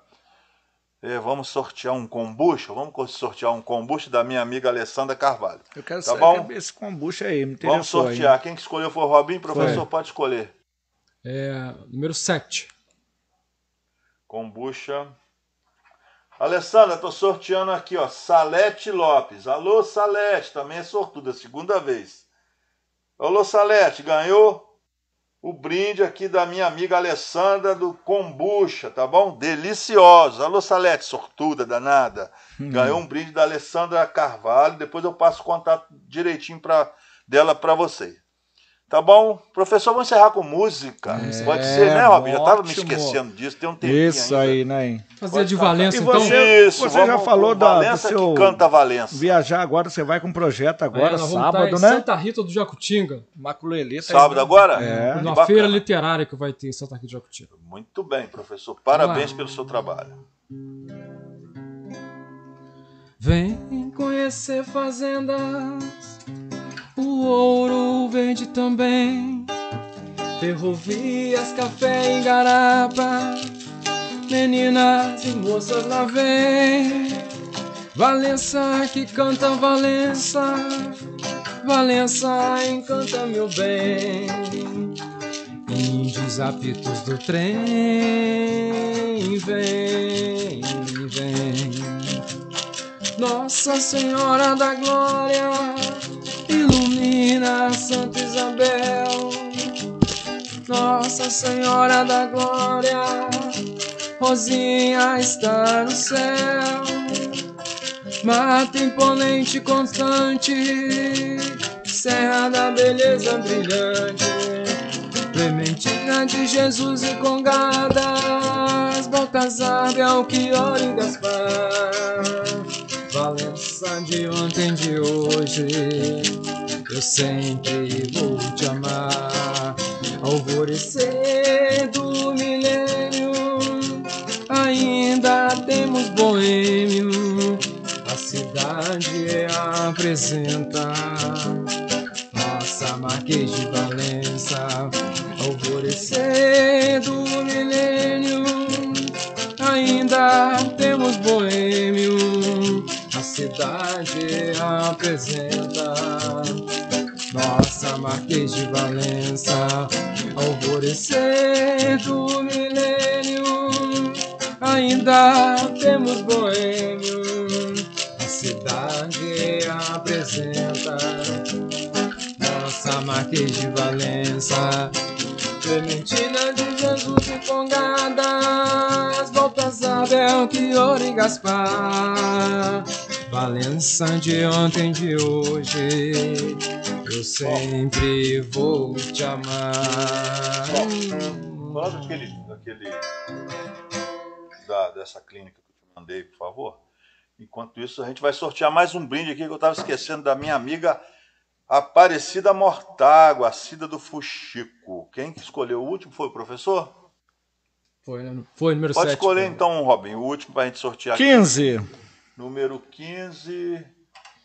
É, vamos sortear um kombucha? Vamos sortear um kombucha da minha amiga Alessandra Carvalho. Eu quero tá saber esse kombucha aí. Me vamos sortear. Aí. Quem escolheu foi o Robin. Professor, foi. pode escolher. É, número 7. Kombucha. Alessandra, estou sorteando aqui, ó. Salete Lopes. Alô, Salete. Também é sortuda, segunda vez. Alô, Salete, ganhou? o brinde aqui da minha amiga Alessandra do Kombucha, tá bom? Deliciosa. Alô, Salete, sortuda, danada. Hum. Ganhou um brinde da Alessandra Carvalho. Depois eu passo o contato direitinho pra, dela para você, Tá bom? Professor, vamos encerrar com música. É, Pode ser, né, Rob? Já estava me esquecendo disso, tem um tempo. Isso ainda. aí, né? Fazer de Valença, então. Você, Isso, você já falou da Valença do seu... que canta Valença. Viajar agora, você vai com um projeto é, agora, é, sábado, né? Santa Rita do Jacutinga. Maculelê. Sábado aí, agora? É. Na feira literária que vai ter em Santa Rita do Jacutinga. Muito bem, professor. Parabéns pelo seu trabalho. Vem conhecer fazendas o ouro vende também. Ferrovias, café em garapa, meninas e moças lá vem. Valença que canta Valença, Valença encanta meu bem. Índios apitos do trem, vem, vem. Nossa Senhora da Glória Ilumina Santa Isabel, Nossa Senhora da Glória, Rosinha está no céu. Mata imponente constante, Serra da beleza brilhante, Clementina de Jesus e Congadas, Baltazar, Belchior e Gaspar, Valença de ontem de hoje. Eu sempre vou te amar. Alvorecer do milênio, ainda temos boêmio. A cidade é apresenta nossa Marquês de Valença. Alvorecer do milênio, ainda temos cidade apresenta nossa Marquês de Valença, alvorecer do milênio. Ainda temos boêmio, a cidade apresenta nossa Marquês de Valença, Clementina de Jesus e Congadas, Baltasar, Belchior e Gaspar. Valença de ontem de hoje, eu sempre vou te amar. Bom, fala daquele, daquele da, dessa clínica que eu te mandei, por favor. Enquanto isso, a gente vai sortear mais um brinde aqui que eu estava esquecendo da minha amiga Aparecida Mortágua, Cida do Fuxico. Quem que escolheu o último foi o professor? Foi, né? foi número 7. Pode escolher então, Robin, o último para a gente sortear. 15. Aqui. Número 15,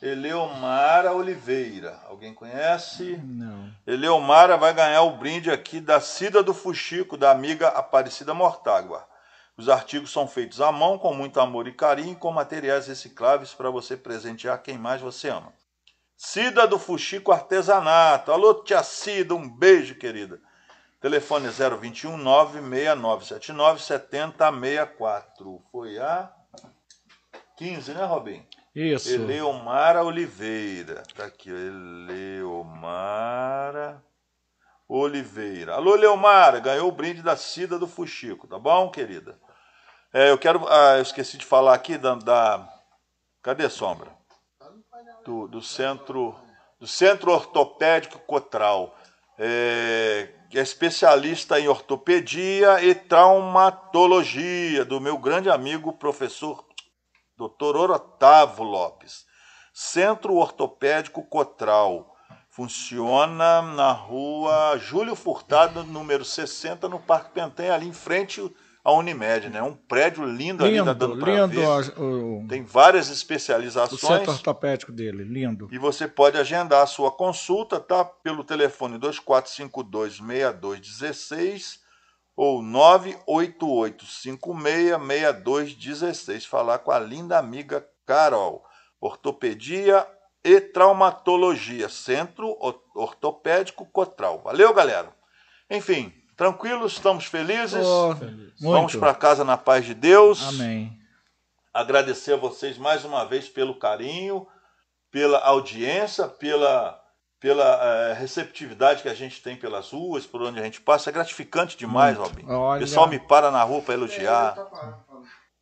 Eleomara Oliveira. Alguém conhece? Não. Eleomara vai ganhar o brinde aqui da Cida do Fuxico, da amiga Aparecida Mortágua. Os artigos são feitos à mão, com muito amor e carinho, com materiais recicláveis para você presentear quem mais você ama. Cida do Fuxico Artesanato. Alô, tia Cida, um beijo, querida. Telefone 021 96979 7064. Foi a 15, né, Robin? Isso. Eleomara Oliveira. Tá aqui, Eleomara Oliveira. Alô, Eleomara, ganhou o brinde da Cida do Fuxico, tá bom, querida? É, eu quero. Ah, eu esqueci de falar aqui da. da cadê Sombra? Do, do centro. Do Centro Ortopédico Cotral. É, é especialista em ortopedia e traumatologia, do meu grande amigo professor Dr. Orotavo Lopes. Centro Ortopédico Cotral. Funciona na rua Júlio Furtado, número 60, no Parque Pentenha, ali em frente à Unimed, né? Um prédio lindo, lindo ali, tá dando para lindo ver. O, Tem várias especializações. O centro ortopédico dele, lindo. E você pode agendar a sua consulta, tá? Pelo telefone 6216 ou 988566216. Falar com a linda amiga Carol. Ortopedia e traumatologia, Centro Ortopédico Cotral. Valeu, galera. Enfim, tranquilos, estamos felizes. Oh, feliz. Vamos para casa na paz de Deus. Amém. Agradecer a vocês mais uma vez pelo carinho, pela audiência, pela pela eh, receptividade que a gente tem pelas ruas, por onde a gente passa. É gratificante demais, Robin. O pessoal me para na rua para elogiar.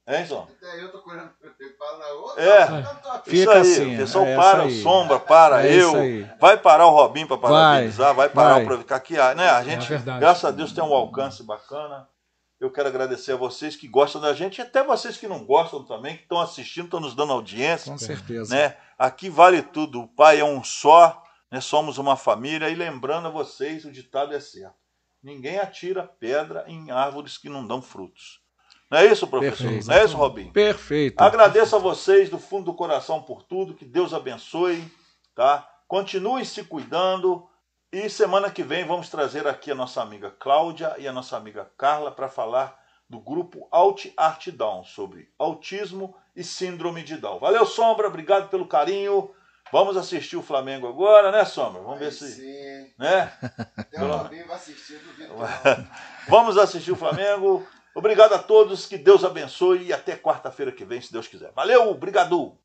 É, então. Eu tô correndo, eu paro na rua. Tá? É, tá, tá, fica aí, assim. O pessoal é para, o Sombra para, é eu. Aí. Vai parar o Robin para parabenizar, vai, vai parar vai. o Provicar. Que, ah, né, a é gente, é graças a Deus, tem um alcance bacana. Eu quero agradecer a vocês que gostam da gente, e até vocês que não gostam também, que estão assistindo, estão nos dando audiência. Com certeza. Né? Aqui vale tudo. O pai é um só né? somos uma família. E lembrando a vocês, o ditado é certo: ninguém atira pedra em árvores que não dão frutos. Não é isso, professor? Perfeito. Não é isso, Robin Perfeito. Agradeço a vocês do fundo do coração por tudo. Que Deus abençoe, tá? Continuem se cuidando. E semana que vem vamos trazer aqui a nossa amiga Cláudia e a nossa amiga Carla para falar do grupo Alt Art Down sobre autismo e síndrome de Down. Valeu, Sombra. Obrigado pelo carinho. Vamos assistir o Flamengo agora, né, Sombra? Vamos Aí ver se. Sim. Né? Até assistir, duvido. Vamos assistir o Flamengo. Obrigado a todos, que Deus abençoe e até quarta-feira que vem, se Deus quiser. Valeu, obrigado!